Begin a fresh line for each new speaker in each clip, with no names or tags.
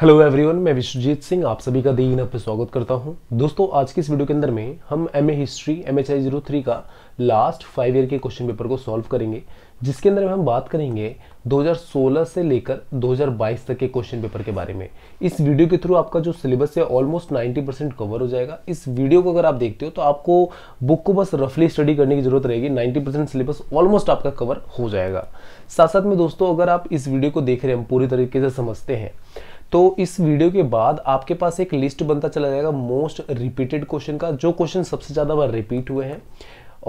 hello everyone मैं विश्वजीत सिंह आप सभी का दिन आप स्वागत करता हूं दोस्तों आज की इस वीडियो के अंदर में हम M history M H I zero three का लास्ट फाइव ईयर के क्वेश्चन पेपर को सॉल्व करेंगे जिसके अंदर में हम बात करेंगे 2016 से लेकर 2022 तक के क्वेश्चन पेपर के बारे में इस वीडियो के थ्रू आपका जो सिलेबस है ऑलमोस्ट 90 परसेंट कवर हो जाएगा इस वीडियो को अगर आप देखते हो तो आपको बुक को बस रफली स्टडी करने की जरूरत रहेगी 90 परसेंट सिलेबस ऑलमोस्ट आपका कवर हो जाएगा साथ साथ में दोस्तों अगर आप इस वीडियो को देख रहे हैं हम पूरी तरीके से समझते हैं तो इस वीडियो के बाद आपके पास एक लिस्ट बनता चला जाएगा मोस्ट रिपीटेड क्वेश्चन का जो क्वेश्चन सबसे ज़्यादा बार रिपीट हुए हैं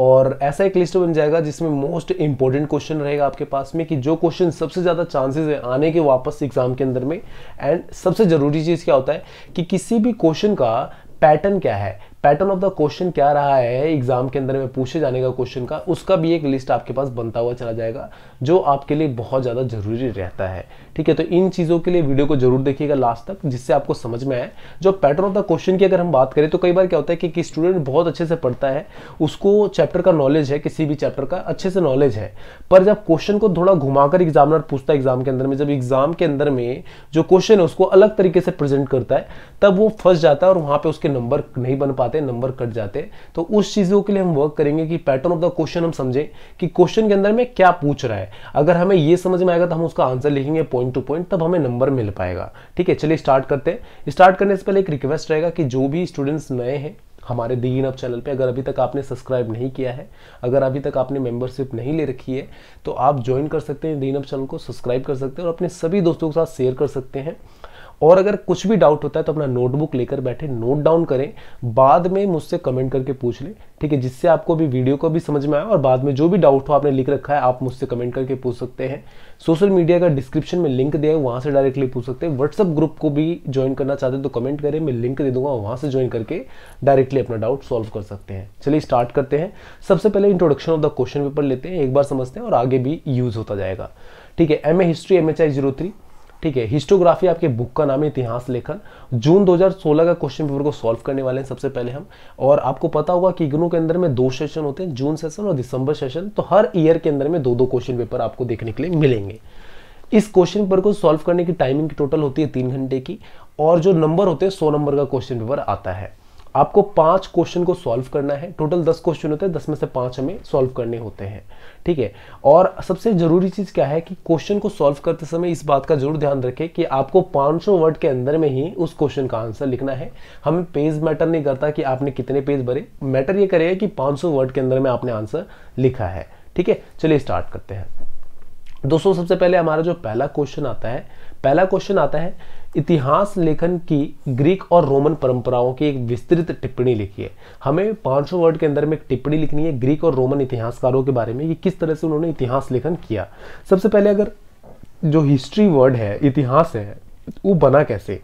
और ऐसा एक लिस्ट बन जाएगा जिसमें मोस्ट इंपॉर्टेंट क्वेश्चन रहेगा आपके पास में कि जो क्वेश्चन सबसे ज़्यादा चांसेस है आने के वापस एग्जाम के अंदर में एंड सबसे ज़रूरी चीज़ क्या होता है कि किसी भी क्वेश्चन का पैटर्न क्या है पैटर्न ऑफ द क्वेश्चन क्या रहा है एग्जाम के अंदर में पूछे जाने का क्वेश्चन का उसका भी एक लिस्ट आपके पास बनता हुआ चला जाएगा जो आपके लिए बहुत ज़्यादा ज़रूरी रहता है ठीक है तो इन चीज़ों के लिए वीडियो को जरूर देखिएगा लास्ट तक जिससे आपको समझ में आए जो पैटर्न ऑफ द क्वेश्चन की अगर हम बात करें तो कई बार क्या होता है कि, स्टूडेंट बहुत अच्छे से पढ़ता है उसको चैप्टर का नॉलेज है किसी भी चैप्टर का अच्छे से नॉलेज है पर जब क्वेश्चन को थोड़ा घुमाकर एग्जामिनर पूछता है एग्जाम के अंदर में जब एग्जाम के अंदर में जो क्वेश्चन है उसको अलग तरीके से प्रेजेंट करता है तब वो फंस जाता है और वहां पर उसके नंबर नहीं बन पाते नंबर कट जाते तो उस चीज़ों के लिए हम वर्क करेंगे कि पैटर्न ऑफ द क्वेश्चन हम समझें कि क्वेश्चन के अंदर में क्या पूछ रहा है अगर हमें यह समझ में आएगा तो हम उसका आंसर लिखेंगे पॉइंट पॉइंट टू पॉइंट तब हमें नंबर मिल पाएगा ठीक है चलिए स्टार्ट करते हैं स्टार्ट करने से पहले एक रिक्वेस्ट रहेगा कि जो भी स्टूडेंट्स नए हैं हमारे दीन अप चैनल पे अगर अभी तक आपने सब्सक्राइब नहीं किया है अगर अभी तक आपने मेंबरशिप नहीं ले रखी है तो आप ज्वाइन कर सकते हैं दीन अप चैनल को सब्सक्राइब कर सकते हैं और अपने सभी दोस्तों के साथ शेयर कर सकते हैं और अगर कुछ भी डाउट होता है तो अपना नोटबुक लेकर बैठे नोट डाउन करें बाद में मुझसे कमेंट करके पूछ लें ठीक है जिससे आपको भी वीडियो को भी समझ में आए और बाद में जो भी डाउट हो आपने लिख रखा है आप मुझसे कमेंट करके पूछ सकते हैं सोशल मीडिया का डिस्क्रिप्शन में लिंक दिया है वहाँ से डायरेक्टली पूछ सकते हैं व्हाट्सअप ग्रुप को भी ज्वाइन करना चाहते हैं तो कमेंट करें मैं लिंक दे दूंगा वहाँ से ज्वाइन करके डायरेक्टली अपना डाउट सॉल्व कर सकते हैं चलिए स्टार्ट करते हैं सबसे पहले introduction of the question paper लेते हैं एक बार समझते हैं और आगे भी यूज़ होता जाएगा ठीक है M A history M H I zero three ठीक है हिस्टोग्राफी आपके बुक का नाम है इतिहास लेखन जून 2016 का क्वेश्चन पेपर को सॉल्व करने वाले हैं सबसे पहले हम और आपको पता होगा कि इग्नू के अंदर में दो सेशन होते हैं जून सेशन और दिसंबर सेशन तो हर ईयर के अंदर में दो दो क्वेश्चन पेपर आपको देखने के लिए मिलेंगे इस क्वेश्चन पेपर को सॉल्व करने की टाइमिंग टोटल होती है तीन घंटे की और जो नंबर होते हैं सौ नंबर का क्वेश्चन पेपर आता है आपको पांच क्वेश्चन को सॉल्व करना है टोटल दस क्वेश्चन होते हैं दस में से पांच हमें सॉल्व करने होते हैं ठीक है और सबसे जरूरी चीज क्या है कि क्वेश्चन को सॉल्व करते समय इस बात का जरूर ध्यान रखें कि आपको 500 वर्ड के अंदर में ही उस क्वेश्चन का आंसर लिखना है हमें पेज मैटर नहीं करता कि आपने कितने पेज भरे मैटर ये करेगा कि पांच वर्ड के अंदर में आपने आंसर लिखा है ठीक है चलिए स्टार्ट करते हैं दोस्तों सबसे पहले हमारा जो पहला क्वेश्चन आता है पहला क्वेश्चन आता है इतिहास लेखन की ग्रीक और रोमन परंपराओं की एक विस्तृत टिप्पणी लिखी है हमें 500 वर्ड के अंदर में एक टिप्पणी लिखनी है ग्रीक और रोमन इतिहासकारों के बारे में कि किस तरह से उन्होंने इतिहास लेखन किया सबसे पहले अगर जो हिस्ट्री वर्ड है इतिहास है वो बना कैसे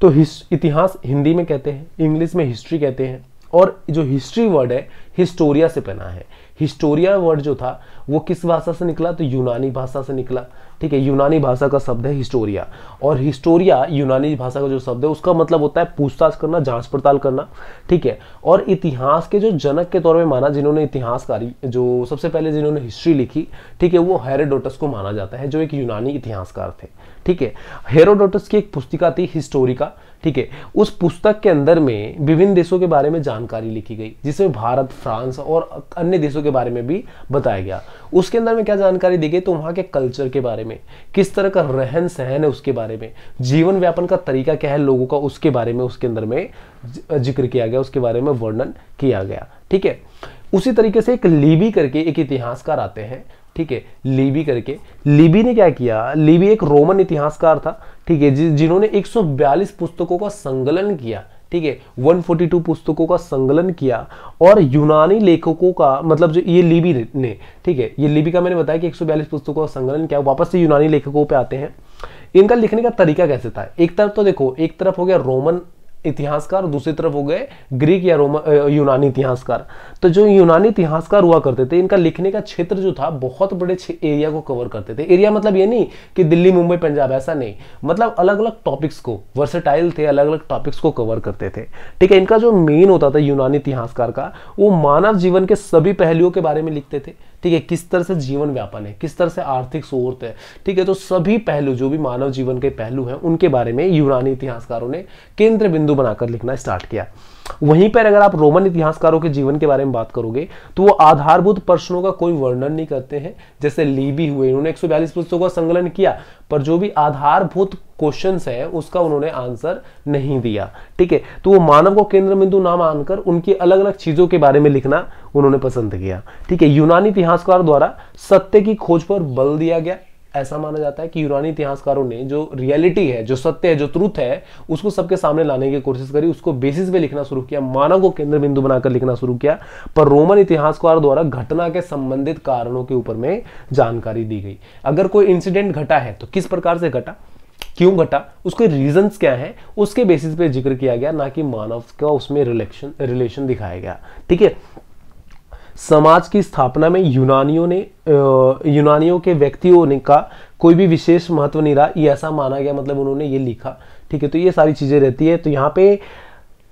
तो इतिहास हिंदी में कहते हैं इंग्लिश में हिस्ट्री कहते हैं और जो हिस्ट्री वर्ड है हिस्टोरिया से बना है हिस्टोरिया वर्ड जो था वो किस भाषा से निकला तो यूनानी भाषा से निकला ठीक है यूनानी भाषा का शब्द है हिस्टोरिया और हिस्टोरिया यूनानी भाषा का जो शब्द है उसका मतलब होता है पूछताछ करना जांच पड़ताल करना ठीक है और इतिहास के जो जनक के तौर पर माना जिन्होंने इतिहासकारी जो सबसे पहले जिन्होंने हिस्ट्री लिखी ठीक है वो हेरेडोटस को माना जाता है जो एक यूनानी इतिहासकार थे ठीक है हेरोडोटस की एक पुस्तिका थी हिस्टोरिका ठीक है उस पुस्तक के अंदर में विभिन्न देशों के बारे में जानकारी लिखी गई जिसमें भारत फ्रांस और अन्य देशों के बारे में भी बताया गया उसके अंदर में क्या जानकारी दी गई तो वहाँ के कल्चर के बारे में किस तरह का रहन सहन है उसके बारे में जीवन व्यापन का तरीका क्या है लोगों का उसके बारे में उसके अंदर में जिक्र किया गया उसके बारे में वर्णन किया गया ठीक है उसी तरीके से एक लीबी करके एक इतिहासकार आते हैं ठीक है लीबी करके लीबी ने क्या किया लीबी एक रोमन इतिहासकार था ठीक है जिन्होंने 142 पुस्तकों का संकलन किया ठीक है 142 पुस्तकों का संकलन किया और यूनानी लेखकों का मतलब जो ये लिबी ने ठीक है ये लिबी का मैंने बताया कि 142 पुस्तकों का संकलन किया वापस से यूनानी लेखकों पे आते हैं इनका लिखने का तरीका कैसे था एक तरफ तो देखो एक तरफ हो गया रोमन इतिहासकार दूसरी तरफ हो गए ग्रीक या रोमा यूनानी इतिहासकार तो जो यूनानी इतिहासकार हुआ करते थे इनका लिखने का क्षेत्र जो था बहुत बड़े एरिया को कवर करते थे एरिया मतलब ये नहीं कि दिल्ली मुंबई पंजाब ऐसा नहीं मतलब अलग अलग टॉपिक्स को वर्सेटाइल थे अलग अलग टॉपिक्स को कवर करते थे ठीक है इनका जो मेन होता था यूनानी इतिहासकार का वो मानव जीवन के सभी पहलुओं के बारे में लिखते थे ठीक है किस तरह से जीवन व्यापन है किस तरह से आर्थिक स्रोत है ठीक है तो सभी पहलू जो भी मानव जीवन के पहलू हैं उनके बारे में यूनानी इतिहासकारों ने केंद्र बिंदु बनाकर लिखना स्टार्ट किया वहीं पर अगर आप रोमन इतिहासकारों के जीवन के बारे में बात करोगे तो वो आधारभूत प्रश्नों का कोई वर्णन नहीं करते हैं जैसे लीबी हुए उन्होंने 142 पुस्तकों का संकलन किया पर जो भी आधारभूत क्वेश्चन है उसका उन्होंने आंसर नहीं दिया ठीक है तो वो मानव को केंद्र बिंदु ना मानकर उनकी अलग अलग चीजों के बारे में लिखना उन्होंने पसंद किया ठीक है यूनानी इतिहासकार द्वारा सत्य की खोज पर बल दिया गया ऐसा माना जाता है कि यूरानी इतिहासकारों ने जो रियलिटी है जो सत्य है जो त्रुथ है उसको सबके सामने लाने की कोशिश करी उसको बेसिस पे लिखना शुरू किया मानव को केंद्र बिंदु बनाकर लिखना शुरू किया पर रोमन इतिहासकार द्वारा घटना के संबंधित कारणों के ऊपर में जानकारी दी गई अगर कोई इंसिडेंट घटा है तो किस प्रकार से घटा क्यों घटा उसके रीजंस क्या हैं उसके बेसिस पे जिक्र किया गया ना कि मानव का उसमें रिलेक्शन रिलेशन दिखाया गया ठीक है समाज की स्थापना में यूनानियों ने यूनानियों के व्यक्तियों ने का कोई भी विशेष महत्व नहीं रहा ये ऐसा माना गया मतलब उन्होंने ये लिखा ठीक है तो ये सारी चीज़ें रहती है तो यहाँ पे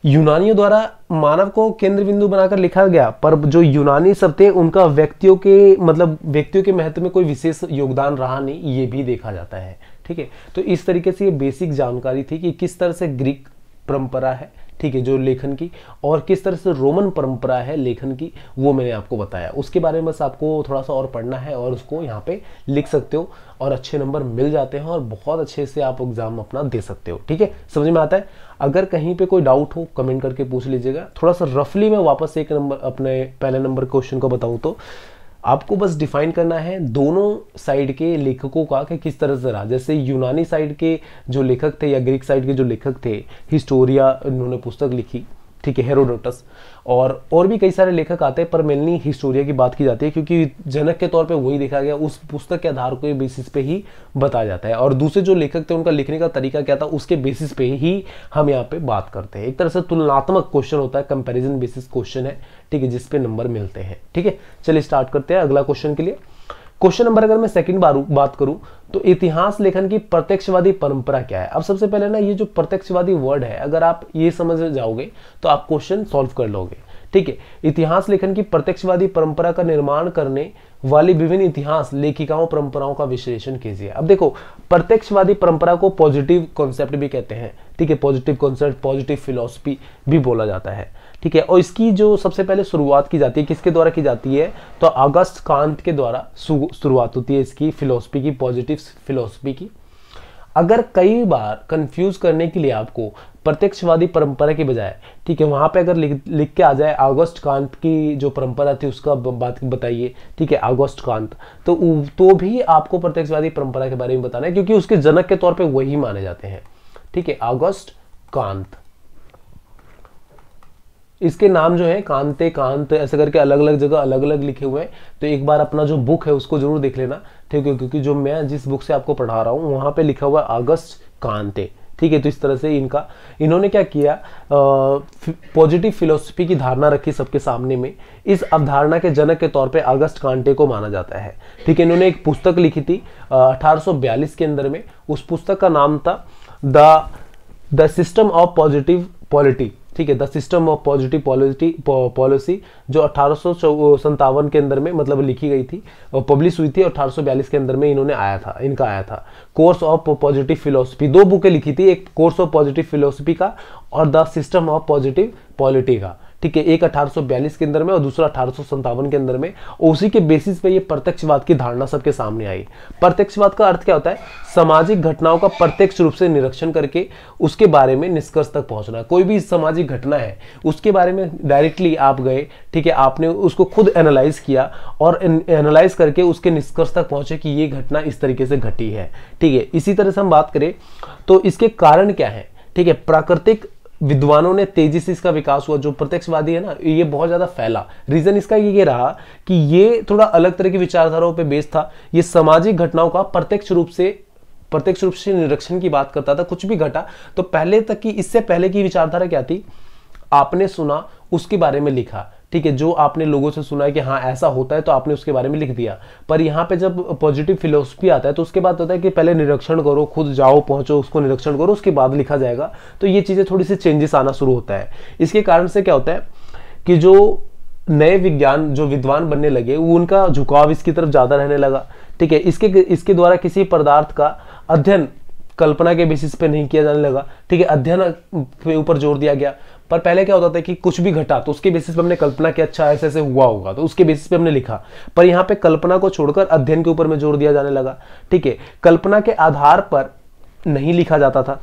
यूनानियों द्वारा मानव को केंद्र बिंदु बनाकर लिखा गया पर जो यूनानी सब थे उनका व्यक्तियों के मतलब व्यक्तियों के महत्व में कोई विशेष योगदान रहा नहीं ये भी देखा जाता है ठीक है तो इस तरीके से ये बेसिक जानकारी थी कि किस तरह से ग्रीक परंपरा है ठीक है जो लेखन की और किस तरह से रोमन परंपरा है लेखन की वो मैंने आपको बताया उसके बारे में बस आपको थोड़ा सा और पढ़ना है और उसको यहाँ पे लिख सकते हो और अच्छे नंबर मिल जाते हैं और बहुत अच्छे से आप एग्जाम अपना दे सकते हो ठीक है समझ में आता है अगर कहीं पे कोई डाउट हो कमेंट करके पूछ लीजिएगा थोड़ा सा रफली मैं वापस एक नंबर अपने पहले नंबर क्वेश्चन को बताऊँ तो आपको बस डिफाइन करना है दोनों साइड के लेखकों का कि किस तरह से रहा जैसे यूनानी साइड के जो लेखक थे या ग्रीक साइड के जो लेखक थे हिस्टोरिया उन्होंने पुस्तक लिखी ठीक है हेरोडोटस और और भी कई सारे लेखक आते हैं पर मेनली हिस्टोरिया की बात की जाती है क्योंकि जनक के तौर पे वही देखा गया उस पुस्तक के आधार के बेसिस पे ही बताया जाता है और दूसरे जो लेखक थे उनका लिखने का तरीका क्या था उसके बेसिस पे ही हम यहाँ पे बात करते हैं एक तरह से तुलनात्मक क्वेश्चन होता है कंपेरिजन बेसिस क्वेश्चन है ठीक है जिसपे नंबर मिलते हैं ठीक है चलिए स्टार्ट करते हैं अगला क्वेश्चन के लिए क्वेश्चन नंबर अगर मैं सेकंड बार बात करूं तो इतिहास लेखन की प्रत्यक्षवादी परंपरा क्या है अब सबसे पहले ना ये जो प्रत्यक्षवादी वर्ड है अगर आप ये समझ जाओगे तो आप क्वेश्चन सॉल्व कर लोगे ठीक है इतिहास लेखन की प्रत्यक्षवादी परंपरा का निर्माण करने वाली विभिन्न इतिहास लेखिकाओं परंपराओं का विश्लेषण कीजिए अब देखो प्रत्यक्षवादी परंपरा को पॉजिटिव कॉन्सेप्ट भी कहते हैं ठीक है पॉजिटिव कॉन्सेप्ट पॉजिटिव फिलोसफी भी बोला जाता है ठीक है और इसकी जो सबसे पहले शुरुआत की जाती है किसके द्वारा की जाती है तो अगस्त कांत के द्वारा शुरुआत होती है इसकी फिलोसफी की पॉजिटिव फिलोसफी की अगर कई बार कंफ्यूज करने के लिए आपको प्रत्यक्षवादी परंपरा के बजाय ठीक है वहाँ पे अगर लिख लिख के आ जाए अगस्त कांत की जो परंपरा थी उसका बात बताइए ठीक है अगस्त कांत तो तो भी आपको प्रत्यक्षवादी परंपरा के बारे में बताना है क्योंकि उसके जनक के तौर पे वही माने जाते हैं ठीक है अगस्त कांत इसके नाम जो है कांते कांत ऐसे करके अलग अलग जगह अलग अलग लिखे हुए हैं तो एक बार अपना जो बुक है उसको जरूर देख लेना ठीक है क्योंकि जो मैं जिस बुक से आपको पढ़ा रहा हूँ वहाँ पे लिखा हुआ है अगस्त कांते ठीक है तो इस तरह से इनका इन्होंने क्या किया पॉजिटिव फिलोसफी की धारणा रखी सबके सामने में इस अवधारणा के जनक के तौर पे अगस्त कांटे को माना जाता है ठीक है इन्होंने एक पुस्तक लिखी थी अठारह के अंदर में उस पुस्तक का नाम था the system of positive polity ठीक है the system of positive polity policy जो अठारह के अंदर में मतलब लिखी गई थी और पब्लिश हुई थी अठारह के अंदर में इन्होंने आया था इनका आया था कोर्स ऑफ पॉजिटिव फिलोसफी दो बुकें लिखी थी एक कोर्स ऑफ पॉजिटिव फिलोसफी का और the system of positive polity का ठीक है एक अठारह के अंदर में और दूसरा अठारह के अंदर में उसी के बेसिस पे ये प्रत्यक्षवाद की धारणा सबके सामने आई प्रत्यक्षवाद का अर्थ क्या होता है सामाजिक घटनाओं का प्रत्यक्ष रूप से निरीक्षण करके उसके बारे में निष्कर्ष तक पहुंचना कोई भी सामाजिक घटना है उसके बारे में डायरेक्टली आप गए ठीक है आपने उसको खुद एनालाइज किया और एनालाइज करके उसके निष्कर्ष तक पहुंचे कि ये घटना इस तरीके से घटी है ठीक है इसी तरह से हम बात करें तो इसके कारण क्या है ठीक है प्राकृतिक विद्वानों ने तेजी से इसका विकास हुआ जो प्रत्यक्षवादी है ना ये बहुत ज़्यादा फैला रीज़न इसका ये, ये रहा कि ये थोड़ा अलग तरह की विचारधाराओं पर बेस्ड था ये सामाजिक घटनाओं का प्रत्यक्ष रूप से प्रत्यक्ष रूप से निरीक्षण की बात करता था कुछ भी घटा तो पहले तक की इससे पहले की विचारधारा क्या थी आपने सुना उसके बारे में लिखा ठीक है जो आपने लोगों से सुना है कि हाँ ऐसा होता है तो आपने उसके बारे में लिख दिया पर यहाँ पे जब पॉजिटिव फिलोसफी आता है तो उसके बाद होता है कि पहले निरीक्षण करो खुद जाओ पहुंचो उसको निरीक्षण करो उसके बाद लिखा जाएगा तो ये चीज़ें थोड़ी सी चेंजेस आना शुरू होता है इसके कारण से क्या होता है कि जो नए विज्ञान जो विद्वान बनने लगे वो उनका झुकाव इसकी तरफ ज़्यादा रहने लगा ठीक है इसके इसके द्वारा किसी पदार्थ का अध्ययन कल्पना के बेसिस पे नहीं किया जाने लगा ठीक है अध्ययन के ऊपर जोर दिया गया पर पहले क्या होता था कि कुछ भी घटा तो उसके बेसिस पे हमने कल्पना किया अच्छा ऐसे ऐसे हुआ होगा तो उसके बेसिस पे हमने लिखा पर यहाँ पे कल्पना को छोड़कर अध्ययन के ऊपर में जोर दिया जाने लगा ठीक है कल्पना के आधार पर नहीं लिखा जाता था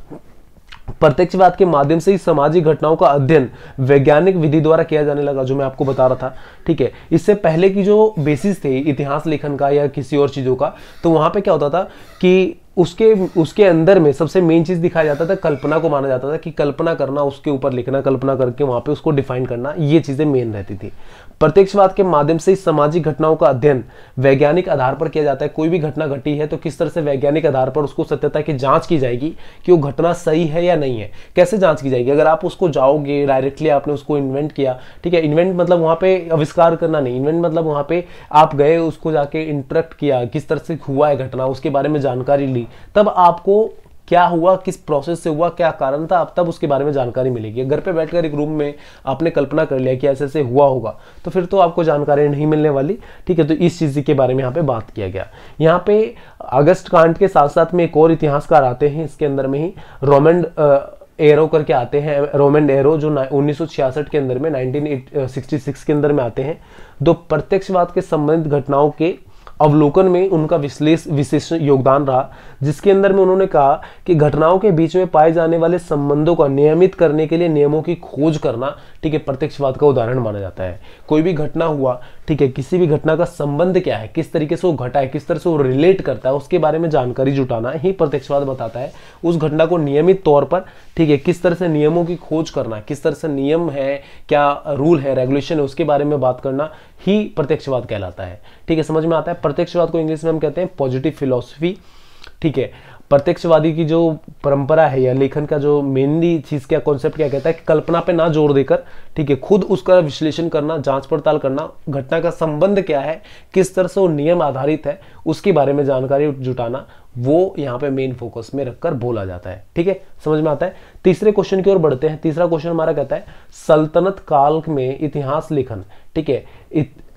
प्रत्यक्षवाद के माध्यम से ही सामाजिक घटनाओं का अध्ययन वैज्ञानिक विधि द्वारा किया जाने लगा जो मैं आपको बता रहा था ठीक है इससे पहले की जो बेसिस थे इतिहास लेखन का या किसी और चीज़ों का तो वहां पे क्या होता था कि उसके उसके अंदर में सबसे मेन चीज़ दिखाया जाता था कल्पना को माना जाता था कि कल्पना करना उसके ऊपर लिखना कल्पना करके वहां पे उसको डिफाइन करना ये चीज़ें मेन रहती थी प्रत्यक्षवाद के माध्यम से सामाजिक घटनाओं का अध्ययन वैज्ञानिक आधार पर किया जाता है कोई भी घटना घटी है तो किस तरह से वैज्ञानिक आधार पर उसको सत्यता की जांच की जाएगी कि वो घटना सही है या नहीं है कैसे जांच की जाएगी अगर आप उसको जाओगे डायरेक्टली आपने उसको इन्वेंट किया ठीक है इन्वेंट मतलब वहाँ पे आविष्कार करना नहीं इन्वेंट मतलब वहाँ पे आप गए उसको जाके इंटरेक्ट किया किस तरह से हुआ है घटना उसके बारे में जानकारी ली तब आपको क्या हुआ किस प्रोसेस से हुआ क्या कारण था अब तब उसके बारे में जानकारी मिलेगी घर पे बैठकर एक रूम में आपने कल्पना कर लिया कि ऐसे ऐसे हुआ होगा तो फिर तो आपको जानकारी नहीं मिलने वाली ठीक है तो इस चीज़ के बारे में यहाँ पे बात किया गया यहाँ पे अगस्त कांड के साथ साथ में एक और इतिहासकार आते हैं इसके अंदर में ही रोमेंड एरो करके आते हैं रोमेंड एरो जो उन्नीस के अंदर में नाइनटीन के अंदर में आते हैं दो प्रत्यक्षवाद के संबंधित घटनाओं के अवलोकन में उनका विश्लेष विशेष योगदान रहा जिसके अंदर में उन्होंने कहा कि घटनाओं के बीच में पाए जाने वाले संबंधों को नियमित करने के लिए नियमों की खोज करना ठीक है प्रत्यक्षवाद का उदाहरण माना जाता है कोई भी घटना हुआ ठीक है किसी भी घटना का संबंध क्या है किस तरीके से वो घटा है किस तरह से वो रिलेट करता है उसके बारे में जानकारी जुटाना ही प्रत्यक्षवाद बताता है उस घटना को नियमित तौर पर ठीक है किस तरह से नियमों की खोज करना किस तरह से नियम है क्या रूल है रेगुलेशन है उसके बारे में बात करना ही प्रत्यक्षवाद कहलाता है ठीक है समझ में आता है प्रत्यक्षवाद को इंग्लिश में हम कहते हैं पॉजिटिव फिलोसफी ठीक है प्रत्यक्षवादी की जो परंपरा है या लेखन का जो मेनली चीज क्या कॉन्सेप्ट क्या कहता है कि कल्पना पे ना जोर देकर ठीक है खुद उसका विश्लेषण करना जांच पड़ताल करना घटना का संबंध क्या है किस तरह से वो नियम आधारित है उसके बारे में जानकारी जुटाना वो यहाँ पे मेन फोकस में रखकर बोला जाता है ठीक है समझ में आता है तीसरे क्वेश्चन की ओर बढ़ते हैं तीसरा क्वेश्चन हमारा कहता है सल्तनत काल में इतिहास लेखन ठीक है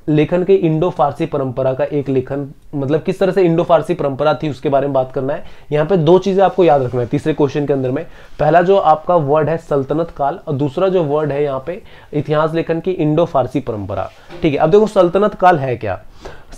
लेखन के इंडो फारसी परंपरा का एक लेखन मतलब किस तरह से इंडो फारसी परंपरा थी उसके बारे में बात करना है यहाँ पे दो चीज़ें आपको याद रखना है तीसरे क्वेश्चन के अंदर में पहला जो आपका वर्ड है सल्तनत काल और दूसरा जो वर्ड है यहाँ पे इतिहास लेखन की इंडो फारसी परंपरा ठीक है अब देखो सल्तनत काल है क्या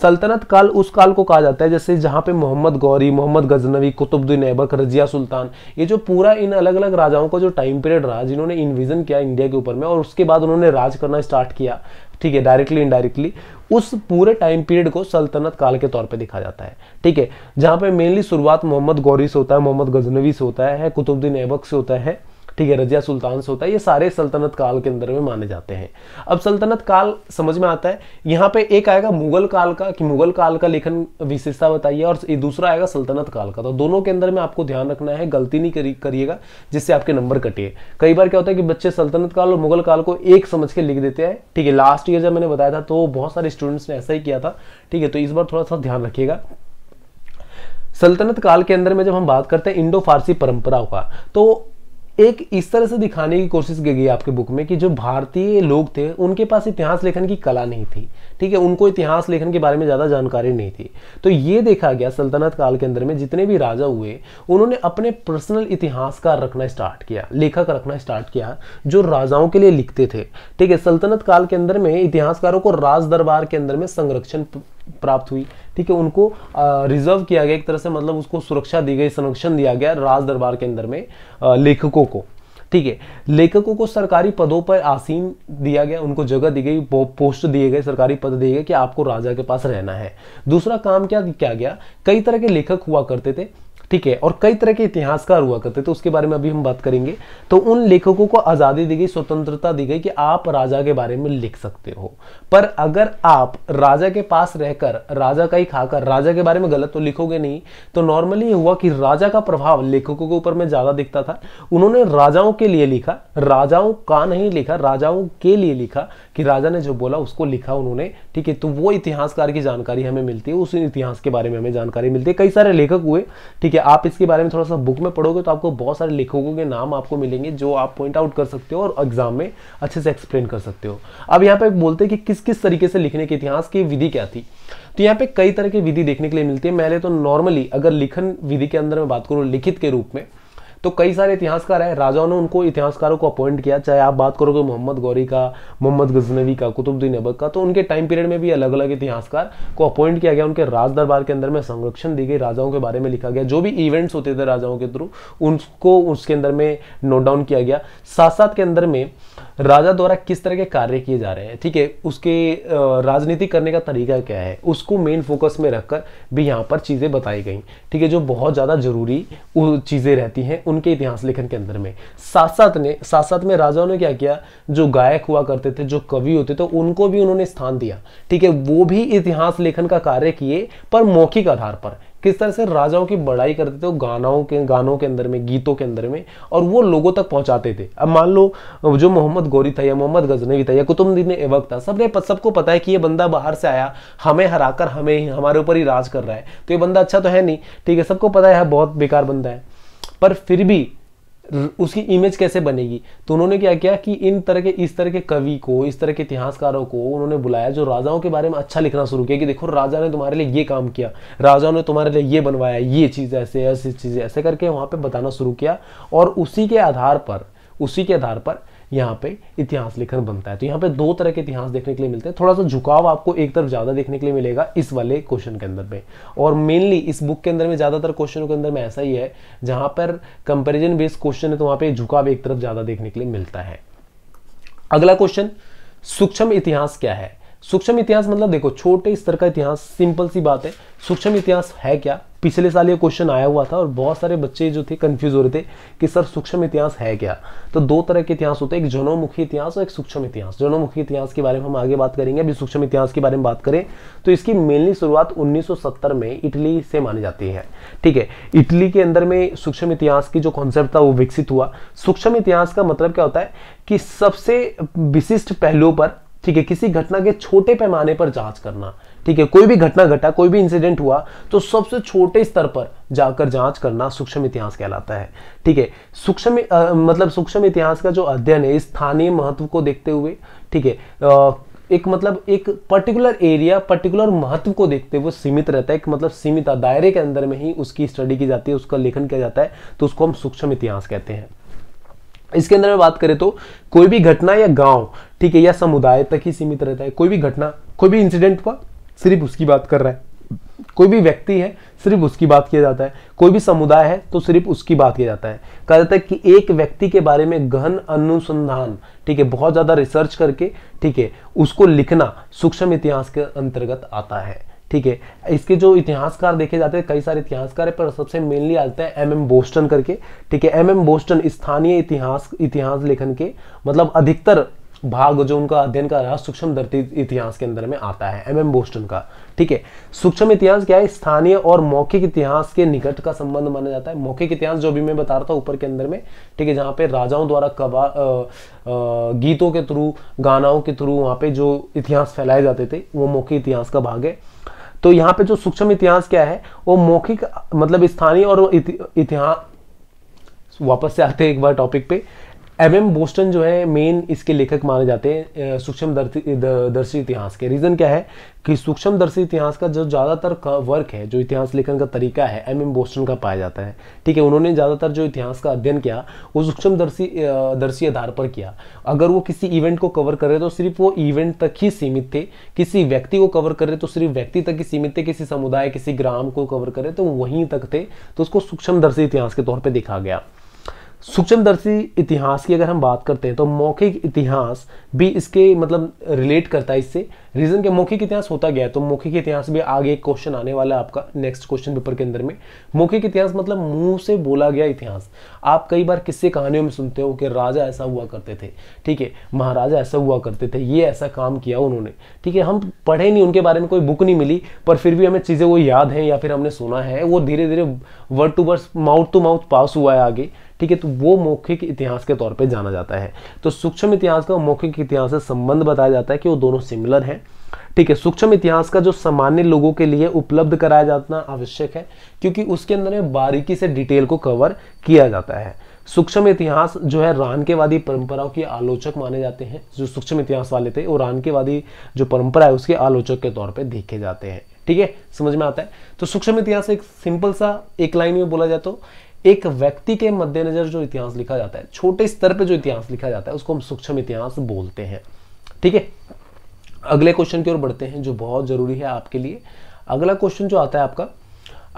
सल्तनत काल उस काल को कहा जाता है जैसे जहाँ पे मोहम्मद गौरी मोहम्मद गजनवी कुतुबुद्दीन ऐबक रजिया सुल्तान ये जो पूरा इन अलग अलग राजाओं का जो टाइम पीरियड रहा जिन्होंने इन्विजन किया इंडिया के ऊपर में और उसके बाद उन्होंने राज करना स्टार्ट किया ठीक है डायरेक्टली इनडायरेक्टली उस पूरे टाइम पीरियड को सल्तनत काल के तौर पे दिखा जाता है ठीक है जहां पे मेनली शुरुआत मोहम्मद गौरी से होता है मोहम्मद गजनवी से होता है कुतुबुद्दीन ऐबक से होता है ठीक है रजिया सुल्तान से होता है ये सारे सल्तनत काल के अंदर में माने जाते हैं अब सल्तनत काल समझ में आता है यहाँ पे एक आएगा मुगल काल का कि मुगल काल का लेखन विशेषता बताइए और दूसरा आएगा सल्तनत काल का तो दोनों के अंदर में आपको ध्यान रखना है गलती नहीं करिएगा जिससे आपके नंबर कटिए कई बार क्या होता है कि बच्चे सल्तनत काल और मुगल काल को एक समझ के लिख देते हैं ठीक है लास्ट ईयर जब मैंने बताया था तो बहुत सारे स्टूडेंट्स ने ऐसा ही किया था ठीक है तो इस बार थोड़ा सा ध्यान रखिएगा सल्तनत काल के अंदर में जब हम बात करते हैं इंडो फारसी परंपराओं का तो एक इस तरह से दिखाने की कोशिश की गई आपके बुक में कि जो भारतीय लोग थे उनके पास इतिहास लेखन की कला नहीं थी ठीक है उनको इतिहास लेखन के बारे में ज़्यादा जानकारी नहीं थी तो ये देखा गया सल्तनत काल के अंदर में जितने भी राजा हुए उन्होंने अपने पर्सनल इतिहासकार रखना स्टार्ट किया लेखक रखना स्टार्ट किया जो राजाओं के लिए लिखते थे ठीक है सल्तनत काल के अंदर में इतिहासकारों को राज दरबार के अंदर में संरक्षण प्राप्त हुई ठीक है उनको रिजर्व किया गया एक तरह से मतलब उसको सुरक्षा दी गई संरक्षण दिया गया राज दरबार के अंदर में लेखकों को ठीक है लेखकों को सरकारी पदों पर आसीन दिया गया उनको जगह दी गई पोस्ट दिए गए सरकारी पद दिए गए कि आपको राजा के पास रहना है दूसरा काम क्या क्या गया कई तरह के लेखक हुआ करते थे ठीक है और कई तरह के इतिहासकार हुआ करते थे तो उसके बारे में अभी हम बात करेंगे तो उन लेखकों को आज़ादी दी गई स्वतंत्रता दी गई कि आप राजा के बारे में लिख सकते हो पर अगर आप राजा के पास रहकर राजा का ही खाकर राजा के बारे में गलत तो लिखोगे नहीं तो नॉर्मली हुआ कि राजा का प्रभाव लेखकों के ऊपर में ज़्यादा दिखता था उन्होंने राजाओं के लिए लिखा राजाओं का नहीं लिखा राजाओं के लिए लिखा कि राजा ने जो बोला उसको लिखा उन्होंने ठीक है तो वो इतिहासकार की जानकारी हमें मिलती है उस इतिहास के बारे में हमें जानकारी मिलती है कई सारे लेखक हुए ठीक है आप इसके बारे में थोड़ा सा बुक में पढ़ोगे तो आपको बहुत सारे लेखकों के नाम आपको मिलेंगे जो आप पॉइंट आउट कर सकते हो और एग्जाम में अच्छे से एक्सप्लेन कर सकते हो अब यहाँ पे बोलते हैं कि किस किस तरीके से लिखने के इतिहास की विधि क्या थी तो यहाँ पे कई तरह की विधि देखने के लिए मिलती है पहले तो नॉर्मली अगर लिखन विधि के अंदर मैं बात करूँ लिखित के रूप में तो कई सारे इतिहासकार हैं राजाओं ने उनको इतिहासकारों को अपॉइंट किया चाहे आप बात करोगे मोहम्मद गौरी का मोहम्मद गजनवी का कुतुबुद्दीन अबक का तो उनके टाइम पीरियड में भी अलग अलग इतिहासकार को अपॉइंट किया गया उनके राज दरबार के अंदर में संरक्षण दी गई राजाओं के बारे में लिखा गया जो भी इवेंट्स होते थे राजाओं के थ्रू उनको उसके अंदर में नोट डाउन किया गया साथ साथ के अंदर में राजा द्वारा किस तरह के कार्य किए जा रहे हैं ठीक है उसके राजनीति करने का तरीका क्या है उसको मेन फोकस में रखकर भी यहाँ पर चीज़ें बताई गई ठीक है जो बहुत ज़्यादा जरूरी चीज़ें रहती हैं उनके इतिहास लेखन के अंदर में साथ साथ ने साथ साथ में राजाओं ने क्या किया जो गायक हुआ करते थे जो कवि होते थे उनको भी उन्होंने स्थान दिया ठीक है वो भी इतिहास लेखन का कार्य किए पर मौखिक आधार पर किस तरह से राजाओं की बड़ाई करते थे वो गानाओं के गानों के अंदर में गीतों के अंदर में और वो लोगों तक पहुंचाते थे अब मान लो जो मोहम्मद गौरी था या मोहम्मद गजनवी था या कुतुबुद्दीन ऐबक था सबने सबको पता है कि ये बंदा बाहर से आया हमें हराकर हमें हमारे ऊपर ही राज कर रहा है तो ये बंदा अच्छा तो है नहीं ठीक है सबको पता है बहुत बेकार बंदा है पर फिर भी उसकी इमेज कैसे बनेगी तो उन्होंने क्या किया कि इन तरह के इस तरह के कवि को इस तरह के इतिहासकारों को उन्होंने बुलाया जो राजाओं के बारे में अच्छा लिखना शुरू किया कि देखो राजा ने तुम्हारे लिए ये काम किया राजाओं ने तुम्हारे लिए ये बनवाया ये चीज़ ऐसे ऐसी चीज़ें ऐसे करके वहाँ पर बताना शुरू किया और उसी के आधार पर उसी के आधार पर यहाँ पे इतिहास लेखन बनता है तो यहाँ पे दो तरह के इतिहास देखने के लिए मिलते हैं थोड़ा सा झुकाव आपको एक तरफ ज़्यादा देखने के लिए मिलेगा इस वाले क्वेश्चन के अंदर में और मेनली इस बुक के अंदर में ज़्यादातर क्वेश्चनों के अंदर में ऐसा ही है जहां पर कंपेरिजन बेस्ड क्वेश्चन है तो वहां पर झुकाव एक तरफ ज़्यादा देखने के लिए मिलता है अगला क्वेश्चन सूक्ष्म इतिहास क्या है सूक्ष्म इतिहास मतलब देखो छोटे स्तर का इतिहास सिंपल सी बात है सूक्ष्म इतिहास है क्या पिछले साल ये क्वेश्चन आया हुआ था और बहुत सारे बच्चे जो थे कंफ्यूज हो रहे थे कि सर सूक्ष्म इतिहास है क्या तो दो तरह के इतिहास होते हैं एक जनोमुखी इतिहास और एक सूक्ष्म इतिहास जनोमुखी इतिहास के बारे में हम आगे बात करेंगे अभी सूक्ष्म इतिहास के बारे में बात करें तो इसकी मेनली शुरुआत उन्नीस में इटली से मानी जाती है ठीक है इटली के अंदर में सूक्ष्म इतिहास की जो कॉन्सेप्ट था वो विकसित हुआ सूक्ष्म इतिहास का मतलब क्या होता है कि सबसे विशिष्ट पहलुओं पर ठीक है किसी घटना के छोटे पैमाने पर जांच करना ठीक है कोई भी घटना घटा कोई भी इंसिडेंट हुआ तो सबसे छोटे स्तर पर जाकर जांच करना सूक्ष्म इतिहास कहलाता है ठीक है सूक्ष्म मतलब सूक्ष्म इतिहास का जो अध्ययन है स्थानीय महत्व को देखते हुए ठीक है एक मतलब एक पर्टिकुलर एरिया पर्टिकुलर महत्व को देखते हुए सीमित रहता है एक मतलब सीमित दायरे के अंदर में ही उसकी स्टडी की जाती है उसका लेखन किया जाता है तो उसको हम सूक्ष्म इतिहास कहते हैं इसके अंदर बात करें तो कोई भी घटना या गांव ठीक है या समुदाय तक ही सीमित रहता है कोई भी घटना कोई भी इंसिडेंट हुआ सिर्फ उसकी बात कर रहा है कोई भी व्यक्ति है सिर्फ उसकी बात किया जाता है कोई भी समुदाय है तो सिर्फ उसकी बात किया जाता है कहा जाता है कि एक व्यक्ति के बारे में गहन अनुसंधान ठीक है बहुत ज़्यादा रिसर्च करके ठीक है उसको लिखना सूक्ष्म इतिहास के अंतर्गत आता है ठीक है इसके जो इतिहासकार देखे जाते हैं कई सारे इतिहासकार है पर सबसे मेनली आते हैं एम एम बोस्टन करके ठीक है एम एम बोस्टन स्थानीय इतिहास इतिहास लेखन के मतलब अधिकतर भाग जो उनका अध्ययन का रहा सूक्ष्म धरती इतिहास के अंदर में आता है एम एम बोस्टन का ठीक है सूक्ष्म इतिहास क्या है स्थानीय और मौखिक इतिहास के निकट का संबंध माना जाता है मौखिक इतिहास जो भी मैं बता रहा था ऊपर के अंदर में ठीक है जहाँ पे राजाओं द्वारा कबा गीतों के थ्रू गानाओं के थ्रू वहाँ पे जो इतिहास फैलाए जाते थे वो मौखिक इतिहास का भाग है तो यहाँ पे जो सूक्ष्म इतिहास क्या है वो मौखिक मतलब स्थानीय और इतिहास वापस से आते हैं एक बार टॉपिक पे एम एम बोस्टन जो है मेन इसके लेखक माने जाते हैं सूक्ष्म दर्शी इतिहास के रीज़न क्या है कि सूक्ष्म दर्शी इतिहास का जो ज़्यादातर वर्क है जो इतिहास लेखन का तरीका है एम एम बोस्टन का पाया जाता है ठीक है उन्होंने ज़्यादातर जो इतिहास का अध्ययन किया वो सूक्ष्म दर्शी दर्शी आधार पर किया अगर वो किसी इवेंट को कवर कर रहे तो सिर्फ वो इवेंट तक ही सीमित थे किसी व्यक्ति को कवर कर रहे तो सिर्फ व्यक्ति तक ही सीमित थे किसी समुदाय किसी ग्राम को कवर कर रहे तो वहीं तक थे तो उसको सूक्ष्म दर्शी इतिहास के तौर पर देखा गया सूक्ष्मदर्शी इतिहास की अगर हम बात करते हैं तो मौखिक इतिहास भी इसके मतलब रिलेट करता है इससे रीजन के मौखिक इतिहास होता गया तो मौखिक इतिहास भी आगे एक क्वेश्चन आने वाला है आपका नेक्स्ट क्वेश्चन पेपर के अंदर में मौखिक इतिहास मतलब मुंह से बोला गया इतिहास आप कई बार किससे कहानियों में सुनते हो कि राजा ऐसा हुआ करते थे ठीक है महाराजा ऐसा हुआ करते थे ये ऐसा काम किया उन्होंने ठीक है हम पढ़े नहीं उनके बारे में कोई बुक नहीं मिली पर फिर भी हमें चीज़ें वो याद हैं या फिर हमने सुना है वो धीरे धीरे word to word mouth to mouth pass हुआ है आगे ठीक है तो वो मौखिक इतिहास के तौर पर जाना जाता है तो सूक्ष्म इतिहास का मौखिक इतिहास से संबंध बताया जाता है कि वो दोनों सिमिलर हैं ठीक है सूक्ष्म इतिहास का जो सामान्य लोगों के लिए उपलब्ध कराया जाना आवश्यक है क्योंकि उसके अंदर बारीकी से डिटेल को कवर किया जाता है सूक्ष्म इतिहास जो है रानकेवादी परंपराओं के आलोचक माने जाते हैं जो सूक्ष्म इतिहास वाले थे वो रानकेवादी जो परंपरा है उसके आलोचक के तौर पर देखे जाते हैं ठीक है समझ में आता है तो सूक्ष्म इतिहास एक सिंपल सा एक लाइन में बोला जाता तो, एक व्यक्ति के मद्देनजर जो इतिहास लिखा जाता है छोटे स्तर पे जो इतिहास लिखा जाता है उसको हम सूक्ष्म इतिहास बोलते हैं ठीक है अगले क्वेश्चन की ओर बढ़ते हैं जो बहुत जरूरी है आपके लिए अगला क्वेश्चन जो आता है आपका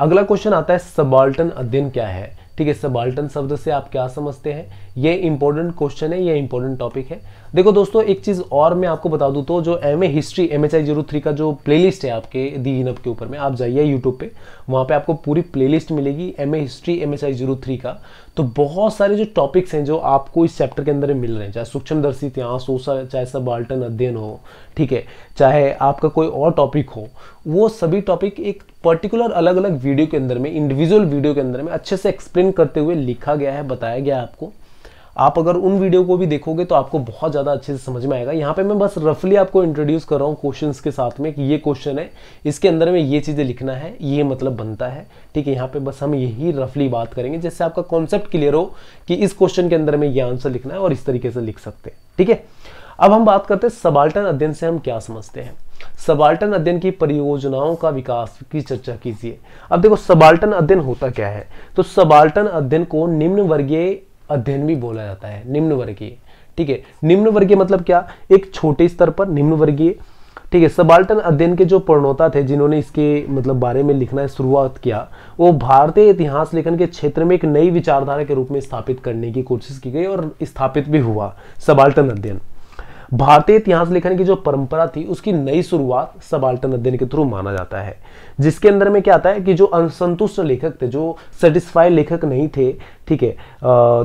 अगला क्वेश्चन आता है सबाल्टन अध्ययन क्या है ठीक है सबाल्टन शब्द से आप क्या समझते हैं ये इंपॉर्टेंट क्वेश्चन है ये इंपॉर्टेंट टॉपिक है देखो दोस्तों एक चीज़ और मैं आपको बता दू तो जो M A history M H I zero three का जो प्लेलिस्ट है आपके दी इन के ऊपर में आप जाइए यूट्यूब पे वहां पे आपको पूरी प्लेलिस्ट मिलेगी M A history M H I zero three का तो बहुत सारे जो टॉपिक्स हैं जो आपको इस चैप्टर के अंदर मिल रहे हैं चाहे सूक्ष्मदर्शी इतिहास हो चाहे सब आल्टन अध्ययन हो ठीक है चाहे आपका कोई और टॉपिक हो वो सभी टॉपिक एक पर्टिकुलर अलग अलग वीडियो के अंदर में इंडिविजुअल वीडियो के अंदर में अच्छे से एक्सप्लेन करते हुए लिखा गया है बताया गया है आपको आप अगर उन वीडियो को भी देखोगे तो आपको बहुत ज़्यादा अच्छे से समझ में आएगा यहाँ पे मैं बस रफली आपको इंट्रोड्यूस कर रहा हूँ क्वेश्चन के साथ में कि ये क्वेश्चन है इसके अंदर में ये चीज़ें लिखना है ये मतलब बनता है ठीक है यहाँ पे बस हम यही रफली बात करेंगे जैसे आपका कॉन्सेप्ट क्लियर हो कि इस क्वेश्चन के अंदर में ये आंसर लिखना है और इस तरीके से लिख सकते हैं ठीक है अब हम बात करते हैं सबाल्टन अध्ययन से हम क्या समझते हैं सबाल्टन अध्ययन की परियोजनाओं का विकास की चर्चा कीजिए अब देखो सबाल्टन अध्ययन होता क्या है तो सबाल्टन अध्ययन को निम्न वर्गीय अध्ययन भी बोला जाता है निम्न वर्गीय ठीक है निम्न वर्गीय मतलब क्या एक छोटे स्तर पर निम्न वर्गीय ठीक है सबाल्टन अध्ययन के जो प्रणोता थे जिन्होंने इसके मतलब बारे में लिखना शुरुआत किया वो भारतीय इतिहास लेखन के क्षेत्र में एक नई विचारधारा के रूप में स्थापित करने की कोशिश की गई और स्थापित भी हुआ सबाल्टन अध्ययन भारतीय इतिहास लेखन की जो परंपरा थी उसकी नई शुरुआत सबाल्टन अध्ययन के थ्रू माना जाता है जिसके अंदर में क्या आता है कि जो असंतुष्ट लेखक थे जो सेटिस्फाइड लेखक नहीं थे ठीक है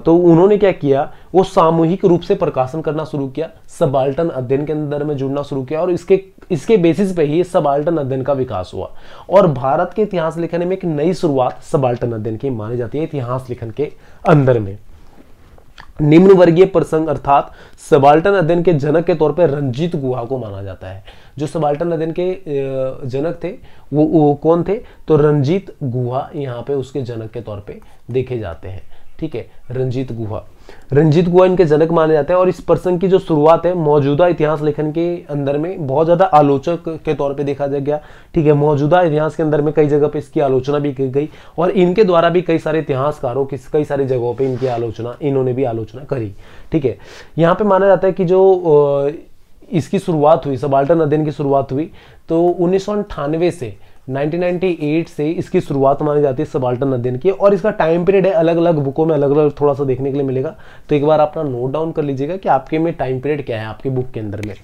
तो उन्होंने क्या किया वो सामूहिक रूप से प्रकाशन करना शुरू किया सबाल्टन अध्ययन के अंदर में जुड़ना शुरू किया और इसके इसके बेसिस पे ही सबाल्टन अध्ययन का विकास हुआ और भारत के इतिहास लेखन में एक नई शुरुआत सबाल्टन अध्ययन की मानी जाती है इतिहास लेखन के अंदर में निम्न वर्गीय प्रसंग अर्थात सबाल्टन अध्ययन के जनक के तौर पर रंजीत गुहा को माना जाता है जो सबाल्टन अध्ययन के जनक थे वो, वो कौन थे तो रंजीत गुहा यहाँ पे उसके जनक के तौर पे देखे जाते हैं ठीक है रंजीत गुहा रंजीत गोवा इनके जनक माने जाते हैं और इस प्रसंग की जो शुरुआत है मौजूदा इतिहास लेखन के अंदर में बहुत ज़्यादा आलोचक के तौर पे देखा जा गया ठीक है मौजूदा इतिहास के अंदर में कई जगह पे इसकी आलोचना भी की गई और इनके द्वारा भी कई सारे इतिहासकारों की कई सारी जगहों पर इनकी आलोचना इन्होंने भी आलोचना करी ठीक है यहाँ पर माना जाता है कि जो इसकी शुरुआत हुई सबाल्टन अध्ययन की शुरुआत हुई तो उन्नीस से 1998 से इसकी शुरुआत मानी जाती है सबाल्टन अध्ययन की और इसका टाइम पीरियड है अलग अलग बुकों में अलग अलग थोड़ा सा देखने के लिए मिलेगा तो एक बार अपना नोट डाउन कर लीजिएगा कि आपके में टाइम पीरियड क्या है आपकी बुक के अंदर में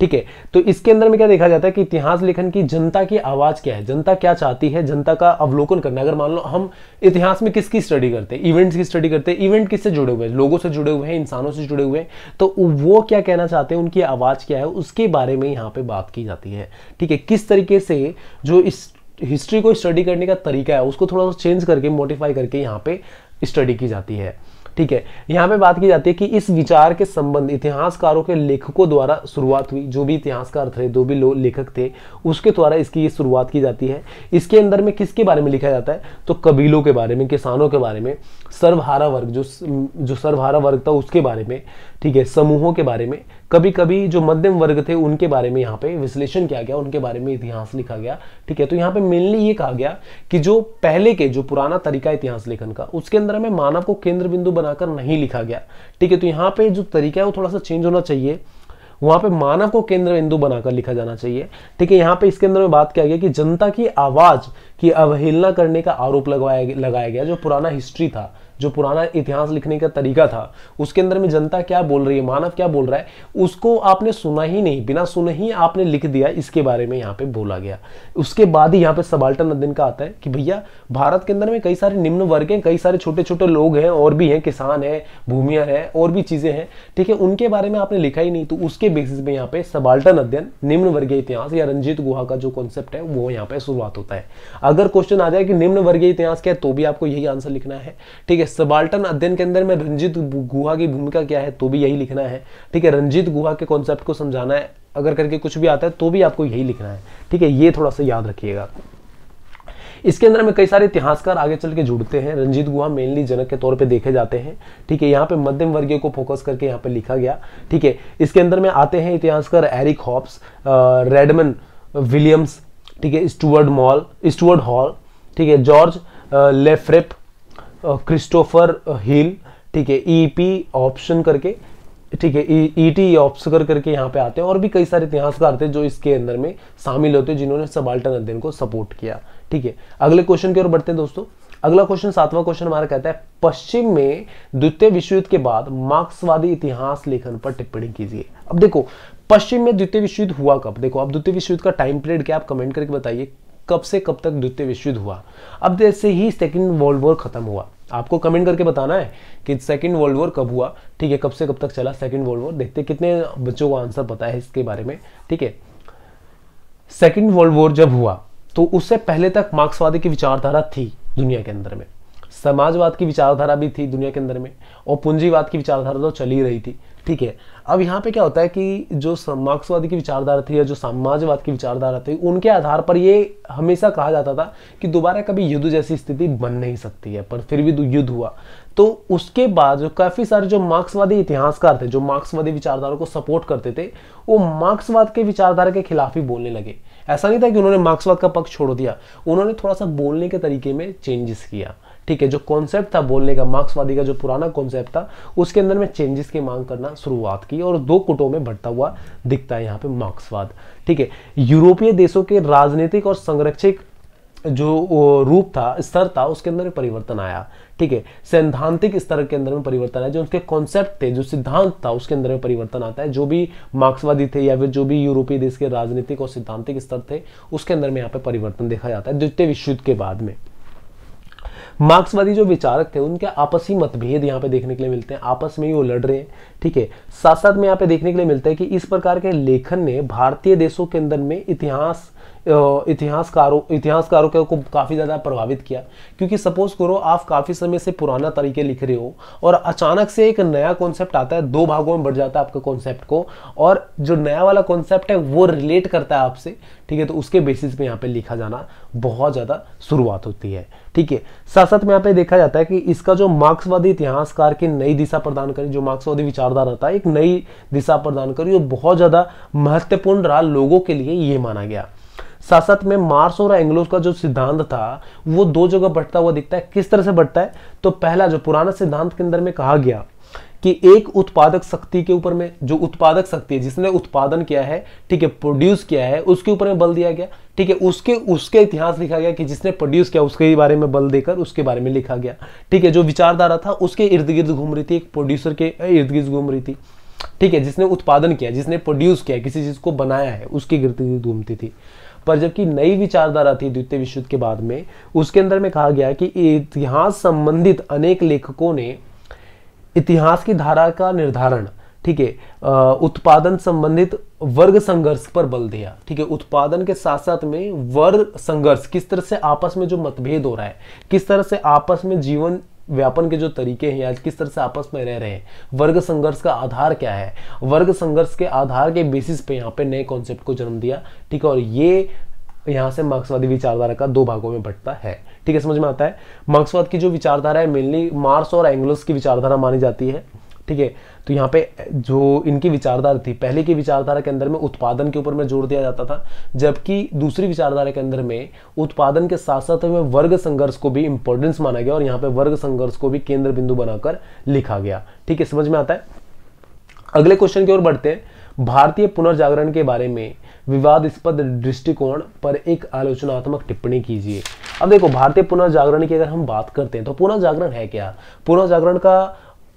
ठीक है तो इसके अंदर में क्या देखा जाता है कि इतिहास लेखन की जनता की आवाज क्या है जनता क्या चाहती है जनता का अवलोकन करना अगर मान लो हम इतिहास में किसकी स्टडी करते हैं इवेंट्स की स्टडी करते हैं इवेंट किससे जुड़े हुए हैं लोगों से जुड़े हुए हैं इंसानों से जुड़े हुए हैं तो वो क्या कहना चाहते हैं उनकी आवाज क्या है उसके बारे में यहाँ पे बात की जाती है ठीक है किस तरीके से जो इस हिस्ट्री को स्टडी करने का तरीका है उसको थोड़ा सा चेंज करके मोडिफाई करके यहाँ पे स्टडी की जाती है ठीक है यहाँ पे बात की जाती है कि इस विचार के संबंध इतिहासकारों के लेखकों द्वारा शुरुआत हुई जो भी इतिहासकार थे जो भी लेखक थे उसके द्वारा इसकी ये शुरुआत की जाती है इसके अंदर में किसके बारे में लिखा जाता है तो कबीलों के बारे में किसानों के बारे में सर्वहारा वर्ग जो जो सर्वहारा वर्ग था उसके बारे में ठीक है समूहों के बारे में कभी कभी जो मध्यम वर्ग थे उनके बारे में यहाँ पे विश्लेषण किया गया उनके बारे में इतिहास लिखा गया ठीक है तो यहाँ पे मेनली ये कहा गया कि जो पहले के जो पुराना तरीका इतिहास लेखन का उसके अंदर हमें मानव को केंद्र बिंदु बनाकर नहीं लिखा गया ठीक है तो यहाँ पे जो तरीका है वो थोड़ा सा चेंज होना चाहिए वहां पे मानव को केंद्र बिंदु बनाकर लिखा जाना चाहिए ठीक है यहाँ पे इसके अंदर में बात किया गया कि जनता की आवाज की अवहेलना करने का आरोप लगवाया लगाया गया जो पुराना हिस्ट्री था जो पुराना इतिहास लिखने का तरीका था उसके अंदर में जनता क्या बोल रही है मानव क्या बोल रहा है उसको आपने सुना ही नहीं बिना सुने ही आपने लिख दिया इसके बारे में यहाँ पे बोला गया उसके बाद ही यहाँ पे सबाल्टन अध्ययन का आता है कि भैया भारत के अंदर में कई सारे निम्न वर्ग हैं कई सारे छोटे छोटे लोग हैं और भी हैं किसान है भूमिया है और भी चीज़ें हैं ठीक है उनके बारे में आपने लिखा ही नहीं तो उसके बेसिस में यहाँ पे सबाल्टन अध्ययन निम्न वर्गीय इतिहास या रंजित गुहा का जो कॉन्सेप्ट है वो यहाँ पे शुरुआत होता है अगर क्वेश्चन आ जाए कि निम्न वर्गीय इतिहास क्या है तो भी आपको यही आंसर लिखना है ठीक है है सबाल्टन अध्ययन के अंदर में रंजित गुहा की भूमिका क्या है तो भी यही लिखना है ठीक है रंजित गुहा के कॉन्सेप्ट को समझाना है अगर करके कुछ भी आता है तो भी आपको यही लिखना है ठीक है ये थोड़ा सा याद रखिएगा इसके अंदर में कई सारे इतिहासकार आगे चल के जुड़ते हैं रंजीत गुहा मेनली जनक के तौर पे देखे जाते हैं ठीक है यहाँ पे मध्यम वर्गीय को फोकस करके यहाँ पे लिखा गया ठीक है इसके अंदर में आते हैं इतिहासकार एरिक हॉप्स रेडमन विलियम्स ठीक है स्टुअर्ड मॉल स्टुअर्ड हॉल ठीक है जॉर्ज लेफ्रेप क्रिस्टोफर हिल ठीक है ई पी ऑप्शन करके ठीक है ई टी ऑप्स कर करके यहाँ पे आते हैं और भी कई सारे इतिहासकार थे जो इसके अंदर में शामिल होते हैं जिन्होंने सबाल्टन अध्ययन को सपोर्ट किया ठीक है अगले क्वेश्चन की ओर बढ़ते हैं दोस्तों अगला क्वेश्चन सातवां क्वेश्चन हमारा कहता है पश्चिम में द्वितीय विश्व युद्ध के बाद मार्क्सवादी इतिहास लेखन पर टिप्पणी कीजिए अब देखो पश्चिम में द्वितीय विश्व युद्ध हुआ कब देखो अब द्वितीय विश्व युद्ध का टाइम पीरियड क्या आप कमेंट करके बताइए कब से कब तक द्वितीय विश्व युद्ध हुआ अब जैसे ही सेकेंड वर्ल्ड वॉर खत्म हुआ आपको कमेंट करके बताना है कि सेकेंड वर्ल्ड वॉर कब हुआ ठीक है कब से कब तक चला सेकेंड वर्ल्ड वॉर देखते कितने बच्चों का आंसर पता है इसके बारे में ठीक है सेकेंड वर्ल्ड वॉर जब हुआ तो उससे पहले तक मार्क्सवादी की विचारधारा थी दुनिया के अंदर में समाजवाद की विचारधारा भी थी दुनिया के अंदर में और पूंजीवाद की विचारधारा तो चली रही थी ठीक है अब यहाँ पे क्या होता है कि जो मार्क्सवादी की विचारधारा थी या जो समाजवाद की विचारधारा थी उनके आधार पर ये हमेशा कहा जाता था कि दोबारा कभी युद्ध जैसी स्थिति बन नहीं सकती है पर फिर भी युद्ध हुआ तो उसके बाद जो काफ़ी सारे जो मार्क्सवादी इतिहासकार थे जो मार्क्सवादी विचारधारा को सपोर्ट करते थे वो मार्क्सवाद के विचारधारा के खिलाफ ही बोलने लगे ऐसा नहीं था कि उन्होंने मार्क्सवाद का पक्ष छोड़ दिया उन्होंने थोड़ा सा बोलने के तरीके में चेंजेस किया ठीक है जो कॉन्सेप्ट था बोलने का मार्क्सवादी का जो पुराना कॉन्सेप्ट था उसके अंदर में चेंजेस की मांग करना शुरुआत की और दो कुटों में बढ़ता हुआ दिखता है यहाँ पे मार्क्सवाद ठीक है यूरोपीय देशों के राजनीतिक और संरक्षित जो रूप था स्तर था उसके अंदर परिवर्तन आया ठीक है सैद्धांतिक स्तर के अंदर में परिवर्तन आया जो उनके कॉन्सेप्ट थे जो सिद्धांत था उसके अंदर में परिवर्तन आता है जो भी मार्क्सवादी थे या फिर जो भी यूरोपीय देश के राजनीतिक और सिद्धांतिक स्तर थे उसके अंदर में यहाँ पे परिवर्तन देखा जाता है द्वितीय विश्व युद्ध के बाद में मार्क्सवादी जो विचारक थे उनके आपसी मतभेद यहाँ पे देखने के लिए मिलते हैं आपस में ही वो लड़ रहे हैं ठीक है साथ साथ में यहाँ पे देखने के लिए मिलता है कि इस प्रकार के लेखन ने भारतीय देशों के अंदर में इतिहास इतिहासकारों इतिहासकारों के को काफ़ी ज़्यादा प्रभावित किया क्योंकि सपोज करो आप काफ़ी समय से पुराना तरीके लिख रहे हो और अचानक से एक नया कॉन्सेप्ट आता है दो भागों में बढ़ जाता है आपके कॉन्सेप्ट को और जो नया वाला कॉन्सेप्ट है वो रिलेट करता है आपसे ठीक है तो उसके बेसिस पे यहाँ पे लिखा जाना बहुत ज़्यादा शुरुआत होती है ठीक है साथ साथ में यहाँ पे देखा जाता है कि इसका जो मार्क्सवादी इतिहासकार की नई दिशा प्रदान करी जो मार्क्सवादी विचारधारा था एक नई दिशा प्रदान करी वो बहुत ज़्यादा महत्वपूर्ण रहा लोगों के लिए ये माना गया साथ साथ में मार्स और एंग्लोस का जो सिद्धांत था वो दो जगह बढ़ता हुआ दिखता है किस तरह से बढ़ता है तो पहला जो पुराना सिद्धांत के अंदर में कहा गया कि एक उत्पादक शक्ति के ऊपर में जो उत्पादक शक्ति है जिसने उत्पादन किया है ठीक है प्रोड्यूस किया है उसके ऊपर में बल दिया गया ठीक है उसके उसके इतिहास लिखा गया कि जिसने प्रोड्यूस किया उसके बारे में बल देकर उसके बारे में लिखा गया ठीक है जो विचारधारा था उसके इर्द गिर्द घूम रही थी एक प्रोड्यूसर के इर्द गिर्द घूम रही थी ठीक है जिसने उत्पादन किया जिसने प्रोड्यूस किया किसी चीज़ को बनाया है उसके गिर्द गिर्द घूमती थी पर जबकि नई विचारधारा थी द्वितीय विश्व युद्ध के बाद में उसके अंदर में कहा गया कि इतिहास संबंधित अनेक लेखकों ने इतिहास की धारा का निर्धारण ठीक है उत्पादन संबंधित वर्ग संघर्ष पर बल दिया ठीक है उत्पादन के साथ साथ में वर्ग संघर्ष किस तरह से आपस में जो मतभेद हो रहा है किस तरह से आपस में जीवन व्यापन के जो तरीके हैं आज किस तरह से आपस में रह रहे हैं वर्ग संघर्ष का आधार क्या है वर्ग संघर्ष के आधार के बेसिस पे यहाँ पे नए कॉन्सेप्ट को जन्म दिया ठीक है और ये यहाँ से मार्क्सवादी विचारधारा का दो भागों में बंटता है ठीक है समझ में आता है मार्क्सवाद की जो विचारधारा है मेनली मार्क्स और एंग्लोस की विचारधारा मानी जाती है ठीक है तो यहाँ पे जो इनकी विचारधारा थी पहले की विचारधारा के अंदर में उत्पादन के ऊपर में जोर दिया जाता था जबकि दूसरी विचारधारा के अंदर में उत्पादन के साथ साथ में वर्ग संघर्ष को भी इंपॉर्टेंस माना गया और यहाँ पे वर्ग संघर्ष को भी केंद्र बिंदु बनाकर लिखा गया ठीक है समझ में आता है अगले क्वेश्चन की ओर बढ़ते हैं भारतीय पुनर्जागरण के बारे में विवादस्पद दृष्टिकोण पर एक आलोचनात्मक टिप्पणी कीजिए अब देखो भारतीय पुनर्जागरण की अगर हम बात करते हैं तो पुनर्जागरण है क्या पुनर्जागरण का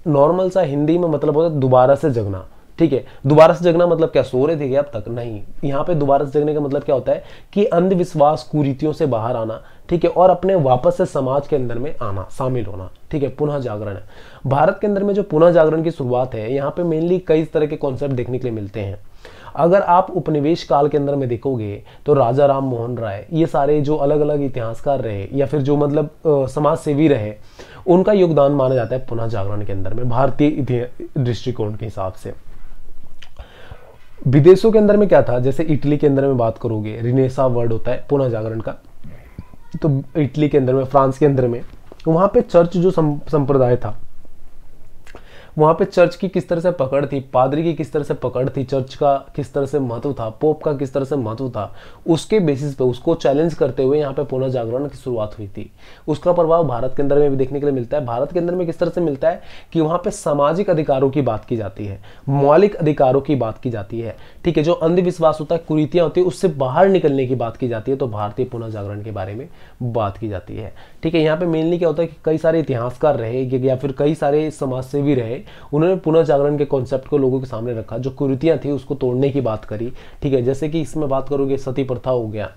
नॉर्मल सा हिंदी में मतलब होता है दोबारा से जगना ठीक है दोबारा से जगना मतलब क्या सो रहे थे अब तक नहीं यहाँ पे दोबारा से जगने का मतलब क्या होता है कि अंधविश्वास कुरीतियों से बाहर आना ठीक है और अपने वापस से समाज के अंदर में आना शामिल होना ठीक है पुनः जागरण भारत के अंदर में जो पुनः जागरण की शुरुआत है यहाँ पे मेनली कई तरह के कॉन्सेप्ट देखने के लिए मिलते हैं अगर आप उपनिवेश काल के अंदर में देखोगे तो राजा राम मोहन राय ये सारे जो अलग अलग इतिहासकार रहे या फिर जो मतलब समाज सेवी रहे उनका योगदान माना जाता है पुनः जागरण के अंदर में भारतीय दृष्टिकोण के हिसाब से विदेशों के अंदर में क्या था जैसे इटली के अंदर में बात करोगे रिनेसा वर्ड होता है पुनः जागरण का तो इटली के अंदर में फ्रांस के अंदर में वहां पे चर्च जो संप्रदाय था वहाँ पे चर्च की किस तरह से पकड़ थी पादरी की किस तरह से पकड़ थी चर्च का किस तरह से महत्व था पोप का किस तरह से महत्व था उसके बेसिस पे उसको चैलेंज करते हुए यहाँ पे पुनः जागरण की शुरुआत हुई थी उसका प्रभाव भारत के अंदर में भी देखने के लिए मिलता है भारत के अंदर में किस तरह से मिलता है कि वहाँ पे सामाजिक अधिकारों की बात की जाती है मौलिक अधिकारों की बात की जाती है ठीक है जो अंधविश्वास होता है कुरीतियाँ होती है उससे बाहर निकलने की बात की जाती है तो भारतीय पुनः जागरण के बारे में बात की जाती है ठीक है यहाँ पे मेनली क्या होता है कि कई सारे इतिहासकार रहे या फिर कई सारे समाजसेवी रहे उन्होंने पुनर्जागरण के कॉन्सेप्ट को लोगों के सामने रखा जो कुरीतियाँ थी उसको तोड़ने की बात करी ठीक है जैसे कि इसमें बात करोगे सती प्रथा हो गया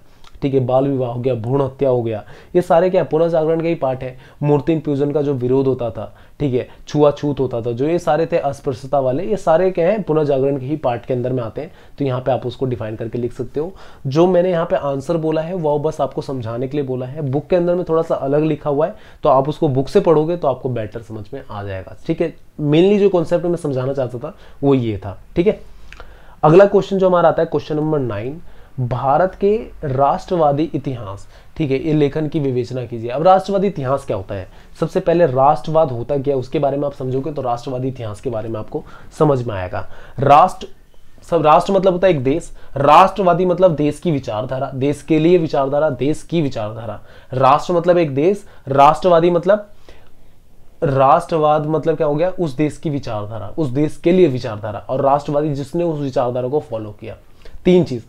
ठीक है बाल विवाह हो गया भ्रूण हत्या हो गया ये सारे क्या पुनः जागरण का ही पार्ट है मूर्ति इंफ्यूजन का जो विरोध होता था ठीक है छुआछूत होता था जो ये सारे थे अस्पृश्यता वाले ये सारे क्या है पुनः जागरण के ही पार्ट के अंदर में आते हैं तो यहाँ पे आप उसको डिफाइन करके लिख सकते हो जो मैंने यहाँ पे आंसर बोला है वह बस आपको समझाने के लिए बोला है बुक के अंदर में थोड़ा सा अलग लिखा हुआ है तो आप उसको बुक से पढ़ोगे तो आपको बेटर समझ में आ जाएगा ठीक है मेनली जो कॉन्सेप्ट में समझाना चाहता था वो ये था ठीक है अगला क्वेश्चन जो हमारा आता है क्वेश्चन नंबर नाइन भारत के राष्ट्रवादी इतिहास ठीक है ये लेखन की विवेचना कीजिए अब राष्ट्रवादी इतिहास क्या होता है सबसे पहले राष्ट्रवाद होता क्या उसके बारे में आप समझोगे तो राष्ट्रवादी इतिहास के बारे में आपको समझ में आएगा राष्ट्र सब राष्ट्र मतलब होता है एक देश राष्ट्रवादी मतलब देश की विचारधारा देश के लिए विचारधारा देश की विचारधारा राष्ट्र मतलब एक देश राष्ट्रवादी मतलब राष्ट्रवाद मतलब क्या हो गया उस देश की विचारधारा उस देश के लिए विचारधारा और राष्ट्रवादी जिसने उस विचारधारा को फॉलो किया तीन चीज़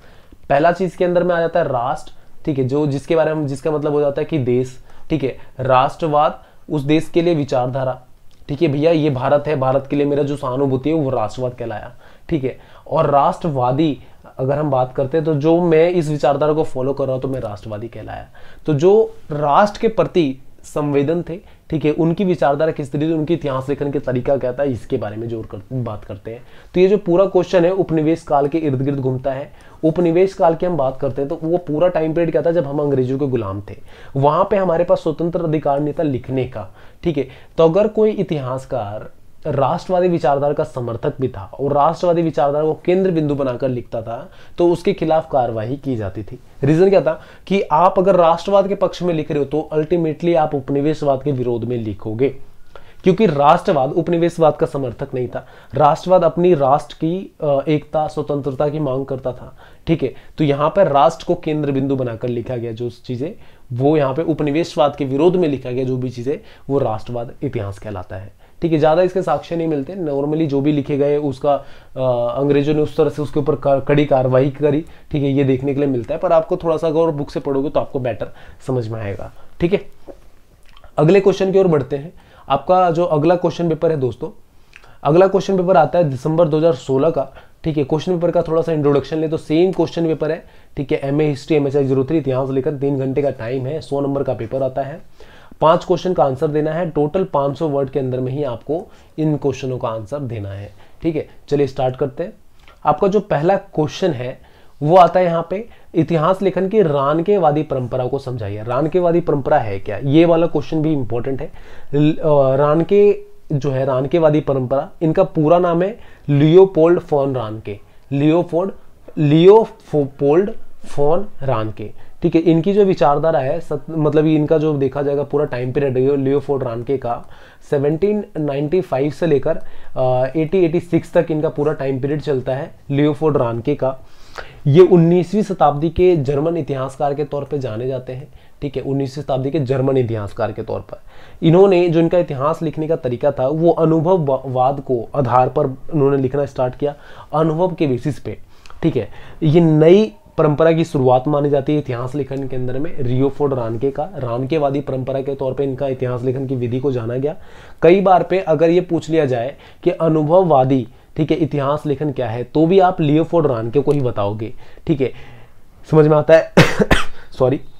पहला चीज के अंदर में आ जाता है राष्ट्र ठीक है जो जिसके बारे में जिसका मतलब हो जाता है कि देश ठीक है राष्ट्रवाद उस देश के लिए विचारधारा ठीक है भैया ये भारत है भारत के लिए मेरा जो सहानुभूति है वो राष्ट्रवाद कहलाया ठीक है और राष्ट्रवादी अगर हम बात करते हैं तो जो मैं इस विचारधारा को फॉलो कर रहा हूँ तो मैं राष्ट्रवादी कहलाया तो जो राष्ट्र के प्रति संवेदन थे ठीक है उनकी विचारधारा किस तरीके से उनके इतिहास लेखन के तरीका क्या था इसके बारे में जोर कर, बात करते हैं तो ये जो पूरा क्वेश्चन है उपनिवेश काल के इर्द गिर्द घूमता है उपनिवेश काल की हम बात करते हैं तो वो पूरा टाइम पीरियड क्या था जब हम अंग्रेजों के गुलाम थे वहां पे हमारे पास स्वतंत्र अधिकार नहीं था लिखने का ठीक है तो अगर कोई इतिहासकार राष्ट्रवादी विचारधारा का समर्थक भी था और राष्ट्रवादी विचारधारा को केंद्र बिंदु बनाकर लिखता था तो उसके खिलाफ कार्रवाई की जाती थी रीजन क्या था कि आप अगर राष्ट्रवाद के पक्ष में लिख रहे हो तो अल्टीमेटली आप उपनिवेशवाद के विरोध में लिखोगे क्योंकि राष्ट्रवाद उपनिवेशवाद का समर्थक नहीं था राष्ट्रवाद अपनी राष्ट्र की एकता स्वतंत्रता की मांग करता था ठीक है तो यहां पर राष्ट्र को केंद्र बिंदु बनाकर लिखा गया जो चीज़ें वो यहां पे उपनिवेशवाद के विरोध में लिखा गया जो भी चीज़ें वो राष्ट्रवाद इतिहास कहलाता है ठीक है ज़्यादा इसके साक्ष्य नहीं मिलते नॉर्मली जो भी लिखे गए उसका अंग्रेजों ने उस तरह से उसके ऊपर कड़ी कार्रवाई करी ठीक है ये देखने के लिए मिलता है पर आपको थोड़ा सा अगर बुक से पढ़ोगे तो आपको बेटर समझ में आएगा ठीक है अगले क्वेश्चन की ओर बढ़ते हैं आपका जो अगला क्वेश्चन पेपर है दोस्तों अगला क्वेश्चन पेपर आता है दिसंबर 2016 का ठीक है क्वेश्चन पेपर का थोड़ा सा इंट्रोडक्शन ले तो सेम क्वेश्चन पेपर है ठीक है M A history M H I zero three इतिहास लेकर तीन घंटे का टाइम है सौ नंबर का पेपर आता है पांच क्वेश्चन का आंसर देना है टोटल 500 वर्ड के अंदर में ही आपको इन क्वेश्चनों का आंसर देना है ठीक है चलिए स्टार्ट करते हैं आपका जो पहला क्वेश्चन है वो आता है यहाँ पे इतिहास लेखन की रान के वादी परंपरा को समझाइए रान के वादी परंपरा है क्या ये वाला क्वेश्चन भी इंपॉर्टेंट है रान के जो है रान के वादी परंपरा इनका पूरा नाम है लियोपोल्ड फोन रान के लियोफोल्ड लियोफोपोल्ड रान के ठीक है इनकी जो विचारधारा है सत, मतलब इनका जो देखा जाएगा पूरा टाइम पीरियड लियो, लियो रानके का 1795 से लेकर एटी एटी सिक्स तक इनका पूरा टाइम पीरियड चलता है लियो रानके का ये 19वीं शताब्दी के जर्मन इतिहासकार के तौर पे जाने जाते हैं ठीक है 19वीं शताब्दी के जर्मन इतिहासकार के तौर पर इन्होंने जो इनका इतिहास लिखने का तरीका था वो अनुभववाद को आधार पर उन्होंने लिखना स्टार्ट किया अनुभव के बेसिस पे ठीक है ये नई परंपरा की शुरुआत मानी जाती है इतिहास लेखन के अंदर में रियोफोर्ड रानके का रानकेवादी परंपरा के तौर पे इनका इतिहास लेखन की विधि को जाना गया कई बार पे अगर ये पूछ लिया जाए कि अनुभववादी ठीक है इतिहास लेखन क्या है तो भी आप लियोफोर्ड रानके को ही बताओगे ठीक है समझ में आता है सॉरी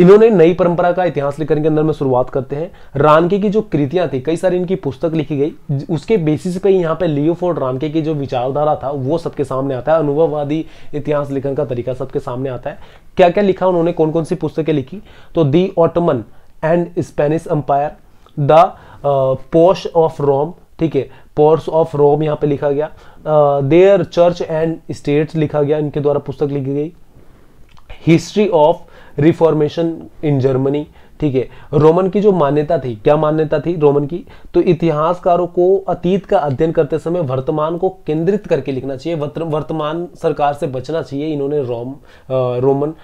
इन्होंने नई परंपरा का इतिहास लिखने के अंदर में शुरुआत करते हैं रानके की जो कृतियां थी कई सारी इनकी पुस्तक लिखी गई उसके बेसिस पे यहाँ पे लियोफोर्ड रानके की जो विचारधारा था वो सबके सामने आता है अनुभववादी इतिहास लिखने का तरीका सबके सामने आता है क्या क्या लिखा उन्होंने कौन कौन सी पुस्तकें लिखी तो the Ottoman and Spanish empire the popes of Rome ठीक है पोर्स ऑफ रोम यहाँ पे लिखा गया देयर चर्च एंड स्टेट्स लिखा गया इनके द्वारा पुस्तक लिखी गई history of reformation in Germany ठीक है रोमन की जो मान्यता थी क्या मान्यता थी रोमन की तो इतिहासकारों को अतीत का अध्ययन करते समय वर्तमान को केंद्रित करके लिखना चाहिए वर्तमान सरकार से बचना चाहिए इन्होंने रोम रोमन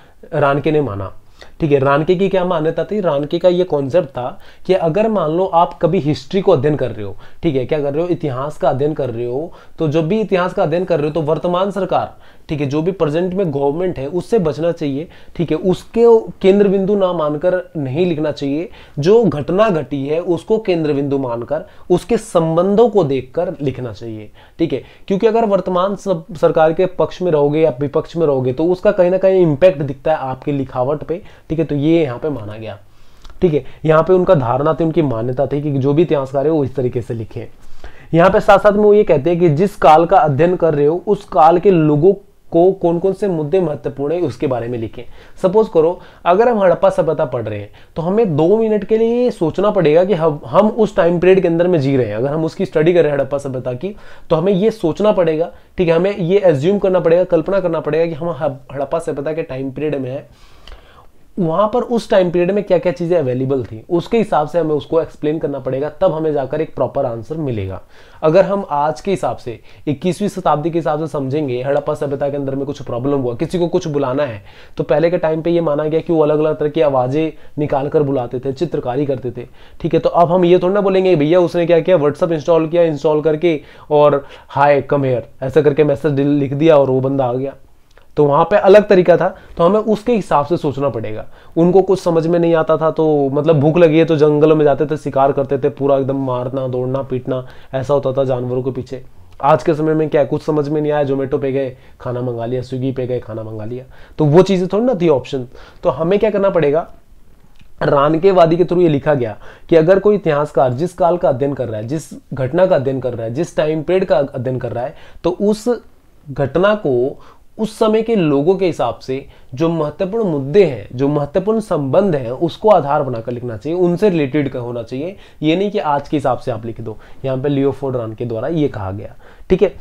रानके ने माना ठीक है रानके की क्या मान्यता थी रानके का ये कॉन्सेप्ट था कि अगर मान लो आप कभी हिस्ट्री को अध्ययन कर रहे हो ठीक है क्या कर रहे हो इतिहास का अध्ययन कर रहे हो तो जब भी इतिहास का अध्ययन कर रहे हो तो वर्तमान सरकार ठीक है जो भी प्रेजेंट में गवर्नमेंट है उससे बचना चाहिए ठीक है उसके केंद्र बिंदु ना मानकर नहीं लिखना चाहिए जो घटना घटी है उसको केंद्र बिंदु मानकर उसके संबंधों को देखकर लिखना चाहिए ठीक है क्योंकि अगर वर्तमान सरकार के पक्ष में रहोगे या विपक्ष में रहोगे तो उसका कहीं ना कहीं इम्पैक्ट दिखता है आपके लिखावट पर ठीक है तो ये यहाँ पे माना गया ठीक है यहाँ पे उनका धारणा थी उनकी मान्यता थी कि जो भी इतिहासकार है वो इस तरीके से लिखे यहाँ पे साथ साथ में वो ये कहते हैं कि जिस काल का अध्ययन कर रहे हो उस काल के लोगों को कौन कौन से मुद्दे महत्वपूर्ण है उसके बारे में लिखें सपोज करो अगर हम हड़प्पा सभ्यता पढ़ रहे हैं तो हमें दो मिनट के लिए सोचना पड़ेगा कि हम हम उस टाइम पीरियड के अंदर में जी रहे हैं अगर हम उसकी स्टडी कर रहे हैं हड़प्पा सभ्यता की तो हमें ये सोचना पड़ेगा ठीक है हमें ये एज्यूम करना पड़ेगा कल्पना करना पड़ेगा कि हम हड़प्पा सभ्यता के टाइम पीरियड में है वहाँ पर उस टाइम पीरियड में क्या क्या चीज़ें अवेलेबल थी उसके हिसाब से हमें उसको एक्सप्लेन करना पड़ेगा तब हमें जाकर एक प्रॉपर आंसर मिलेगा अगर हम आज के हिसाब से 21वीं शताब्दी के हिसाब से समझेंगे हड़प्पा सभ्यता के अंदर में कुछ प्रॉब्लम हुआ किसी को कुछ बुलाना है तो पहले के टाइम पे ये माना गया कि वो अलग अलग तरह की आवाज़ें निकाल कर बुलाते थे चित्रकारी करते थे ठीक है तो अब हम ये थोड़ा ना बोलेंगे भैया उसने क्या किया व्हाट्सअप इंस्टॉल किया इंस्टॉल करके और हाय कम हेयर ऐसा करके मैसेज लिख दिया और वो बंदा आ गया तो वहां पे अलग तरीका था तो हमें उसके हिसाब से सोचना पड़ेगा उनको कुछ समझ में नहीं आता था तो मतलब भूख लगी है तो जंगल में जाते थे शिकार करते थे पूरा एकदम मारना दौड़ना पीटना ऐसा होता था जानवरों के पीछे आज के समय में क्या है कुछ समझ में नहीं आया जोमेटो पे गए खाना मंगा लिया स्विगी पे गए खाना मंगा लिया तो वो चीज़ें थोड़ी ना थी ऑप्शन तो हमें क्या करना पड़ेगा रान के वादी के थ्रू ये लिखा गया कि अगर कोई इतिहासकार जिस काल का अध्ययन कर रहा है जिस घटना का अध्ययन कर रहा है जिस टाइम पीरियड का अध्ययन कर रहा है तो उस घटना को उस समय के लोगों के हिसाब से जो महत्वपूर्ण मुद्दे हैं जो महत्वपूर्ण संबंध हैं उसको आधार बनाकर लिखना चाहिए उनसे रिलेटेड का होना चाहिए ये नहीं कि आज के हिसाब से आप लिख दो यहाँ पे लियोफोर्ड रान के द्वारा ये कहा गया ठीक है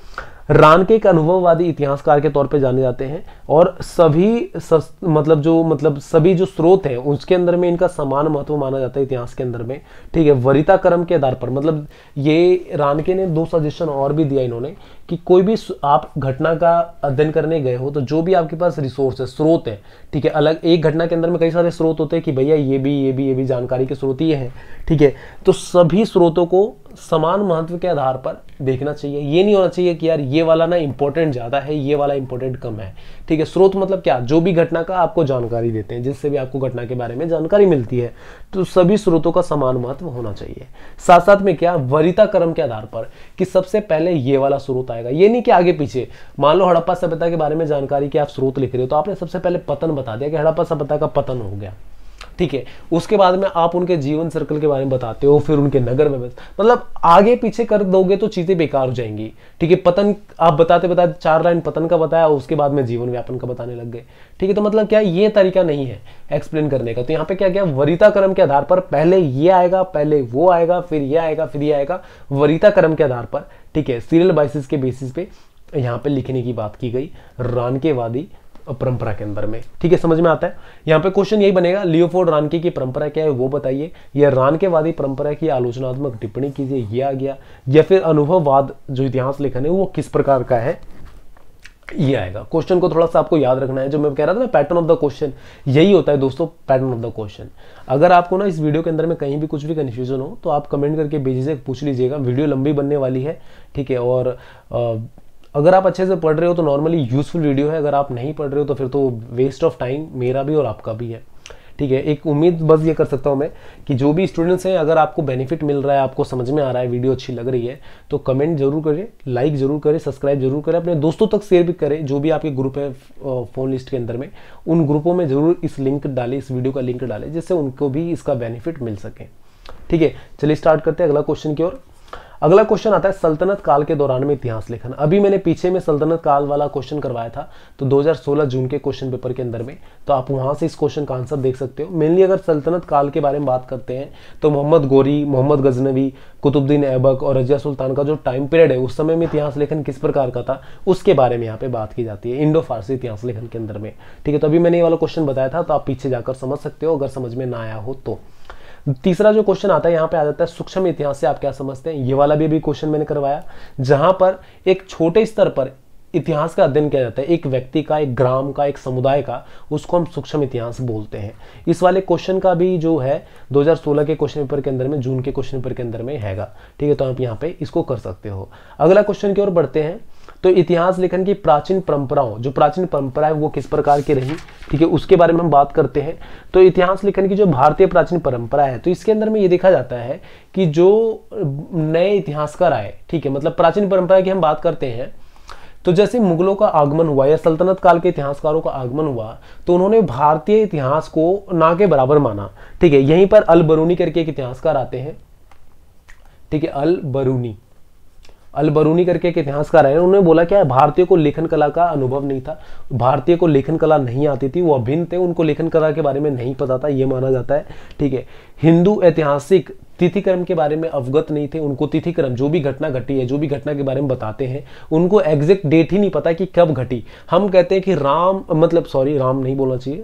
रान के एक अनुभववादी इतिहासकार के तौर पर जाने जाते हैं और सभी सस, मतलब जो मतलब सभी जो स्रोत हैं उसके अंदर में इनका समान महत्व माना जाता है इतिहास के अंदर में ठीक है वरिता कर्म के आधार पर मतलब ये रानके ने दो सजेशन और भी दिया इन्होंने कि कोई भी आप घटना का अध्ययन करने गए हो तो जो भी आपके पास रिसोर्स है स्रोत है ठीक है अलग एक घटना के अंदर में कई सारे स्रोत होते हैं कि भैया ये भी ये भी ये भी जानकारी के स्रोत ये हैं ठीक है तो सभी स्रोतों को समान महत्व के आधार पर देखना चाहिए ये नहीं होना चाहिए कि यार ये वाला ना इंपॉर्टेंट ज़्यादा है ये वाला इंपॉर्टेंट कम है ठीक है स्रोत मतलब क्या जो भी घटना का आपको जानकारी देते हैं जिससे भी आपको घटना के बारे में जानकारी मिलती है तो सभी स्रोतों का समान महत्व होना चाहिए साथ साथ में क्या वरिताक्रम के आधार पर कि सबसे पहले ये वाला स्रोत बताएगा ये नहीं कि आगे पीछे मान लो हड़प्पा सभ्यता के बारे में जानकारी के आप स्रोत लिख रहे हो तो आपने सबसे पहले पतन बता दिया कि हड़प्पा सभ्यता का पतन हो गया ठीक है उसके बाद में आप उनके जीवन सर्कल के बारे में बताते हो फिर उनके नगर में मतलब आगे पीछे कर दोगे तो चीज़ें बेकार हो जाएंगी ठीक है पतन आप बताते बताते चार लाइन पतन का बताया उसके बाद में जीवन व्यापन का बताने लग गए ठीक है तो मतलब क्या ये तरीका नहीं है एक्सप्लेन करने का तो यहाँ पे क्या क्या वरिता क्रम के आधार पर पहले ये आएगा पहले वो आएगा फिर ये आएगा फिर ये आएगा वरिता कर्म के आधार पर ठीक है सीरियल बाइसिस के बेसिस पे यहाँ पे लिखने की बात की गई रान के वादी परंपरा के अंदर में ठीक है समझ में आता है यहाँ पे क्वेश्चन यही बनेगा लियोफोर्ड रानके की परंपरा क्या है वो बताइए या रानकेवादी परंपरा की आलोचनात्मक टिप्पणी कीजिए ये आ गया या फिर अनुभववाद जो इतिहास लेखन है वो किस प्रकार का है ये आएगा क्वेश्चन को थोड़ा सा आपको याद रखना है जो मैं कह रहा था ना पैटर्न ऑफ द क्वेश्चन यही होता है दोस्तों पैटर्न ऑफ द क्वेश्चन अगर आपको ना इस वीडियो के अंदर में कहीं भी कुछ भी कन्फ्यूजन हो तो आप कमेंट करके बेझिझक पूछ लीजिएगा वीडियो लंबी बनने वाली है ठीक है और अगर आप अच्छे से पढ़ रहे हो तो नॉर्मली यूज़फुल वीडियो है अगर आप नहीं पढ़ रहे हो तो फिर तो वेस्ट ऑफ टाइम मेरा भी और आपका भी है ठीक है एक उम्मीद बस ये कर सकता हूँ मैं कि जो भी स्टूडेंट्स हैं अगर आपको बेनिफिट मिल रहा है आपको समझ में आ रहा है वीडियो अच्छी लग रही है तो कमेंट जरूर करें लाइक जरूर करें सब्सक्राइब जरूर करें अपने दोस्तों तक शेयर भी करें जो भी आपके ग्रुप है फ़ोन लिस्ट के अंदर में उन ग्रुपों में ज़रूर इस लिंक डालें इस वीडियो का लिंक डालें जिससे उनको भी इसका बेनिफिट मिल सके ठीक है चलिए स्टार्ट करते हैं अगला क्वेश्चन की ओर अगला क्वेश्चन आता है सल्तनत काल के दौरान में इतिहास लेखन अभी मैंने पीछे में सल्तनत काल वाला क्वेश्चन करवाया था तो 2016 जून के क्वेश्चन पेपर के अंदर में तो आप वहां से इस क्वेश्चन का आंसर देख सकते हो मेनली अगर सल्तनत काल के बारे में बात करते हैं तो मोहम्मद गोरी मोहम्मद गजनवी कुतुबद्दीन ऐबक और रजिया सुल्तान का जो टाइम पीरियड है उस समय में इतिहास लेखन किस प्रकार का था उसके बारे में यहाँ पे बात की जाती है इंडो फारसी इतिहास लेखन के अंदर में ठीक है तो अभी मैंने ये वाला क्वेश्चन बताया था तो आप पीछे जाकर समझ सकते हो अगर समझ में ना आया हो तो तीसरा जो क्वेश्चन आता है यहाँ पे आ जाता है सूक्ष्म इतिहास से आप क्या समझते हैं ये वाला भी अभी क्वेश्चन मैंने करवाया जहां पर एक छोटे स्तर पर इतिहास का अध्ययन किया जाता है एक व्यक्ति का एक ग्राम का एक समुदाय का उसको हम सूक्ष्म इतिहास बोलते हैं इस वाले क्वेश्चन का भी जो है 2016 के क्वेश्चन पेपर के अंदर में जून के क्वेश्चन पेपर के अंदर में हैगा ठीक है तो आप यहाँ पे इसको कर सकते हो अगला क्वेश्चन की ओर बढ़ते हैं तो इतिहास लेखन की प्राचीन परंपराओं जो प्राचीन परंपरा है वो किस प्रकार की रही ठीक है उसके बारे में हम बात करते हैं तो इतिहास लेखन की जो भारतीय प्राचीन परंपरा है तो इसके अंदर में ये देखा जाता है कि जो नए इतिहासकार आए ठीक है मतलब प्राचीन परंपरा की हम बात करते हैं तो जैसे मुगलों का आगमन हुआ या सल्तनत काल के इतिहासकारों का आगमन हुआ तो उन्होंने भारतीय इतिहास को ना के बराबर माना ठीक है यहीं पर अल बरूनी करके एक इतिहासकार आते हैं ठीक है अल बरूनी अलबरूनी करके एक इतिहासकार है उन्होंने बोला क्या है भारतीयों को लेखन कला का अनुभव नहीं था भारतीय को लेखन कला नहीं आती थी वो अभिन्न थे उनको लेखन कला के बारे में नहीं पता था ये माना जाता है ठीक है हिंदू ऐतिहासिक तिथिक्रम के बारे में अवगत नहीं थे उनको तिथिक्रम जो भी घटना घटी है जो भी घटना के बारे में बताते हैं उनको एग्जैक्ट डेट ही नहीं पता कि कब घटी हम कहते हैं कि राम मतलब सॉरी राम नहीं बोलना चाहिए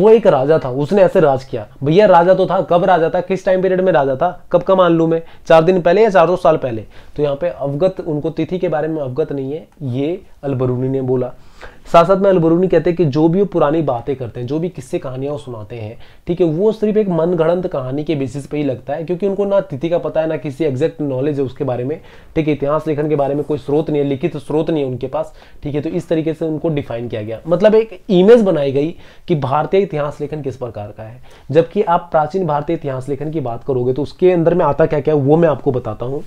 वो एक राजा था उसने ऐसे राज किया भैया राजा तो था कब राजा था किस टाइम पीरियड में राजा था कब का मान लू मैं चार दिन पहले या चार साल पहले तो यहाँ पे अवगत उनको तिथि के बारे में अवगत नहीं है ये अलबरूनी ने बोला साथ साथ में अलबरूनी कहते हैं कि जो भी वो पुरानी बातें करते हैं जो भी किस्से कहानियाँ सुनाते हैं ठीक है वो सिर्फ एक मनगढ़ंत कहानी के बेसिस पे ही लगता है क्योंकि उनको ना तिथि का पता है ना किसी एग्जैक्ट नॉलेज है उसके बारे में ठीक है इतिहास लेखन के बारे में कोई स्रोत नहीं है लिखित तो स्रोत नहीं है उनके पास ठीक है तो इस तरीके से उनको डिफाइन किया गया मतलब एक इमेज बनाई गई कि भारतीय इतिहास लेखन किस प्रकार का है जबकि आप प्राचीन भारतीय इतिहास लेखन की बात करोगे तो उसके अंदर में आता क्या क्या वो मैं आपको बताता हूँ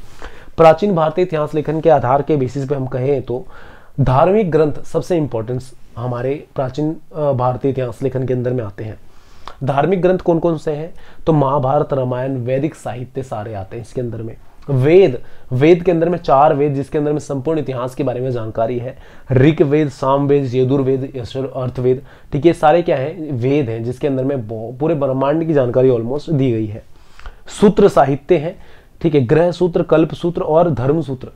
प्राचीन भारतीय इतिहास लेखन के आधार के बेसिस पे हम कहें तो धार्मिक ग्रंथ सबसे इंपॉर्टेंट हमारे प्राचीन भारतीय इतिहास लेखन के अंदर में आते हैं धार्मिक ग्रंथ कौन कौन से हैं तो महाभारत रामायण वैदिक साहित्य सारे आते हैं इसके अंदर में वेद वेद के अंदर में चार वेद जिसके अंदर में संपूर्ण इतिहास के बारे में जानकारी है ऋग वेद सामवेद यदुर्वेद यशर अर्थवेद ठीक है सारे क्या है वेद हैं जिसके अंदर में पूरे ब्रह्मांड की जानकारी ऑलमोस्ट दी गई है सूत्र साहित्य है ठीक है ग्रह सूत्र कल्प सूत्र और धर्म सूत्र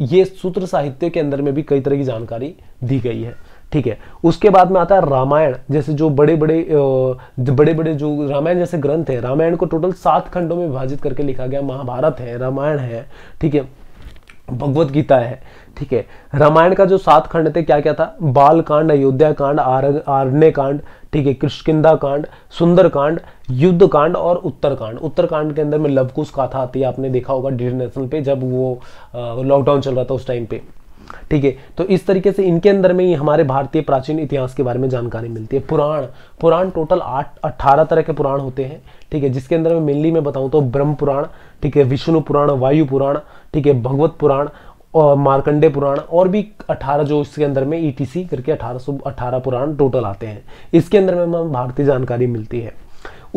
ये सूत्र साहित्य के अंदर में भी कई तरह की जानकारी दी गई है ठीक है उसके बाद में आता है रामायण जैसे जो बड़े बड़े बड़े बड़े जो रामायण जैसे ग्रंथ है रामायण को टोटल सात खंडों में विभाजित करके लिखा गया महाभारत है रामायण है ठीक है भगवत गीता है ठीक है रामायण का जो सात खंड थे क्या क्या था बाल कांड अयोध्या कांड आरण्य कांड ठीक है कृष्णकिंदा कांड सुंदर कांड युद्ध कांड और उत्तर कांड उत्तर कांड के अंदर में लवकुश काथा आती है आपने देखा होगा डी नेशनल पे जब वो लॉकडाउन चल रहा था उस टाइम पे ठीक है तो इस तरीके से इनके अंदर में ही हमारे भारतीय प्राचीन इतिहास के बारे में जानकारी मिलती है पुराण पुराण टोटल आठ अट्ठारह तरह के पुराण होते हैं ठीक है जिसके अंदर में मेनली मैं बताऊं तो ब्रह्म पुराण ठीक है विष्णु पुराण वायु पुराण ठीक है भगवत पुराण और मार्कंडे पुराण और भी 18 जो इसके अंदर में ई e करके अठारह सौ पुराण टोटल आते हैं इसके अंदर में हमें भारतीय जानकारी मिलती है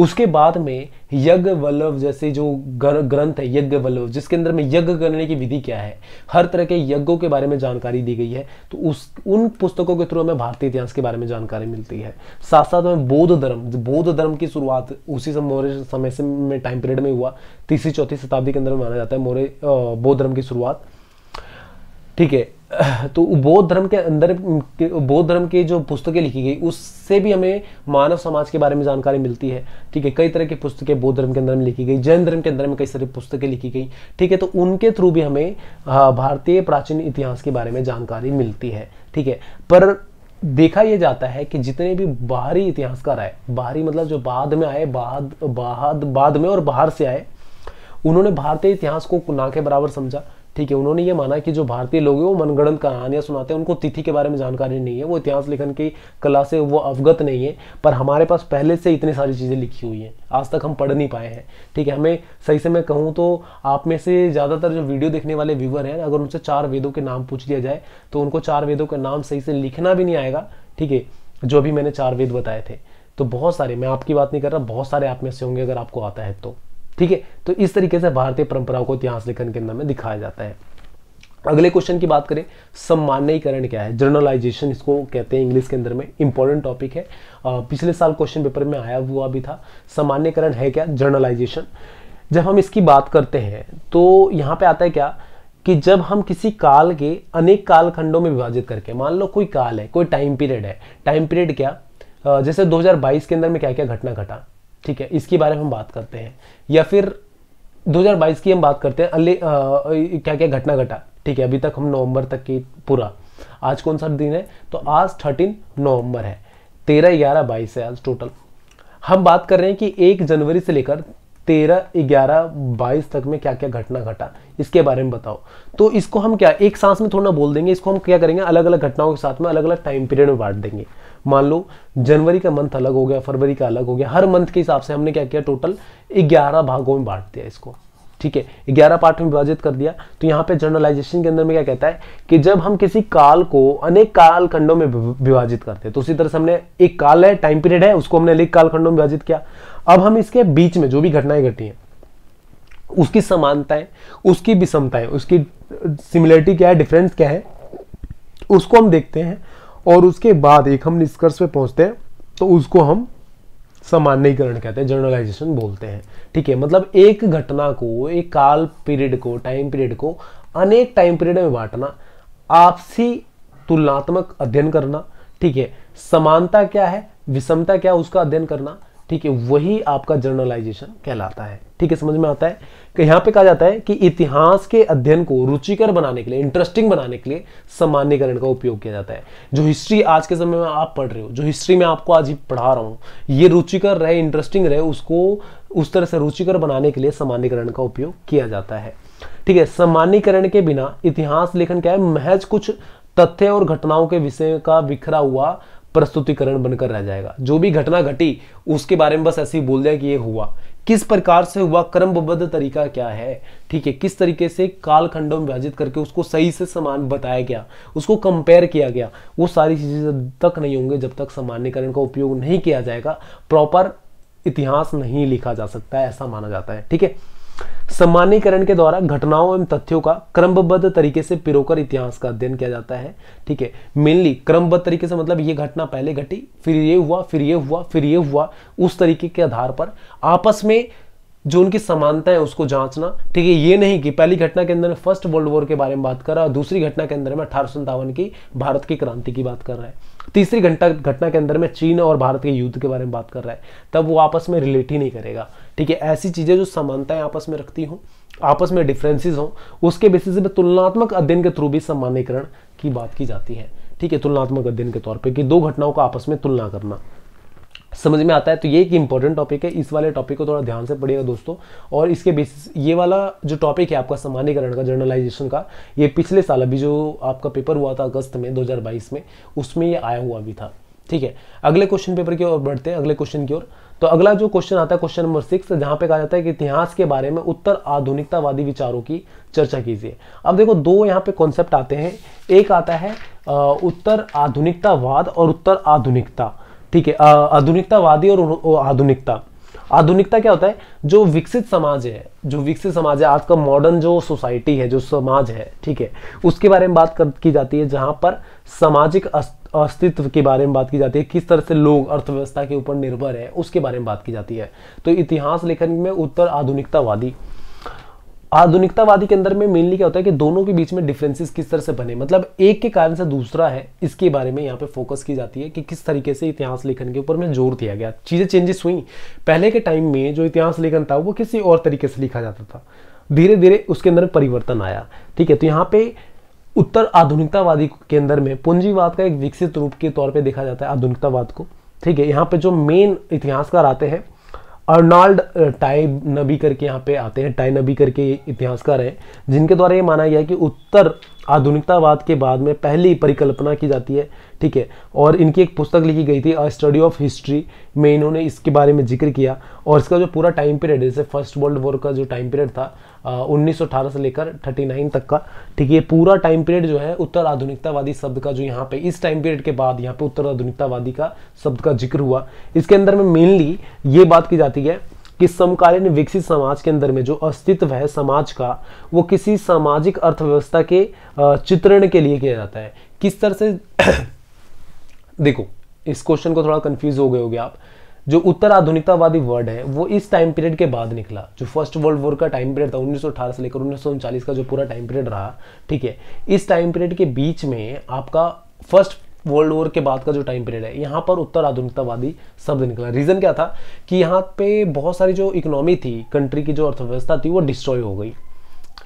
उसके बाद में यज्ञ वल्लभ जैसे जो ग्रंथ है यज्ञ वल्लभ जिसके अंदर में यज्ञ करने की विधि क्या है हर तरह के यज्ञों के बारे में जानकारी दी गई है तो उस उन पुस्तकों के थ्रू हमें भारतीय इतिहास के बारे में जानकारी मिलती है साथ साथ में बौद्ध धर्म बौद्ध धर्म की शुरुआत उसी समय समय से में टाइम पीरियड में हुआ तीसरी चौथी शताब्दी के अंदर माना जाता है मौर्य बौद्ध धर्म की शुरुआत ठीक है तो बौद्ध धर्म के अंदर बौद्ध धर्म की जो पुस्तकें लिखी गई उससे भी हमें मानव समाज के बारे में जानकारी मिलती है ठीक है कई तरह की पुस्तकें बौद्ध धर्म के अंदर में लिखी गई जैन धर्म के अंदर में कई सारी पुस्तकें लिखी गई ठीक है तो उनके थ्रू भी हमें भारतीय प्राचीन इतिहास के बारे में जानकारी मिलती है ठीक है पर देखा यह जाता है कि जितने भी बाहरी इतिहासकार आए बाहरी मतलब जो बाद में आए बाद बाद बाद में और बाहर से आए उन्होंने भारतीय इतिहास को ना के बराबर समझा ठीक है उन्होंने ये माना कि जो भारतीय लोग हैं वो मनगढ़ंत कहानियाँ सुनाते हैं उनको तिथि के बारे में जानकारी नहीं है वो इतिहास लेखन की कला से वो अवगत नहीं है पर हमारे पास पहले से इतनी सारी चीज़ें लिखी हुई हैं आज तक हम पढ़ नहीं पाए हैं ठीक है हमें सही से मैं कहूँ तो आप में से ज़्यादातर जो वीडियो देखने वाले व्यूवर हैं अगर उनसे चार वेदों के नाम पूछ लिया जाए तो उनको चार वेदों के नाम सही से लिखना भी नहीं आएगा ठीक है जो भी मैंने चार वेद बताए थे तो बहुत सारे मैं आपकी बात नहीं कर रहा बहुत सारे आप में से होंगे अगर आपको आता है तो ठीक है तो इस तरीके से भारतीय परंपराओं को इतिहास लेखन के अंदर में दिखाया जाता है अगले क्वेश्चन की बात करें सम्मान्यकरण क्या है जर्नलाइजेशन इसको कहते हैं इंग्लिश के अंदर में इंपॉर्टेंट टॉपिक है आ, पिछले साल क्वेश्चन पेपर में आया हुआ भी था सामान्यकरण है क्या जर्नलाइजेशन जब हम इसकी बात करते हैं तो यहाँ पे आता है क्या कि जब हम किसी काल के अनेक कालखंडों में विभाजित करके मान लो कोई काल है कोई टाइम पीरियड है टाइम पीरियड क्या जैसे 2022 के अंदर में क्या क्या घटना घटा ठीक है इसके बारे में हम बात करते हैं या फिर 2022 की हम बात करते हैं अली आ, क्या क्या घटना घटा ठीक है अभी तक हम नवंबर तक की पूरा आज कौन सा दिन है तो आज 13 नवंबर है 13 ग्यारह बाईस है आज टोटल हम बात कर रहे हैं कि एक जनवरी से लेकर तेरह ग्यारह बाईस तक में क्या क्या घटना घटा इसके बारे में बताओ तो इसको हम क्या एक सांस में थोड़ा बोल देंगे इसको हम क्या करेंगे अलग अलग घटनाओं के साथ में अलग अलग टाइम पीरियड में बांट देंगे मान लो जनवरी का मंथ अलग हो गया फरवरी का अलग हो गया हर मंथ के हिसाब से हमने क्या किया टोटल ग्यारह भागों में बांट दिया इसको ठीक है ग्यारह पार्ट में विभाजित कर दिया तो यहाँ पे जर्नलाइजेशन के अंदर में क्या कहता है कि जब हम किसी काल को अनेक काल खंडों में विभाजित करते हैं तो उसी तरह से हमने एक काल है टाइम पीरियड है उसको हमने अनेक काल में विभाजित किया अब हम इसके बीच में जो भी घटनाएं घटी हैं उसकी समानताएं उसकी विषमताएं उसकी सिमिलरिटी क्या है डिफरेंस क्या है उसको हम देखते हैं और उसके बाद एक हम निष्कर्ष पे पहुंचते हैं तो उसको हम सामान्यकरण कहते हैं जर्नलाइजेशन बोलते हैं ठीक है मतलब एक घटना को एक काल पीरियड को टाइम पीरियड को अनेक टाइम पीरियड में बांटना आपसी तुलनात्मक अध्ययन करना ठीक है समानता क्या है विषमता क्या उसका अध्ययन करना ठीक है वही आपका जर्नलाइजेशन कहलाता है ठीक है समझ में आता है कि यहां पे कहा जाता है कि इतिहास के अध्ययन को रुचिकर बनाने के लिए इंटरेस्टिंग बनाने के लिए सामान्यकरण का उपयोग किया जाता है जो हिस्ट्री आज के समय में आप पढ़ रहे हो जो हिस्ट्री में आपको आज ही पढ़ा रहा हूं ये रुचिकर रहे इंटरेस्टिंग रहे उसको उस तरह से रुचिकर बनाने के लिए सामान्यकरण का उपयोग किया जाता है ठीक है सामान्यकरण के बिना इतिहास लेखन क्या है महज कुछ तथ्य और घटनाओं के विषय का बिखरा हुआ प्रस्तुतिकरण बनकर रह जाएगा जो भी घटना घटी उसके बारे में बस ऐसे ही बोल दिया कि ये हुआ किस प्रकार से हुआ क्रमबद्ध तरीका क्या है ठीक है किस तरीके से कालखंडों में विभाजित करके उसको सही से समान बताया गया उसको कंपेयर किया गया वो सारी चीज़ें जब तक नहीं होंगे जब तक सामान्यकरण का उपयोग नहीं किया जाएगा प्रॉपर इतिहास नहीं लिखा जा सकता है ऐसा माना जाता है ठीक है सम्मानीकरण के द्वारा घटनाओं एवं तथ्यों का क्रमबद्ध तरीके से पिरोकर इतिहास का अध्ययन किया जाता है ठीक है मेनली क्रमबद्ध तरीके से मतलब ये घटना पहले घटी फिर ये हुआ फिर ये हुआ फिर ये हुआ उस तरीके के आधार पर आपस में जो उनकी समानता है उसको जांचना ठीक है ये नहीं कि पहली घटना के अंदर में फर्स्ट वर्ल्ड वॉर के बारे में बात कर रहा है और दूसरी घटना के अंदर में अठारह की भारत की क्रांति की बात कर रहा है तीसरी घटना के अंदर में चीन और भारत के युद्ध के बारे में बात कर रहा है तब वो आपस में रिलेट ही नहीं करेगा ठीक है ऐसी चीज़ें जो समानताएं आपस में रखती हों आपस में डिफरेंसेस हों उसके बेसिस पे तुलनात्मक अध्ययन के थ्रू भी समानीकरण की बात की जाती है ठीक है तुलनात्मक अध्ययन के तौर पर कि दो घटनाओं का आपस में तुलना करना समझ में आता है तो ये एक इंपॉर्टेंट टॉपिक है इस वाले टॉपिक को थोड़ा ध्यान से पढ़िएगा दोस्तों और इसके बेसिस ये वाला जो टॉपिक है आपका सामान्यकरण का जर्नलाइजेशन का ये पिछले साल अभी जो आपका पेपर हुआ था अगस्त में 2022 में उसमें ये आया हुआ भी था ठीक है अगले क्वेश्चन पेपर की ओर बढ़ते हैं अगले क्वेश्चन की ओर तो अगला जो क्वेश्चन आता है क्वेश्चन नंबर सिक्स जहां पे कहा जाता है कि इतिहास के बारे में उत्तर आधुनिकतावादी विचारों की चर्चा कीजिए अब देखो दो यहाँ पे कॉन्सेप्ट आते हैं एक आता है उत्तर आधुनिकतावाद और उत्तर आधुनिकता ठीक है आधुनिकतावादी और आधुनिकता आधुनिकता क्या होता है जो विकसित समाज है जो विकसित समाज है आज का मॉडर्न जो सोसाइटी है जो समाज है ठीक है उसके बारे में बात कर, की जाती है जहां पर सामाजिक अस्तित्व के बारे में बात की जाती है किस तरह से लोग अर्थव्यवस्था के ऊपर निर्भर है उसके बारे में बात की जाती है तो इतिहास लेखन में उत्तर आधुनिकतावादी आधुनिकतावादी के अंदर में मेनली क्या होता है कि दोनों के बीच में डिफरेंसेस किस तरह से बने मतलब एक के कारण से दूसरा है इसके बारे में यहाँ पे फोकस की जाती है कि किस तरीके से इतिहास लेखन के ऊपर में जोर दिया गया चीज़ें चेंजेस हुई पहले के टाइम में जो इतिहास लेखन था वो किसी और तरीके से लिखा जाता था धीरे धीरे उसके अंदर परिवर्तन आया ठीक है तो यहाँ पे उत्तर आधुनिकतावादी के अंदर में पूंजीवाद का एक विकसित रूप के तौर पे देखा जाता है आधुनिकतावाद को ठीक है यहाँ पे जो मेन इतिहासकार आते हैं अर्नाल्ड टाई नबी करके यहाँ पे आते हैं टाई नबी करके इतिहासकार हैं जिनके द्वारा ये माना गया कि उत्तर आधुनिकतावाद के बाद में पहली परिकल्पना की जाती है ठीक है और इनकी एक पुस्तक लिखी गई थी अ स्टडी ऑफ हिस्ट्री में इन्होंने इसके बारे में जिक्र किया और इसका जो पूरा टाइम पीरियड है जैसे फर्स्ट वर्ल्ड वॉर का जो टाइम पीरियड था उन्नीस से लेकर 39 तक का ठीक है पूरा टाइम पीरियड जो है उत्तर आधुनिकतावादी शब्द का जो यहाँ पे इस टाइम पीरियड के बाद यहाँ पे उत्तर आधुनिकतावादी का शब्द का जिक्र हुआ इसके अंदर में मेनली ये बात की जाती है कि समकालीन विकसित समाज के अंदर में जो अस्तित्व है समाज का वो किसी सामाजिक अर्थव्यवस्था के चित्रण के लिए किया जाता है किस तरह से देखो इस क्वेश्चन को थोड़ा कंफ्यूज हो गए होगे आप जो उत्तर आधुनिकतावादी वर्ड है वो इस टाइम पीरियड के बाद निकला जो फर्स्ट वर्ल्ड वॉर का टाइम पीरियड था 1918 से लेकर उन्नीस का जो पूरा टाइम पीरियड रहा ठीक है इस टाइम पीरियड के बीच में आपका फर्स्ट वर्ल्ड वॉर के बाद का जो टाइम पीरियड है यहाँ पर उत्तर आधुनिकतावादी शब्द निकला रीज़न क्या था कि यहाँ पे बहुत सारी जो इकोनॉमी थी कंट्री की जो अर्थव्यवस्था थी वो डिस्ट्रॉय हो गई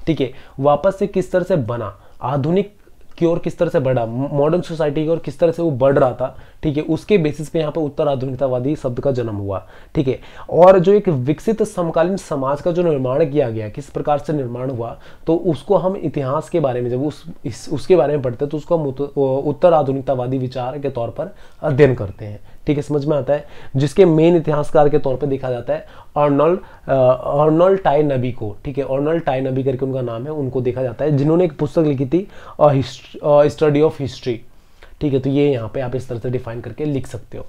ठीक है वापस से किस तरह से बना आधुनिक की ओर किस तरह से बढ़ा मॉडर्न सोसाइटी की ओर किस तरह से वो बढ़ रहा था ठीक है उसके बेसिस पे यहाँ पर उत्तर आधुनिकतावादी शब्द का जन्म हुआ ठीक है और जो एक विकसित समकालीन समाज का जो निर्माण किया गया किस प्रकार से निर्माण हुआ तो उसको हम इतिहास के बारे में जब उस इस, उसके बारे में पढ़ते हैं तो उसको हम उत्तर आधुनिकतावादी विचार के तौर पर अध्ययन करते हैं ठीक है समझ में आता है जिसके मेन इतिहासकार के तौर पे देखा जाता है अर्नल्ड अर्नल्ड टाई नबी को ठीक है अर्नल्ड टाई नबी करके उनका नाम है उनको देखा जाता है जिन्होंने एक पुस्तक लिखी थी स्टडी ऑफ हिस्ट्री ठीक है तो ये यहाँ पे आप इस तरह से डिफाइन करके लिख सकते हो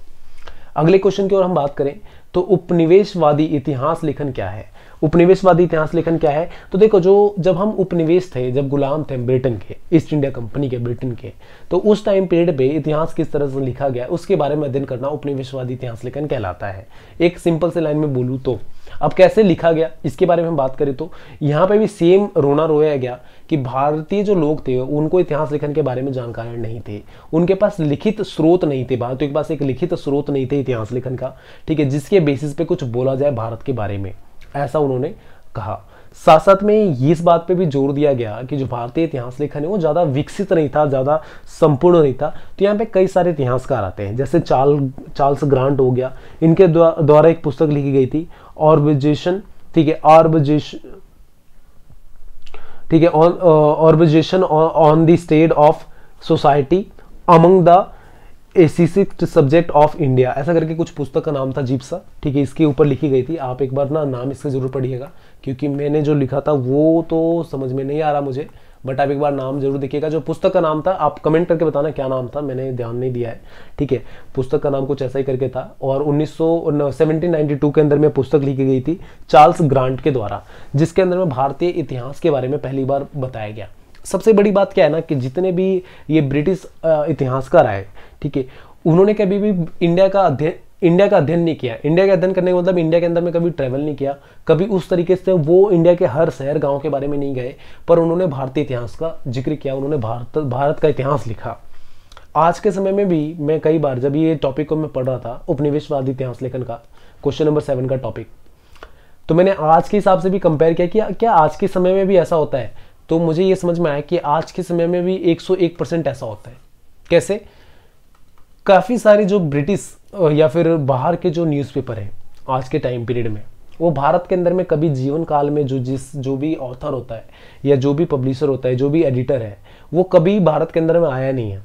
अगले क्वेश्चन की ओर हम बात करें तो उपनिवेशवादी इतिहास लेखन क्या है उपनिवेशवादी इतिहास लेखन क्या है तो देखो जो जब हम उपनिवेश थे जब गुलाम थे ब्रिटेन के ईस्ट इंडिया कंपनी के ब्रिटेन के तो उस टाइम पीरियड पे इतिहास किस तरह से लिखा गया उसके बारे में अध्ययन करना उपनिवेशवादी इतिहास लेखन कहलाता है एक सिंपल से लाइन में बोलूँ तो अब कैसे लिखा गया इसके बारे में हम बात करें तो यहाँ पे भी सेम रोना रोया गया कि भारतीय जो लोग थे उनको इतिहास लेखन के बारे में जानकारी नहीं थे उनके पास लिखित स्रोत नहीं थे भारतीय के पास एक लिखित स्रोत नहीं थे इतिहास लेखन का ठीक है जिसके बेसिस पे कुछ बोला जाए भारत के बारे में ऐसा उन्होंने कहा साथ साथ में इस बात पे भी जोर दिया गया कि जो भारतीय इतिहास लेखन है वो ज़्यादा विकसित नहीं था ज़्यादा संपूर्ण नहीं था तो यहाँ पे कई सारे इतिहासकार आते हैं जैसे चार्ल चार्ल्स ग्रांट हो गया इनके द्वारा एक पुस्तक लिखी गई थी ऑर्बिजेशन ठीक है ऑर्बिजेशन ठीक है ऑर्बिजेशन on the state of society among the Asiatic subject of India ऐसा करके कुछ पुस्तक का नाम था जिप्सा ठीक है इसके ऊपर लिखी गई थी आप एक बार ना नाम इसका जरूर पढ़िएगा क्योंकि मैंने जो लिखा था वो तो समझ में नहीं आ रहा मुझे बट आप एक बार नाम जरूर देखिएगा जो पुस्तक का नाम था आप कमेंट करके बताना क्या नाम था मैंने ध्यान नहीं दिया है ठीक है पुस्तक का नाम कुछ ऐसा ही करके था और उन्नीस के अंदर में पुस्तक लिखी गई थी चार्ल्स ग्रांट के द्वारा जिसके अंदर में भारतीय इतिहास के बारे में पहली बार बताया गया सबसे बड़ी बात क्या है ना कि जितने भी ये ब्रिटिश इतिहासकार आए ठीक है उन्होंने कभी भी इंडिया का अध्ययन इंडिया का अध्ययन नहीं किया इंडिया का अध्ययन करने का मतलब इंडिया के अंदर में कभी ट्रैवल नहीं किया कभी उस तरीके से वो इंडिया के हर शहर गांव के बारे में नहीं गए पर उन्होंने भारतीय इतिहास का जिक्र किया उन्होंने भारत भारत का इतिहास लिखा आज के समय में भी मैं कई बार जब ये टॉपिक को मैं पढ़ रहा था उपनिवेशवादी इतिहास लेखन का क्वेश्चन नंबर सेवन का टॉपिक तो मैंने आज के हिसाब से भी कंपेयर किया कि क्या आज के समय में भी ऐसा होता है तो मुझे ये समझ में आया कि आज के समय में भी 101 परसेंट ऐसा होता है कैसे काफ़ी सारे जो ब्रिटिश या फिर बाहर के जो न्यूज़पेपर हैं आज के टाइम पीरियड में वो भारत के अंदर में कभी जीवन काल में जो जिस जो भी ऑथर होता है या जो भी पब्लिशर होता है जो भी एडिटर है वो कभी भारत के अंदर में आया नहीं है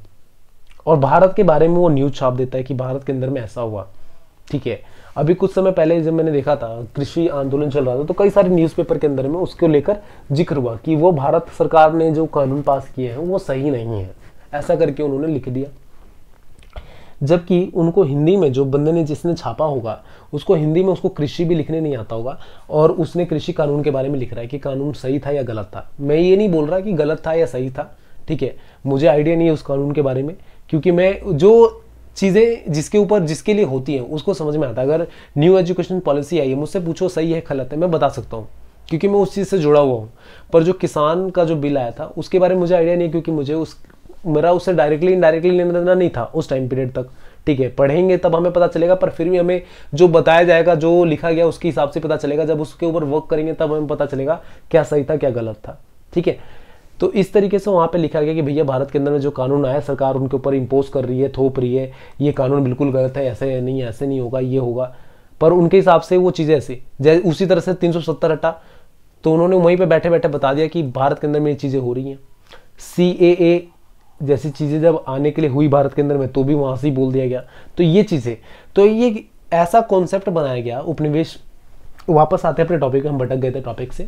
और भारत के बारे में वो न्यूज़ छाप देता है कि भारत के अंदर में ऐसा हुआ ठीक है अभी कुछ समय पहले जब मैंने देखा था कृषि आंदोलन चल रहा था तो कई सारे न्यूज़पेपर के अंदर में उसको लेकर जिक्र हुआ कि वो भारत सरकार ने जो कानून पास किए हैं वो सही नहीं है ऐसा करके उन्होंने लिख दिया जबकि उनको हिंदी में जो बंदे ने जिसने छापा होगा उसको हिंदी में उसको कृषि भी लिखने नहीं आता होगा और उसने कृषि कानून के बारे में लिख रहा है कि कानून सही था या गलत था मैं ये नहीं बोल रहा कि गलत था या सही था ठीक है मुझे आइडिया नहीं है उस कानून के बारे में क्योंकि मैं जो चीज़ें जिसके ऊपर जिसके लिए होती हैं उसको समझ में आता है अगर न्यू एजुकेशन पॉलिसी आई है मुझसे पूछो सही है गलत है मैं बता सकता हूँ क्योंकि मैं उस चीज़ से जुड़ा हुआ हूँ पर जो किसान का जो बिल आया था उसके बारे में मुझे आइडिया नहीं क्योंकि मुझे उस मेरा उससे डायरेक्टली इनडायरेक्टली लेना देना नहीं था उस टाइम पीरियड तक ठीक है पढ़ेंगे तब हमें पता चलेगा पर फिर भी हमें जो बताया जाएगा जो लिखा गया उसके हिसाब से पता चलेगा जब उसके ऊपर वर्क करेंगे तब हमें पता चलेगा क्या सही था क्या गलत था ठीक है तो इस तरीके से वहाँ पे लिखा गया कि भैया भारत के अंदर में जो कानून आया सरकार उनके ऊपर इम्पोज कर रही है थोप रही है ये कानून बिल्कुल गलत है ऐसे नहीं ऐसे नहीं होगा ये होगा पर उनके हिसाब से वो चीज़ें ऐसी जैसे उसी तरह से तीन हटा तो उन्होंने वहीं पर बैठे बैठे बता दिया कि भारत के अंदर में ये चीज़ें हो रही हैं सी ए ए जैसी चीज़ें जब आने के लिए हुई भारत के अंदर में तो भी वहाँ से ही बोल दिया गया तो ये चीज़ें तो ये ऐसा कॉन्सेप्ट बनाया गया उपनिवेश वापस आते अपने टॉपिक हम भटक गए थे टॉपिक से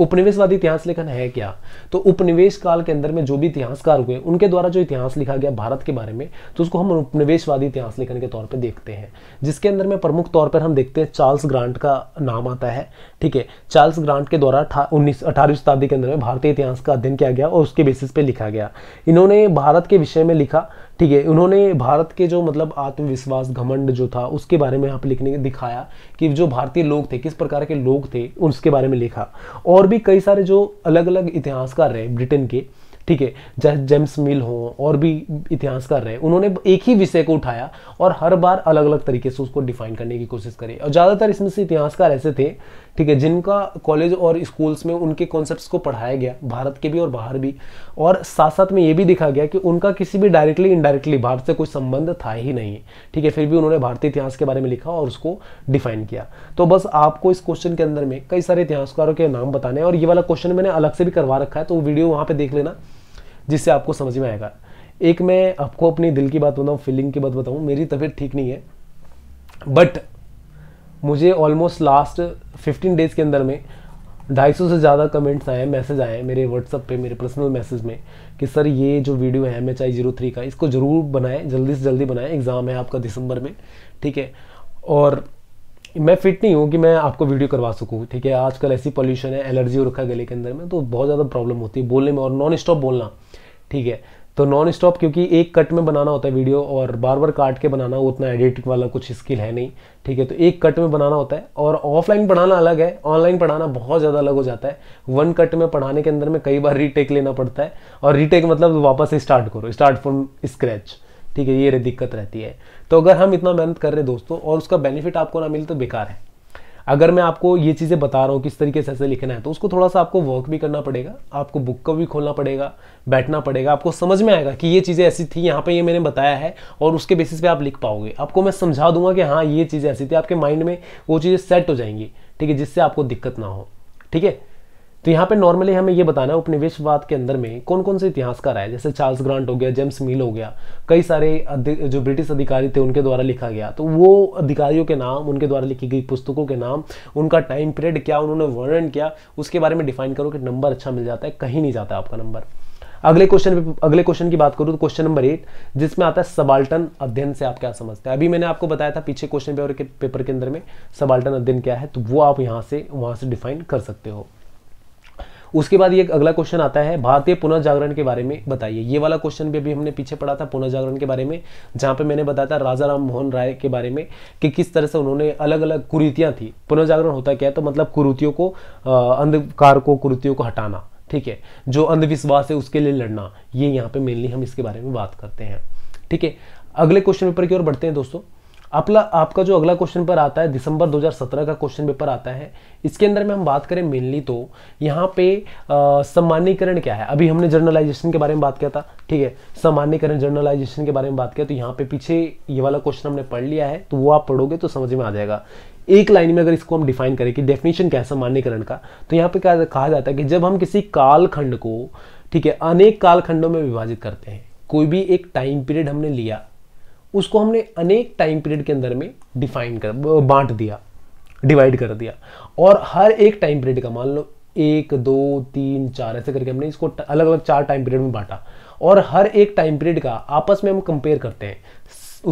उपनिवेशवादी इतिहास लेखन है क्या तो उपनिवेश काल के अंदर में जो भी इतिहासकार हुए उनके द्वारा जो इतिहास लिखा गया भारत के बारे में तो उसको हम उपनिवेशवादी इतिहास लेखन के तौर पर देखते हैं जिसके अंदर में प्रमुख तौर पर हम देखते हैं चार्ल्स ग्रांट का नाम आता है ठीक है चार्ल्स ग्रांट के द्वारा उन्नीस अठारहवीं शताब्दी के अंदर में भारतीय इतिहास का अध्ययन किया गया और उसके बेसिस पे लिखा गया इन्होंने भारत के विषय में लिखा ठीक है उन्होंने भारत के जो मतलब आत्मविश्वास घमंड जो था उसके बारे में यहाँ पे लिखने दिखाया कि जो भारतीय लोग थे किस प्रकार के लोग थे उसके बारे में लिखा और भी कई सारे जो अलग अलग इतिहासकार रहे ब्रिटेन के ठीक है जैसे जेम्स मिल हो और भी इतिहासकार रहे उन्होंने एक ही विषय को उठाया और हर बार अलग अलग तरीके से उसको डिफाइन करने की कोशिश करी और ज़्यादातर इसमें से इतिहासकार ऐसे थे ठीक है जिनका कॉलेज और स्कूल्स में उनके कॉन्सेप्ट्स को पढ़ाया गया भारत के भी और बाहर भी और साथ साथ में ये भी दिखा गया कि उनका किसी भी डायरेक्टली इनडायरेक्टली भारत से कोई संबंध था ही नहीं ठीक है फिर भी उन्होंने भारतीय इतिहास के बारे में लिखा और उसको डिफाइन किया तो बस आपको इस क्वेश्चन के अंदर में कई सारे इतिहासकारों के नाम बताने और ये वाला क्वेश्चन मैंने अलग से भी करवा रखा है तो वीडियो वहाँ पर देख लेना जिससे आपको समझ में आएगा एक मैं आपको अपनी दिल की बात बताऊँ फीलिंग की बात बताऊँ मेरी तबीयत ठीक नहीं है बट मुझे ऑलमोस्ट लास्ट फिफ्टीन डेज़ के अंदर में ढाई सौ से ज़्यादा कमेंट्स आए मैसेज आए मेरे व्हाट्सअप पे मेरे पर्सनल मैसेज में कि सर ये जो वीडियो है M H I zero three का इसको ज़रूर बनाएं जल्दी से जल्दी बनाएं एग्ज़ाम है आपका दिसंबर में ठीक है और मैं फिट नहीं हूँ कि मैं आपको वीडियो करवा सकूँ ठीक है आजकल ऐसी पॉल्यूशन है एलर्जी हो रखा है गले के अंदर में तो बहुत ज़्यादा प्रॉब्लम होती है बोलने में और नॉन स्टॉप बोलना ठीक है तो नॉन स्टॉप क्योंकि एक कट में बनाना होता है वीडियो और बार बार काट के बनाना उतना एडिटिंग वाला कुछ स्किल है नहीं ठीक है तो एक कट में बनाना होता है और ऑफलाइन पढ़ाना अलग है ऑनलाइन पढ़ाना बहुत ज़्यादा अलग हो जाता है वन कट में पढ़ाने के अंदर में कई बार रीटेक लेना पड़ता है और रीटेक मतलब वापस स्टार्ट करो स्टार्ट फ्रॉम स्क्रैच ठीक है ये दिक्कत रहती है तो अगर हम इतना मेहनत कर रहे हैं दोस्तों और उसका बेनिफिट आपको ना मिले तो बेकार है अगर मैं आपको ये चीज़ें बता रहा हूँ किस तरीके से ऐसे लिखना है तो उसको थोड़ा सा आपको वर्क भी करना पड़ेगा आपको बुक का भी खोलना पड़ेगा बैठना पड़ेगा आपको समझ में आएगा कि ये चीज़ें ऐसी थी यहाँ पर ये मैंने बताया है और उसके बेसिस पे आप लिख पाओगे आपको मैं समझा दूंगा कि हाँ ये चीज़ें ऐसी थी आपके माइंड में वो चीज़ें सेट हो जाएंगी ठीक है जिससे आपको दिक्कत ना हो ठीक है तो यहाँ पे नॉर्मली हमें ये बताना है उपनिवेशवाद के अंदर में कौन कौन से इतिहासकार आए जैसे चार्ल्स ग्रांट हो गया जेम्स मिल हो गया कई सारे जो ब्रिटिश अधिकारी थे उनके द्वारा लिखा गया तो वो अधिकारियों के नाम उनके द्वारा लिखी गई पुस्तकों के नाम उनका टाइम पीरियड क्या उन्होंने वर्णन किया उसके बारे में डिफाइन करो कि नंबर अच्छा मिल जाता है कहीं नहीं जाता आपका नंबर अगले क्वेश्चन अगले क्वेश्चन की बात करूँ तो क्वेश्चन नंबर एट जिसमें आता है सबाल्टन अध्ययन से आप क्या समझते हैं अभी मैंने आपको बताया था पीछे क्वेश्चन पेपर के पेपर के अंदर में सबाल्टन अध्ययन क्या है तो वो आप यहाँ से वहाँ से डिफाइन कर सकते हो उसके बाद ये अगला क्वेश्चन आता है भारतीय पुनर्जागरण के बारे में बताइए ये वाला क्वेश्चन भी अभी हमने पीछे पढ़ा था पुनर्जागरण के बारे में जहाँ पे मैंने बताया था राजा राम मोहन राय के बारे में कि किस तरह से उन्होंने अलग अलग कुरीतियाँ थी पुनर्जागरण होता क्या है तो मतलब कुरुतियों को अंधकार को कुरुतियों को हटाना ठीक है जो अंधविश्वास है उसके लिए लड़ना ये यहाँ पे मेनली हम इसके बारे में बात करते हैं ठीक है अगले क्वेश्चन पेपर की ओर बढ़ते हैं दोस्तों अपना आपका जो अगला क्वेश्चन पर आता है दिसंबर 2017 का क्वेश्चन पेपर आता है इसके अंदर में हम बात करें मेनली तो यहाँ पे सामान्यकरण क्या है अभी हमने जर्नलाइजेशन के बारे में बात किया था ठीक है सामान्यकरण जर्नलाइजेशन के बारे में बात किया तो यहाँ पे पीछे ये वाला क्वेश्चन हमने पढ़ लिया है तो वो आप पढ़ोगे तो समझ में आ जाएगा एक लाइन में अगर इसको हम डिफाइन करें कि डेफिनेशन क्या है सामान्यकरण का तो यहाँ पे क्या कहा जाता है कि जब हम किसी कालखंड को ठीक है अनेक कालखंडों में विभाजित करते हैं कोई भी एक टाइम पीरियड हमने लिया उसको हमने अनेक टाइम पीरियड के अंदर में डिफाइन कर बांट दिया डिवाइड कर दिया और हर एक टाइम पीरियड का मान लो एक दो तीन चार ऐसे करके हमने इसको अलग अलग चार टाइम पीरियड में बांटा और हर एक टाइम पीरियड का आपस में हम कंपेयर करते हैं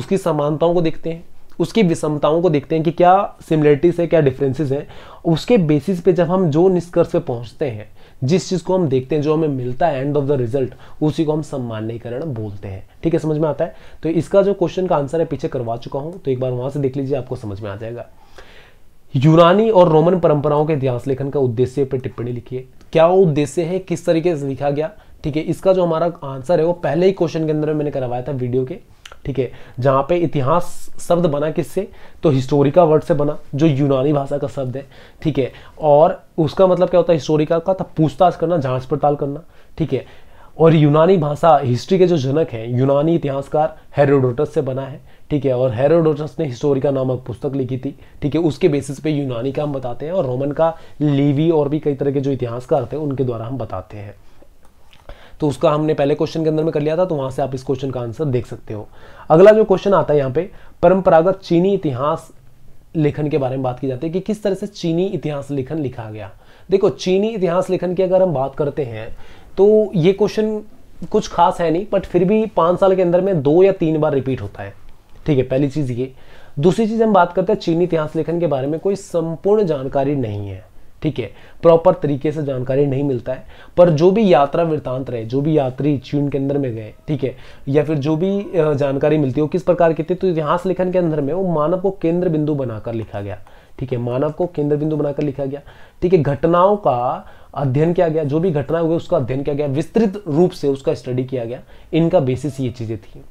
उसकी समानताओं को देखते हैं उसकी विषमताओं को देखते हैं कि क्या सिमिलरिटीज है क्या डिफरेंसेस हैं उसके बेसिस पे जब हम जो निष्कर्ष पे पहुंचते हैं जिस चीज़ को हम देखते हैं जो हमें मिलता है एंड ऑफ द रिजल्ट उसी को हम सम्मानीकरण बोलते हैं ठीक है समझ में आता है तो इसका जो क्वेश्चन का आंसर है पीछे करवा चुका हूं तो एक बार वहां से देख लीजिए आपको समझ में आ जाएगा यूनानी और रोमन परंपराओं के इतिहास लेखन का उद्देश्य पर टिप्पणी लिखिए क्या उद्देश्य है किस तरीके से लिखा गया ठीक है इसका जो हमारा आंसर है वो पहले ही क्वेश्चन के अंदर मैंने करवाया था वीडियो के ठीक है जहाँ पे इतिहास शब्द बना किससे तो हिस्टोरिका वर्ड से बना जो यूनानी भाषा का शब्द है ठीक है और उसका मतलब क्या होता है हिस्टोरिका का था पूछताछ करना जांच पड़ताल करना ठीक है और यूनानी भाषा हिस्ट्री के जो जनक हैं यूनानी इतिहासकार हेरोडोटस से बना है ठीक है और हेरोडोटस ने हिस्टोरिका नामक पुस्तक लिखी थी ठीक है उसके बेसिस पे यूनानी का हम बताते हैं और रोमन का लीवी और भी कई तरह के जो इतिहासकार थे उनके द्वारा हम बताते हैं तो उसका हमने पहले क्वेश्चन के अंदर में कर लिया था तो वहां से आप इस क्वेश्चन का आंसर देख सकते हो अगला जो क्वेश्चन आता है यहाँ पे परंपरागत चीनी इतिहास लेखन के बारे में बात की जाती है कि किस तरह से चीनी इतिहास लेखन लिखा गया देखो चीनी इतिहास लेखन की अगर हम बात करते हैं तो ये क्वेश्चन कुछ खास है नहीं बट फिर भी पांच साल के अंदर में दो या तीन बार रिपीट होता है ठीक है पहली चीज़ ये दूसरी चीज़ हम बात करते हैं चीनी इतिहास लेखन के बारे में कोई संपूर्ण जानकारी नहीं है ठीक है प्रॉपर तरीके से जानकारी नहीं मिलता है पर जो भी यात्रा वृत्तांत रहे जो भी यात्री चीन के अंदर में गए ठीक है या फिर जो भी जानकारी मिलती हो किस प्रकार की थी तो इतिहास लेखन के अंदर में वो मानव को केंद्र बिंदु बनाकर लिखा गया ठीक है मानव को केंद्र बिंदु बनाकर लिखा गया ठीक है घटनाओं का अध्ययन किया गया जो भी घटना हुई उसका अध्ययन किया गया विस्तृत रूप से उसका स्टडी किया गया इनका बेसिस ये चीज़ें थी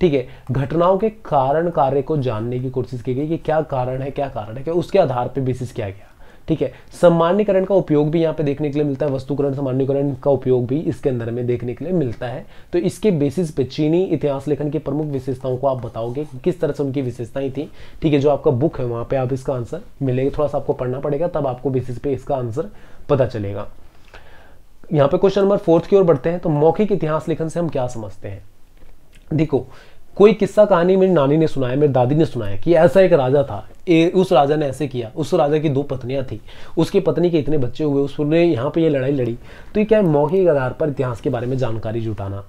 ठीक है घटनाओं के कारण कार्य को जानने की कोशिश की गई कि क्या कारण है क्या कारण है क्या उसके आधार पर बेसिस किया गया ठीक है सामान्यकरण का उपयोग भी यहाँ पे देखने के लिए मिलता है वस्तुकरण सामान्यकरण का उपयोग भी इसके अंदर में देखने के लिए मिलता है तो इसके बेसिस पे चीनी इतिहास लेखन की प्रमुख विशेषताओं को आप बताओगे किस तरह से उनकी विशेषताएं थी ठीक है जो आपका बुक है वहाँ पर आप इसका आंसर मिलेगा थोड़ा सा आपको पढ़ना पड़ेगा तब आपको बेसिस पे इसका आंसर पता चलेगा यहाँ पे क्वेश्चन नंबर फोर्थ की ओर बढ़ते हैं तो मौखिक इतिहास लेखन से हम क्या समझते हैं देखो कोई किस्सा कहानी मेरी नानी ने सुनाया मेरी दादी ने सुनाया कि ऐसा एक राजा था ए, उस राजा ने ऐसे किया उस राजा की दो पत्नियां थी उसकी पत्नी के इतने बच्चे हुए उसने यहाँ पे ये लड़ाई लड़ी तो ये क्या है मौखिक आधार पर इतिहास के बारे में जानकारी जुटाना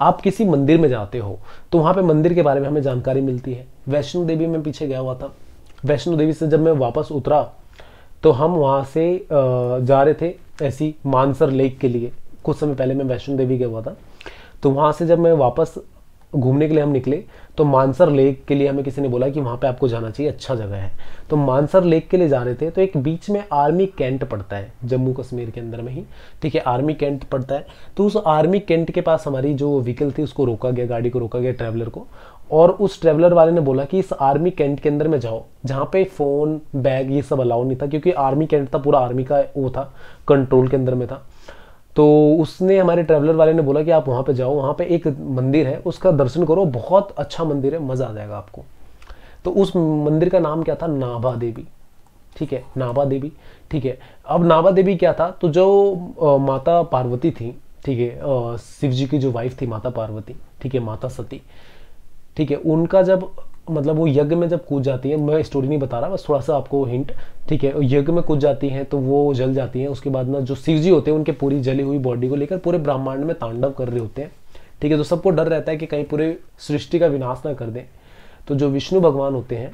आप किसी मंदिर में जाते हो तो वहाँ पे मंदिर के बारे में हमें जानकारी मिलती है वैष्णो देवी में पीछे गया हुआ था वैष्णो देवी से जब मैं वापस उतरा तो हम वहाँ से जा रहे थे ऐसी मानसर लेक के लिए कुछ समय पहले मैं वैष्णो देवी गया हुआ था तो वहाँ से जब मैं वापस घूमने के लिए हम निकले तो मानसर लेक के लिए हमें किसी ने बोला कि वहाँ पे आपको जाना चाहिए अच्छा जगह है तो मानसर लेक के लिए जा रहे थे तो एक बीच में आर्मी कैंट पड़ता है जम्मू कश्मीर के अंदर में ही ठीक है आर्मी कैंट पड़ता है तो उस आर्मी कैंट के पास हमारी जो व्हीकल थी उसको रोका गया गाड़ी को रोका गया ट्रैवलर को और उस ट्रैवलर वाले ने बोला कि इस आर्मी कैंट के अंदर में जाओ जहाँ पे फ़ोन बैग ये सब अलाउ नहीं था क्योंकि आर्मी कैंट था पूरा आर्मी का वो था कंट्रोल के अंदर में था तो उसने हमारे ट्रैवलर वाले ने बोला कि आप वहाँ पे जाओ वहाँ पे एक मंदिर है उसका दर्शन करो बहुत अच्छा मंदिर है मज़ा आ जाएगा आपको तो उस मंदिर का नाम क्या था नाभा देवी ठीक है नाभा देवी ठीक है अब नाभा देवी क्या था तो जो माता पार्वती थी ठीक है शिव जी की जो वाइफ थी माता पार्वती ठीक है माता सती ठीक है उनका जब मतलब वो यज्ञ में जब कूद जाती है मैं स्टोरी नहीं बता रहा बस थोड़ा सा आपको हिंट ठीक है यज्ञ में कूद जाती हैं तो वो जल जाती हैं उसके बाद ना जो शिव जी होते हैं उनके पूरी जली हुई बॉडी को लेकर पूरे ब्रह्मांड में तांडव कर रहे होते हैं ठीक है तो सबको डर रहता है कि कहीं पूरे सृष्टि का विनाश ना कर दें तो जो विष्णु भगवान होते हैं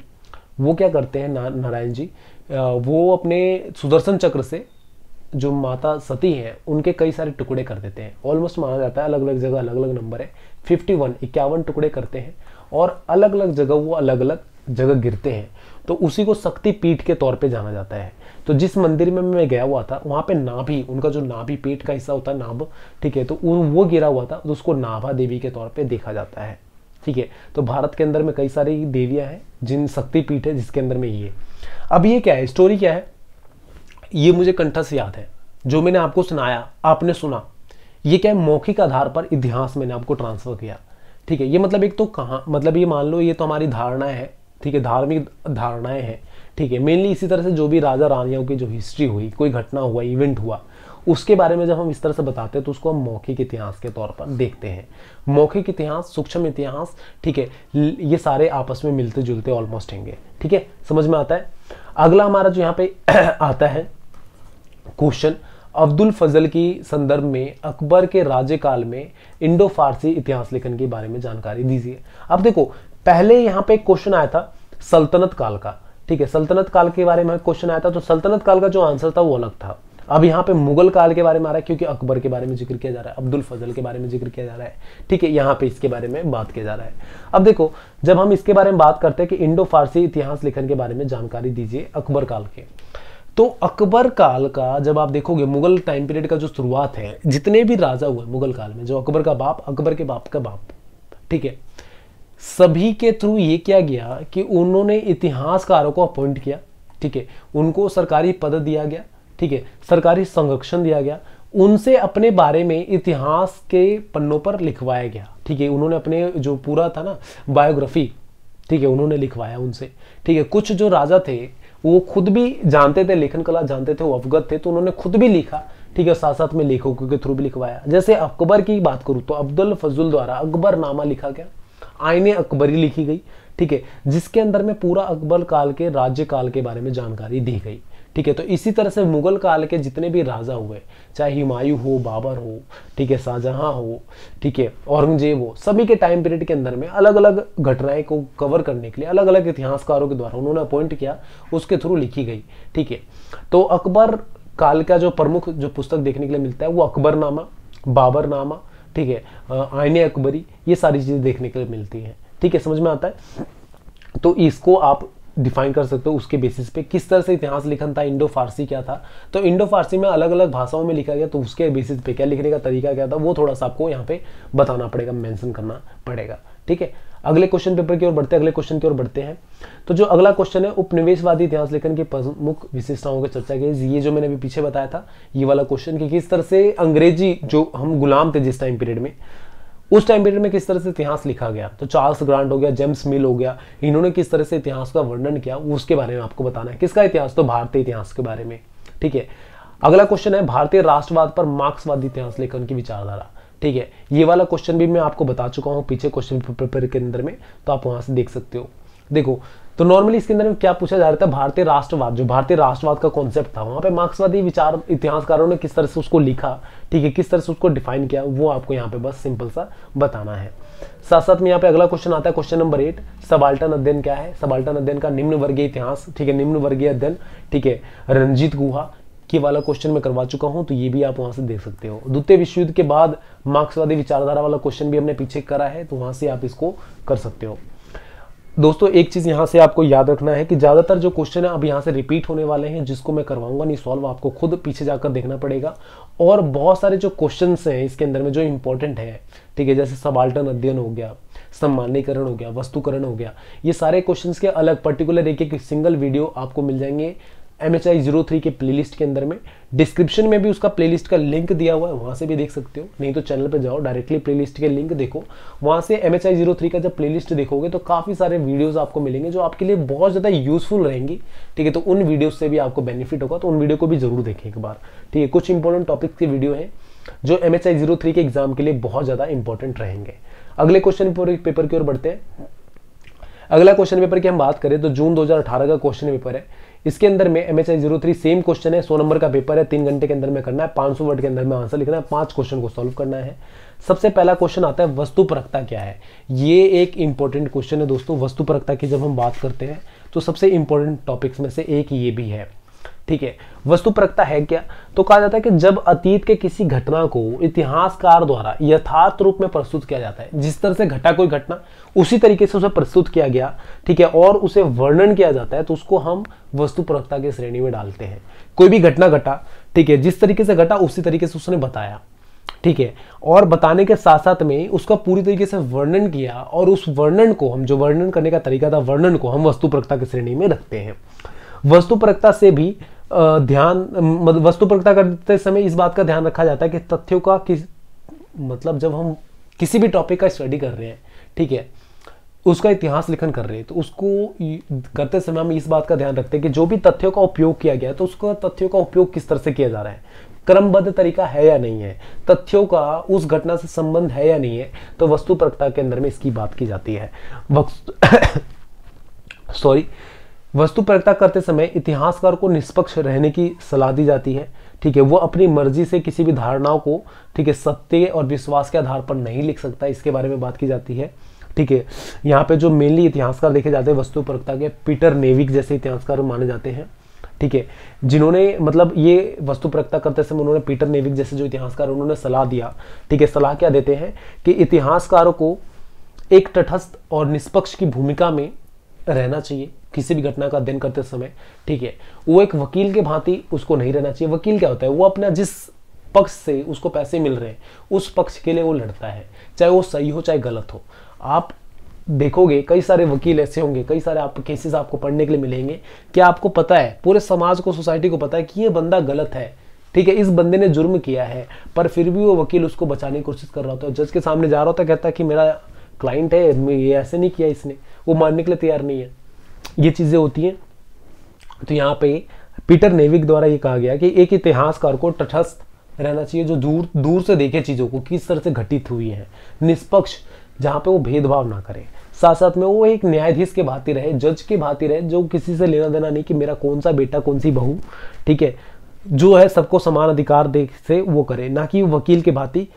वो क्या करते हैं नारायण जी वो अपने सुदर्शन चक्र से जो माता सती हैं उनके कई सारे टुकड़े कर देते हैं ऑलमोस्ट माना जाता है अलग अलग जगह अलग अलग नंबर है फिफ्टी वन इक्यावन टुकड़े करते हैं और अलग अलग जगह वो अलग अलग जगह गिरते हैं तो उसी को शक्ति पीठ के तौर पे जाना जाता है तो जिस मंदिर में मैं गया हुआ था वहाँ पे नाभी उनका जो नाभी पेट का हिस्सा होता है नाभ ठीक है तो वो गिरा हुआ था तो उसको नाभा देवी के तौर पे देखा जाता है ठीक है तो भारत के अंदर में कई सारी देवियाँ हैं जिन शक्ति पीठ है जिसके अंदर में ये अब ये क्या है स्टोरी क्या है ये मुझे कंठा से याद है जो मैंने आपको सुनाया आपने सुना ये क्या है मौखिक आधार पर इतिहास मैंने आपको ट्रांसफर किया ठीक है ये मतलब एक तो कहाँ मतलब ये मान लो ये तो हमारी धारणा है ठीक है धार्मिक धारणाएं हैं ठीक है मेनली इसी तरह से जो भी राजा रानियों की जो हिस्ट्री हुई कोई घटना हुआ इवेंट हुआ उसके बारे में जब हम इस तरह से बताते हैं तो उसको हम मौखिक इतिहास के तौर पर देखते हैं मौखिक इतिहास सूक्ष्म इतिहास ठीक है ये सारे आपस में मिलते जुलते ऑलमोस्ट होंगे ठीक है समझ में आता है अगला हमारा जो यहाँ पे आता है क्वेश्चन अब्दुल फजल की संदर्भ में अकबर के राज्य काल में इंडो फारसी इतिहास लेखन के बारे में जानकारी दीजिए अब देखो पहले यहाँ पे एक क्वेश्चन आया था सल्तनत काल का ठीक है सल्तनत काल के बारे में क्वेश्चन आया था तो सल्तनत काल का जो आंसर था वो अलग था अब यहाँ पे मुगल काल के बारे में आ रहा है क्योंकि अकबर के बारे में जिक्र किया जा रहा है अब्दुल फजल के बारे में जिक्र किया जा रहा है ठीक है यहाँ पे इसके बारे में बात किया जा रहा है अब देखो जब हम इसके बारे में बात करते हैं कि इंडो फारसी इतिहास लेखन के बारे में जानकारी दीजिए अकबर काल के तो अकबर काल का जब आप देखोगे मुगल टाइम पीरियड का जो शुरुआत है जितने भी राजा हुए मुगल काल में जो अकबर का बाप अकबर के बाप का बाप ठीक है सभी के थ्रू ये किया गया कि उन्होंने इतिहासकारों को अपॉइंट किया ठीक है उनको सरकारी पद दिया गया ठीक है सरकारी संरक्षण दिया गया उनसे अपने बारे में इतिहास के पन्नों पर लिखवाया गया ठीक है उन्होंने अपने जो पूरा था ना बायोग्राफी ठीक है उन्होंने लिखवाया उनसे ठीक है कुछ जो राजा थे वो खुद भी जानते थे लेखन कला जानते थे वो अवगत थे तो उन्होंने खुद भी लिखा ठीक है साथ साथ में लेखकों के थ्रू भी लिखवाया जैसे अकबर की बात करूँ तो अब्दुल फजुल द्वारा अकबर नामा लिखा गया आईने अकबरी लिखी गई ठीक है जिसके अंदर में पूरा अकबर काल के राज्य काल के बारे में जानकारी दी गई ठीक है तो इसी तरह से मुगल काल के जितने भी राजा हुए चाहे हिमायू हो बाबर हो ठीक है शाहजहां हो ठीक है औरंगजेब हो सभी के टाइम पीरियड के अंदर में अलग अलग घटनाएं को कवर करने के लिए अलग अलग इतिहासकारों के द्वारा उन्होंने अपॉइंट किया उसके थ्रू लिखी गई ठीक है तो अकबर काल का जो प्रमुख जो पुस्तक देखने के लिए मिलता है वो अकबरनामा बाबरनामा ठीक है आयने अकबरी ये सारी चीज़ें देखने के लिए मिलती हैं ठीक है समझ में आता है तो इसको आप डिफाइन कर सकते हो उसके बेसिस पे किस तरह से इतिहास लिखन था इंडो फारसी क्या था तो इंडो फारसी में अलग अलग भाषाओं में लिखा गया तो उसके बेसिस पे क्या लिखने का तरीका क्या था वो थोड़ा सा आपको यहाँ पे बताना पड़ेगा मेंशन करना पड़ेगा ठीक है अगले क्वेश्चन पेपर की ओर बढ़ते अगले क्वेश्चन की ओर बढ़ते हैं तो जो अगला क्वेश्चन है उपनिवेशवादी इतिहास लेखन की प्रमुख विशेषताओं की चर्चा की ये जो मैंने अभी पीछे बताया था ये वाला क्वेश्चन कि किस तरह से अंग्रेजी जो हम गुलाम थे जिस टाइम पीरियड में उस टाइम पीरियड में किस तरह से इतिहास लिखा गया तो चार्ल्स ग्रांट हो गया जेम्स मिल हो गया इन्होंने किस तरह से इतिहास का वर्णन किया उसके बारे में आपको बताना है किसका इतिहास तो भारतीय इतिहास के बारे में ठीक है अगला क्वेश्चन है भारतीय राष्ट्रवाद पर मार्क्सवादी इतिहास लेखन की विचारधारा ठीक है ये वाला क्वेश्चन भी मैं आपको बता चुका हूँ पीछे क्वेश्चन पेपर के अंदर में तो आप वहां से देख सकते हो देखो तो नॉर्मली इसके अंदर क्या पूछा जा रहा था भारतीय राष्ट्रवाद जो भारतीय राष्ट्रवाद का कॉन्सेप्ट था वहां पे मार्क्सवादी विचार इतिहासकारों ने किस तरह से उसको लिखा ठीक है किस तरह से उसको डिफाइन किया वो आपको यहाँ पे बस सिंपल सा बताना है साथ साथ में यहाँ पे अगला क्वेश्चन आता है क्वेश्चन नंबर एट सबाल्टन अध्ययन क्या है सबाल्टन अध्ययन का निम्न वर्गीय इतिहास ठीक है निम्न वर्गीय अध्ययन ठीक है रंजीत गुहा के वाला क्वेश्चन मैं करवा चुका हूं तो ये भी आप वहां से देख सकते हो द्वितीय विश्व युद्ध के बाद मार्क्सवादी विचारधारा वाला क्वेश्चन भी हमने पीछे करा है तो वहां से आप इसको कर सकते हो दोस्तों एक चीज़ यहाँ से आपको याद रखना है कि ज़्यादातर जो क्वेश्चन है अब यहाँ से रिपीट होने वाले हैं जिसको मैं करवाऊंगा नहीं सॉल्व आपको खुद पीछे जाकर देखना पड़ेगा और बहुत सारे जो क्वेश्चन हैं इसके अंदर में जो इंपॉर्टेंट है ठीक है जैसे सबाल्टन अध्ययन हो गया सम्मानीकरण हो गया वस्तुकरण हो गया ये सारे क्वेश्चन के अलग पर्टिकुलर एक एक सिंगल वीडियो आपको मिल जाएंगे M H I zero three के लिस्ट के अंदर में डिस्क्रिप्शन में भी उसका लिस्ट का लिंक दिया हुआ है वहाँ से भी देख सकते हो नहीं तो चैनल पर जाओ डायरेक्टली लिस्ट के लिंक देखो वहाँ से M H I zero three का जब लिस्ट देखोगे तो काफ़ी सारे वीडियोज़ आपको मिलेंगे जो आपके लिए बहुत ज़्यादा यूजफुल रहेंगी ठीक है तो उन वीडियोज़ से भी आपको बेनिफिट होगा तो उन वीडियो को भी जरूर देखें एक बार ठीक है कुछ इंपॉर्टेंट टॉपिक्स की वीडियो है जो M H I zero three के एग्जाम के लिए बहुत ज़्यादा इंपॉर्टेंट रहेंगे अगले क्वेश्चन पेपर की ओर बढ़ते हैं अगला क्वेश्चन पेपर की हम बात करें तो जून 2018 का क्वेश्चन पेपर है इसके अंदर में M H I zero three same question है सौ नंबर का पेपर है तीन घंटे के अंदर में करना है पाँच सौ वर्ड के अंदर में आंसर लिखना है पांच क्वेश्चन को सॉल्व करना है सबसे पहला क्वेश्चन आता है वस्तु परखता क्या है ये एक इंपॉर्टेंट क्वेश्चन है दोस्तों वस्तु परखता की जब हम बात करते हैं तो सबसे इंपॉर्टेंट टॉपिक्स में से एक ये भी है ठीक है वस्तु प्रकता है क्या तो कहा जाता है कि जब अतीत के किसी घटना को इतिहासकार द्वारा यथार्थ रूप में प्रस्तुत किया जाता है जिस तरह से घटा कोई घटना उसी तरीके से उसे प्रस्तुत किया गया ठीक है और उसे वर्णन किया जाता है तो उसको हम वस्तु प्रकता की श्रेणी में डालते हैं कोई भी घटना घटा ठीक है जिस तरीके से घटा उसी तरीके से उसने बताया ठीक है और बताने के साथ साथ में उसका पूरी तरीके से वर्णन किया और उस वर्णन को हम जो वर्णन करने का तरीका था वर्णन को हम प्रकता की श्रेणी में रखते हैं वस्तु प्रकता से भी ध्यान वस्तु प्रकता करते समय इस बात का ध्यान रखा जाता है कि तथ्यों का किस मतलब जब हम किसी भी टॉपिक का स्टडी कर रहे हैं ठीक है उसका इतिहास लेखन कर रहे हैं तो उसको करते समय हम इस बात का ध्यान रखते हैं कि जो भी तथ्यों का उपयोग किया गया है तो उसका तथ्यों का उपयोग किस तरह से किया जा रहा है क्रमबद्ध तरीका है या नहीं है तथ्यों का उस घटना से संबंध है या नहीं है तो वस्तु प्रकता के अंदर में इसकी बात की जाती है सॉरी वस्तु प्रकटा करते समय इतिहासकार को निष्पक्ष रहने की सलाह दी जाती है ठीक है वो अपनी मर्जी से किसी भी धारणाओं को ठीक है सत्य और विश्वास के आधार पर नहीं लिख सकता इसके बारे में बात की जाती है ठीक है यहाँ पे जो मेनली इतिहासकार देखे जाते हैं वस्तु प्रकटा के पीटर नेविक जैसे इतिहासकार माने जाते हैं ठीक है जिन्होंने मतलब ये वस्तु प्रकटा करते समय उन्होंने पीटर नेविक जैसे जो इतिहासकार उन्होंने सलाह दिया ठीक है सलाह क्या देते हैं कि इतिहासकारों को एक तटस्थ और निष्पक्ष की भूमिका में रहना चाहिए किसी भी घटना का अध्ययन करते समय ठीक है वो एक वकील के भांति उसको नहीं रहना चाहिए वकील क्या होता है वो अपना जिस पक्ष से उसको पैसे मिल रहे हैं उस पक्ष के लिए वो लड़ता है चाहे वो सही हो चाहे गलत हो आप देखोगे कई सारे वकील ऐसे होंगे कई सारे आप केसेस आपको पढ़ने के लिए मिलेंगे क्या आपको पता है पूरे समाज को सोसाइटी को पता है कि ये बंदा गलत है ठीक है इस बंदे ने जुर्म किया है पर फिर भी वो वकील उसको बचाने की कोशिश कर रहा होता है जज के सामने जा रहा होता है कहता है कि मेरा क्लाइंट है ये ऐसे नहीं किया इसने वो मानने के लिए तैयार नहीं है ये चीज़ें होती हैं तो यहाँ पे पीटर नेविक द्वारा ये कहा गया कि एक इतिहासकार को तटस्थ रहना चाहिए जो दूर दूर से देखे चीज़ों को किस तरह से घटित हुई है निष्पक्ष जहाँ पे वो भेदभाव ना करे साथ साथ में वो एक न्यायाधीश के भांति रहे जज के भांति रहे जो किसी से लेना देना नहीं कि मेरा कौन सा बेटा कौन सी बहू ठीक है जो है सबको समान अधिकार देख से वो करे ना कि वकील के भांति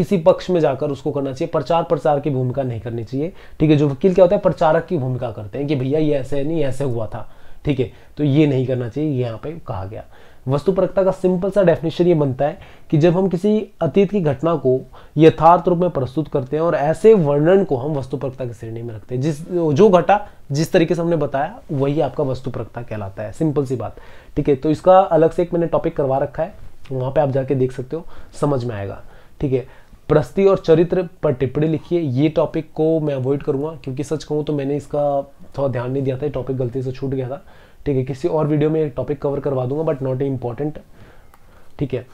किसी पक्ष में जाकर उसको करना चाहिए प्रचार प्रचार की भूमिका नहीं करनी चाहिए ठीक है जो वकील क्या होता है प्रचारक की भूमिका करते हैं कि भैया ये ऐसे नहीं ऐसे हुआ था ठीक है तो ये नहीं करना चाहिए ये यहाँ पे कहा गया वस्तुपरकता का सिंपल सा डेफिनेशन ये बनता है कि जब हम किसी अतीत की घटना को यथार्थ रूप में प्रस्तुत करते हैं और ऐसे वर्णन को हम वस्तुपरकता की श्रेणी में रखते हैं जिस जो घटा जिस तरीके से हमने बताया वही आपका वस्तुपरकता कहलाता है सिंपल सी बात ठीक है तो इसका अलग से एक मैंने टॉपिक करवा रखा है वहां पर आप जाके देख सकते हो समझ में आएगा ठीक है प्रस्ती और चरित्र पर टिप्पणी लिखिए ये टॉपिक को मैं अवॉइड करूँगा क्योंकि सच कहूँ तो मैंने इसका थोड़ा ध्यान नहीं दिया था टॉपिक गलती से छूट गया था ठीक है किसी और वीडियो में टॉपिक कवर करवा दूंगा बट नॉट ए इम्पॉर्टेंट ठीक है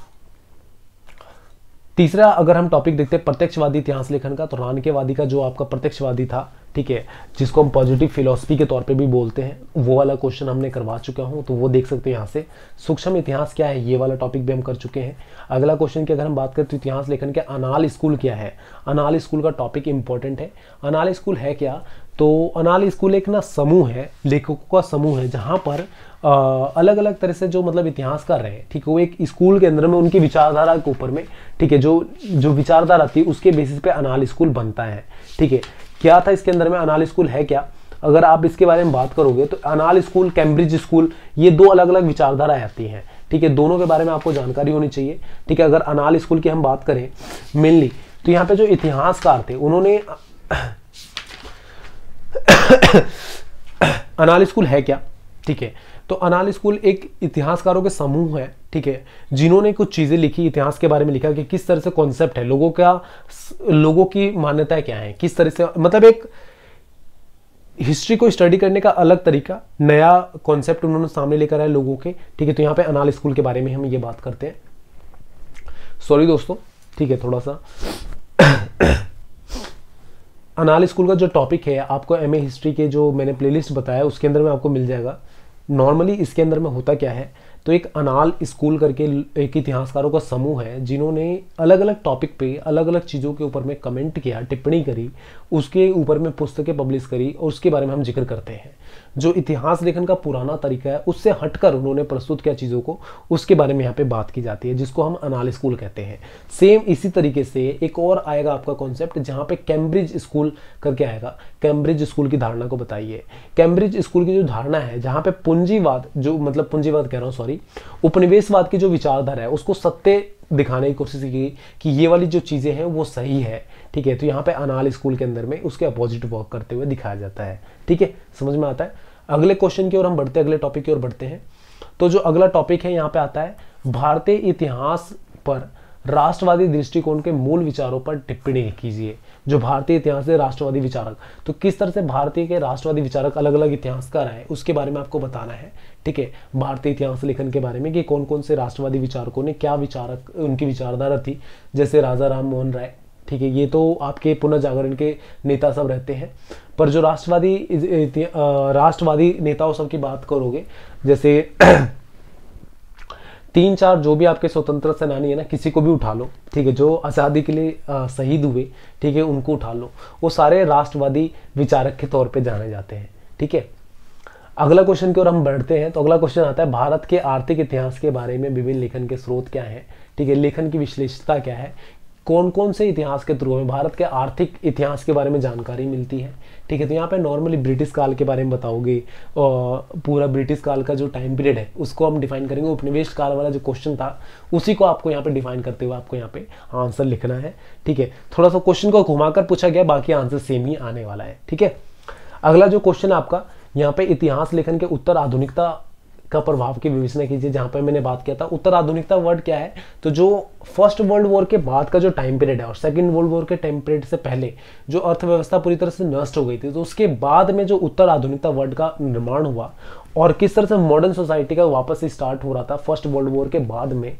तीसरा अगर हम टॉपिक देखते हैं प्रत्यक्षवादी इतिहास लेखन का तो रानकेवादी का जो आपका प्रत्यक्षवादी था ठीक है जिसको हम पॉजिटिव फिलोसफी के तौर पे भी बोलते हैं वो वाला क्वेश्चन हमने करवा चुका हूँ तो वो देख सकते हैं यहाँ से सूक्ष्म इतिहास क्या है ये वाला टॉपिक भी हम कर चुके हैं अगला क्वेश्चन की अगर हम बात करें तो इतिहास लेखन के अनाल स्कूल क्या है अनाल स्कूल का टॉपिक इंपॉर्टेंट है अनाल स्कूल है क्या तो अनाल स्कूल एक ना समूह है लेखकों का समूह है जहाँ पर आ, अलग अलग तरह से जो मतलब इतिहासकार रहे ठीक है वो एक स्कूल के अंदर में उनकी विचारधारा के ऊपर में ठीक है जो जो विचारधारा थी उसके बेसिस पे अनाल स्कूल बनता है ठीक है क्या था इसके अंदर में अनाल स्कूल है क्या अगर आप इसके बारे में बात करोगे तो अनाल स्कूल कैम्ब्रिज स्कूल ये दो अलग अलग विचारधारा आती हैं ठीक है दोनों के बारे में आपको जानकारी होनी चाहिए ठीक है अगर अनाल स्कूल की हम बात करें मेनली तो यहाँ पे जो इतिहासकार थे उन्होंने अनाल स्कूल है क्या ठीक है तो अनाल स्कूल एक इतिहासकारों के समूह है ठीक है जिन्होंने कुछ चीज़ें लिखी इतिहास के बारे में लिखा कि किस तरह से कॉन्सेप्ट है लोगों का लोगों की मान्यता क्या है किस तरह से मतलब एक हिस्ट्री को स्टडी करने का अलग तरीका नया कॉन्सेप्ट उन्होंने सामने लेकर आया लोगों के ठीक है तो यहाँ पे अनाल स्कूल के बारे में हम ये बात करते हैं सॉरी दोस्तों ठीक है थोड़ा सा अनाल स्कूल का जो टॉपिक है आपको एम हिस्ट्री के जो मैंने लिस्ट बताया उसके अंदर में आपको मिल जाएगा नॉर्मली इसके अंदर में होता क्या है तो एक अनाल स्कूल करके एक इतिहासकारों का समूह है जिन्होंने अलग अलग टॉपिक पे अलग अलग चीज़ों के ऊपर में कमेंट किया टिप्पणी करी उसके ऊपर में पुस्तकें पब्लिश करी और उसके बारे में हम जिक्र करते हैं जो इतिहास लेखन का पुराना तरीका है उससे हटकर उन्होंने प्रस्तुत किया चीज़ों को उसके बारे में यहाँ पे बात की जाती है जिसको हम अनाल स्कूल कहते हैं सेम इसी तरीके से एक और आएगा आपका कॉन्सेप्ट जहाँ पे कैम्ब्रिज स्कूल करके आएगा कैम्ब्रिज स्कूल की धारणा को बताइए कैम्ब्रिज स्कूल की जो धारणा है जहाँ पे पूंजीवाद जो मतलब पूंजीवाद कह रहा हूँ सॉरी उपनिवेशवाद की जो विचारधारा है उसको सत्य दिखाने की कोशिश की गई कि ये वाली जो चीज़ें हैं वो सही है ठीक है तो यहाँ पे अनाल स्कूल के अंदर में उसके अपोजिट वर्क करते हुए दिखाया जाता है ठीक है समझ में आता है अगले क्वेश्चन की ओर हम बढ़ते अगले टॉपिक की ओर बढ़ते हैं तो जो अगला टॉपिक है यहाँ पे आता है भारतीय इतिहास पर राष्ट्रवादी दृष्टिकोण के मूल विचारों पर टिप्पणी कीजिए जो भारतीय इतिहास है राष्ट्रवादी विचारक तो किस तरह से भारतीय के राष्ट्रवादी विचारक अलग अलग इतिहासकार आए उसके बारे में आपको बताना है ठीक है भारतीय इतिहास लेखन के बारे में कि कौन कौन से राष्ट्रवादी विचारकों ने क्या विचारक उनकी विचारधारा थी जैसे राजा राम मोहन राय ठीक है ये तो आपके पुनर्जागरण के नेता सब रहते हैं पर जो राष्ट्रवादी राष्ट्रवादी नेताओं सब की बात करोगे जैसे तीन चार जो भी आपके स्वतंत्र सेनानी है ना किसी को भी उठा लो ठीक है जो आज़ादी के लिए शहीद हुए ठीक है उनको उठा लो वो सारे राष्ट्रवादी विचारक के तौर पे जाने जाते हैं ठीक है अगला क्वेश्चन की ओर हम बढ़ते हैं तो अगला क्वेश्चन आता है भारत के आर्थिक इतिहास के बारे में विभिन्न लेखन के स्रोत क्या हैं ठीक है लेखन की विश्लेषता क्या है कौन कौन से इतिहास के थ्रू हमें भारत के आर्थिक इतिहास के बारे में जानकारी मिलती है ठीक है तो यहाँ पे नॉर्मली ब्रिटिश काल के बारे में बताओगे पूरा ब्रिटिश काल का जो टाइम पीरियड है उसको हम डिफाइन करेंगे उपनिवेश काल वाला जो क्वेश्चन था उसी को आपको यहाँ पे डिफाइन करते हुए आपको यहाँ पे आंसर लिखना है ठीक है थोड़ा सा क्वेश्चन को घुमाकर पूछा गया बाकी आंसर सेम ही आने वाला है ठीक है अगला जो क्वेश्चन आपका यहाँ पे इतिहास लेखन के उत्तर आधुनिकता का प्रभाव की विवेचना कीजिए जहां पर मैंने बात किया था उत्तर आधुनिकता वर्ड क्या है तो जो फर्स्ट वर्ल्ड वॉर के बाद का जो टाइम पीरियड है और सेकेंड वर्ल्ड वॉर के टाइम पीरियड से पहले जो अर्थव्यवस्था पूरी तरह से नष्ट हो गई थी तो उसके बाद में जो उत्तर आधुनिकता वर्ड का निर्माण हुआ और किस तरह से मॉडर्न सोसाइटी का वापस स्टार्ट हो रहा था फर्स्ट वर्ल्ड वॉर के बाद में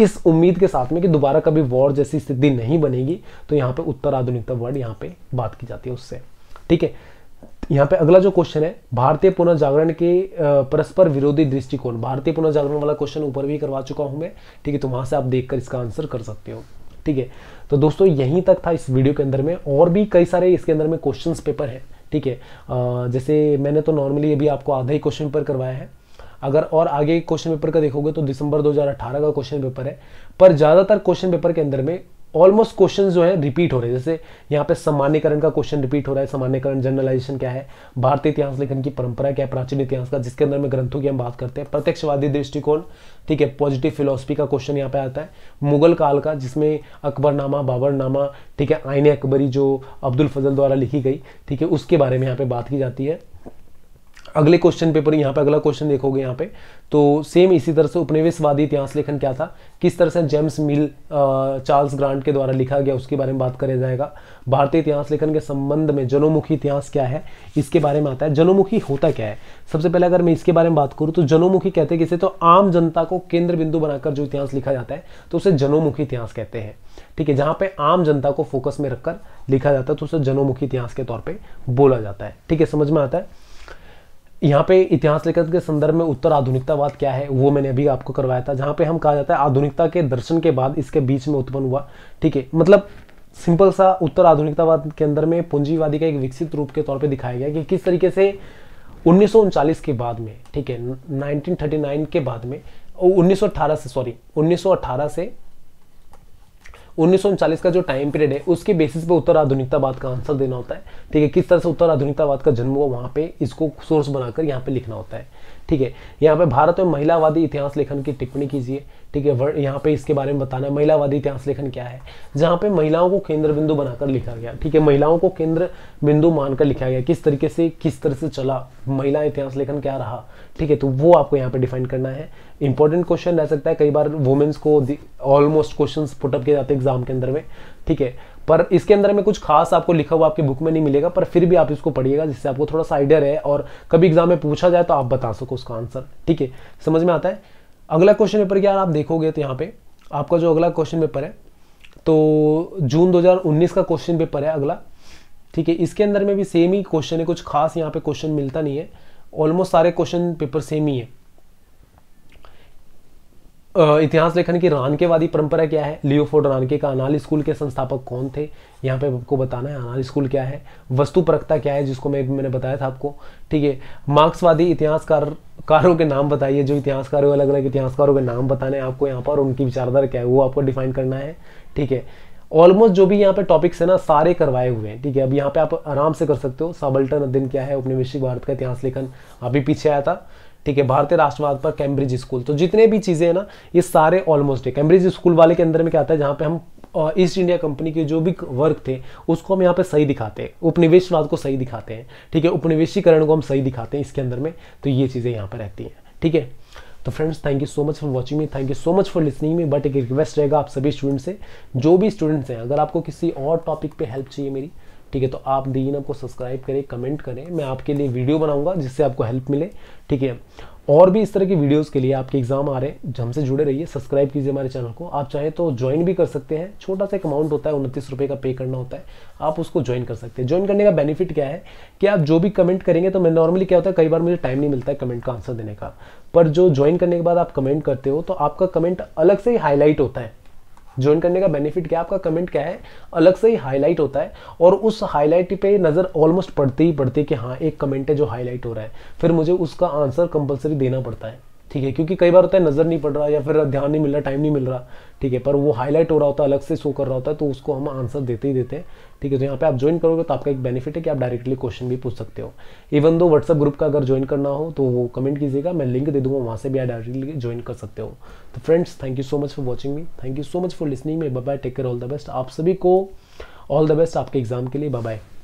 इस उम्मीद के साथ में कि दोबारा कभी वॉर जैसी स्थिति नहीं बनेगी तो यहाँ पे उत्तर आधुनिकता वर्ड यहाँ पे बात की जाती है उससे ठीक है यहाँ पे अगला जो क्वेश्चन है भारतीय पुनर्जागरण के परस्पर विरोधी दृष्टिकोण भारतीय पुनर्जागरण वाला क्वेश्चन ऊपर भी करवा चुका हूं मैं ठीक है तो वहां से आप देखकर इसका आंसर कर सकते हो ठीक है तो दोस्तों यहीं तक था इस वीडियो के अंदर में और भी कई सारे इसके अंदर में क्वेश्चंस पेपर है ठीक है जैसे मैंने तो नॉर्मली अभी आपको आधा ही क्वेश्चन पेपर करवाया है अगर और आगे क्वेश्चन पेपर का देखोगे तो दिसंबर 2018 का क्वेश्चन पेपर है पर ज़्यादातर क्वेश्चन पेपर के अंदर में ऑलमोस्ट क्वेश्चन जो है रिपीट हो रहे हैं जैसे यहाँ पे सामान्यकरण का क्वेश्चन रिपीट हो रहा है सामान्यकरण जर्नलाइजेशन क्या है भारतीय इतिहास लेखन की परंपरा क्या है प्राचीन इतिहास का जिसके अंदर में ग्रंथों की हम बात करते हैं प्रत्यक्षवादी दृष्टिकोण ठीक है पॉजिटिव फिलोसफी का क्वेश्चन यहाँ पे आता है मुगल काल का जिसमें अकबरनामा बाबरनामा ठीक है आईने अकबरी जो अब्दुल फजल द्वारा लिखी गई ठीक है उसके बारे में यहाँ पे बात की जाती है अगले क्वेश्चन पेपर यहाँ पे अगला क्वेश्चन देखोगे यहाँ पे तो सेम इसी तरह से उपनिवेशवादी इतिहास लेखन क्या था किस तरह से जेम्स मिल चार्ल्स ग्रांट के द्वारा लिखा गया उसके बारे में बात करा जाएगा भारतीय इतिहास लेखन के संबंध में जनोमुखी इतिहास क्या है इसके बारे में आता है जनोमुखी होता क्या है सबसे पहले अगर मैं इसके बारे में बात करूँ तो जनोमुखी कहते किसे तो आम जनता को केंद्र बिंदु बनाकर जो इतिहास लिखा जाता है तो उसे जनोमुखी इतिहास कहते हैं ठीक है जहाँ पे आम जनता को फोकस में रखकर लिखा जाता है तो उसे जनोमुखी इतिहास के तौर पर बोला जाता है ठीक है समझ में आता है यहाँ पे इतिहास लेखन के संदर्भ में उत्तर आधुनिकतावाद क्या है वो मैंने अभी आपको करवाया था जहाँ पे हम कहा जाता है आधुनिकता के दर्शन के बाद इसके बीच में उत्पन्न हुआ ठीक है मतलब सिंपल सा उत्तर आधुनिकतावाद के अंदर में पूंजीवादी का एक विकसित रूप के तौर पे दिखाया गया कि किस तरीके से उन्नीस के बाद में ठीक है नाइनटीन के बाद में उन्नीस से सॉरी उन्नीस से उन्नीस का जो टाइम पीरियड है उसके बेसिस पे उत्तर आधुनिकतावाद का आंसर देना होता है ठीक है किस तरह से उत्तर आधुनिकतावाद का जन्म हुआ वहाँ पे इसको सोर्स बनाकर यहाँ पे लिखना होता है ठीक है यहाँ पे भारत में महिलावादी इतिहास लेखन की टिप्पणी कीजिए ठीक है यहाँ पे इसके बारे में बताना है महिलावादी इतिहास लेखन क्या है जहाँ पे महिलाओं को केंद्र बिंदु बनाकर लिखा गया ठीक है महिलाओं को केंद्र बिंदु मानकर लिखा गया किस तरीके से किस तरह से चला महिला इतिहास लेखन क्या रहा ठीक है तो वो आपको यहाँ पे डिफाइन करना है इंपॉर्टेंट क्वेश्चन रह सकता है कई बार वुमेन्स को ऑलमोस्ट क्वेश्चन पुटअप किए जाते हैं एग्जाम के अंदर में ठीक है पर इसके अंदर में कुछ खास आपको लिखा हुआ आपके बुक में नहीं मिलेगा पर फिर भी आप इसको पढ़िएगा जिससे आपको थोड़ा सा आइडिया रहे और कभी एग्जाम में पूछा जाए तो आप बता सको उसका आंसर ठीक है समझ में आता है अगला क्वेश्चन पेपर क्या आप देखोगे तो यहाँ पे आपका जो अगला क्वेश्चन पेपर है तो जून 2019 का क्वेश्चन पेपर है अगला ठीक है इसके अंदर में भी सेम ही क्वेश्चन है कुछ खास यहाँ पे क्वेश्चन मिलता नहीं है ऑलमोस्ट सारे क्वेश्चन पेपर सेम ही है इतिहास लेखन की रानकेवादी परंपरा क्या है लियोफोर्ड रानके का अनाल स्कूल के संस्थापक कौन थे यहाँ पे आपको बताना है अनाल स्कूल क्या है वस्तु परखता क्या है जिसको मैं मैंने बताया था आपको ठीक है मार्क्सवादी इतिहासकार कारों के नाम बताइए जो इतिहासकार अलग अलग इतिहासकारों के नाम बताने आपको यहाँ पर उनकी विचारधारा क्या है वो आपको डिफाइन करना है ठीक है ऑलमोस्ट जो भी यहाँ पे टॉपिक्स है ना सारे करवाए हुए हैं ठीक है अब यहाँ पे आप आराम से कर सकते हो साबल्टन अध्ययन क्या है उपनिवेशिक भारत का इतिहास लेखन अभी पीछे आया था ठीक है भारतीय राष्ट्रवाद पर कैम्ब्रिज स्कूल तो जितने भी चीज़ें हैं ना ये सारे ऑलमोस्ट है कैम्ब्रिज स्कूल वाले के अंदर में क्या आता है जहाँ पे हम ईस्ट इंडिया कंपनी के जो भी वर्क थे उसको हम यहाँ पे सही दिखाते हैं उपनिवेशवाद को सही दिखाते हैं ठीक है उपनिवेशीकरण को हम सही दिखाते हैं इसके अंदर में तो ये चीज़ें यहाँ पर रहती हैं ठीक है तो friends thank you so much for watching me thank you so much for listening me but एक रिक्वेस्ट रहेगा आप सभी स्टूडेंट से जो भी स्टूडेंट्स हैं अगर आपको किसी और टॉपिक पे हेल्प चाहिए मेरी ठीक है तो आप दीन आपको सब्सक्राइब करें कमेंट करें मैं आपके लिए वीडियो बनाऊंगा जिससे आपको हेल्प मिले ठीक है और भी इस तरह की वीडियोस के लिए आपके एग्जाम आ रहे हैं हमसे जुड़े रहिए सब्सक्राइब कीजिए हमारे चैनल को आप चाहें तो ज्वाइन भी कर सकते हैं छोटा सा एक अमाउंट होता है उनतीस रुपये का पे करना होता है आप उसको ज्वाइन कर सकते हैं ज्वाइन करने का बेनिफिट क्या है कि आप जो भी कमेंट करेंगे तो मैं नॉर्मली क्या होता है कई बार मुझे टाइम नहीं मिलता है कमेंट का आंसर देने का पर जो ज्वाइन करने के बाद आप कमेंट करते हो तो आपका कमेंट अलग से ही हाईलाइट होता है ज्वाइन करने का बेनिफिट क्या है आपका कमेंट क्या है अलग से ही हाईलाइट होता है और उस हाईलाइट पे नज़र ऑलमोस्ट पड़ती ही पड़ती है कि हाँ एक कमेंट है जो हाईलाइट हो रहा है फिर मुझे उसका आंसर कंपलसरी देना पड़ता है ठीक है क्योंकि कई बार होता है नज़र नहीं पड़ रहा या फिर ध्यान नहीं मिल रहा टाइम नहीं मिल रहा ठीक है पर वो हाईलाइट हो रहा होता है अलग से शो कर रहा होता है तो उसको हम आंसर देते ही देते हैं ठीक है तो यहाँ पे आप ज्वाइन करोगे तो आपका एक बेनिफिट है कि आप डायरेक्टली क्वेश्चन भी पूछ सकते हो इवन दो व्हाट्सअप ग्रुप का अगर ज्वाइन करना हो तो वो कमेंट कीजिएगा मैं लिंक दे दूंगा वहाँ से भी आप डायरेक्टली ज्वाइन कर सकते हो तो friends thank you so much for watching me thank you so much for listening me bye take care all the best आप सभी को ऑल द बेस्ट आपके एग्जाम के लिए बाय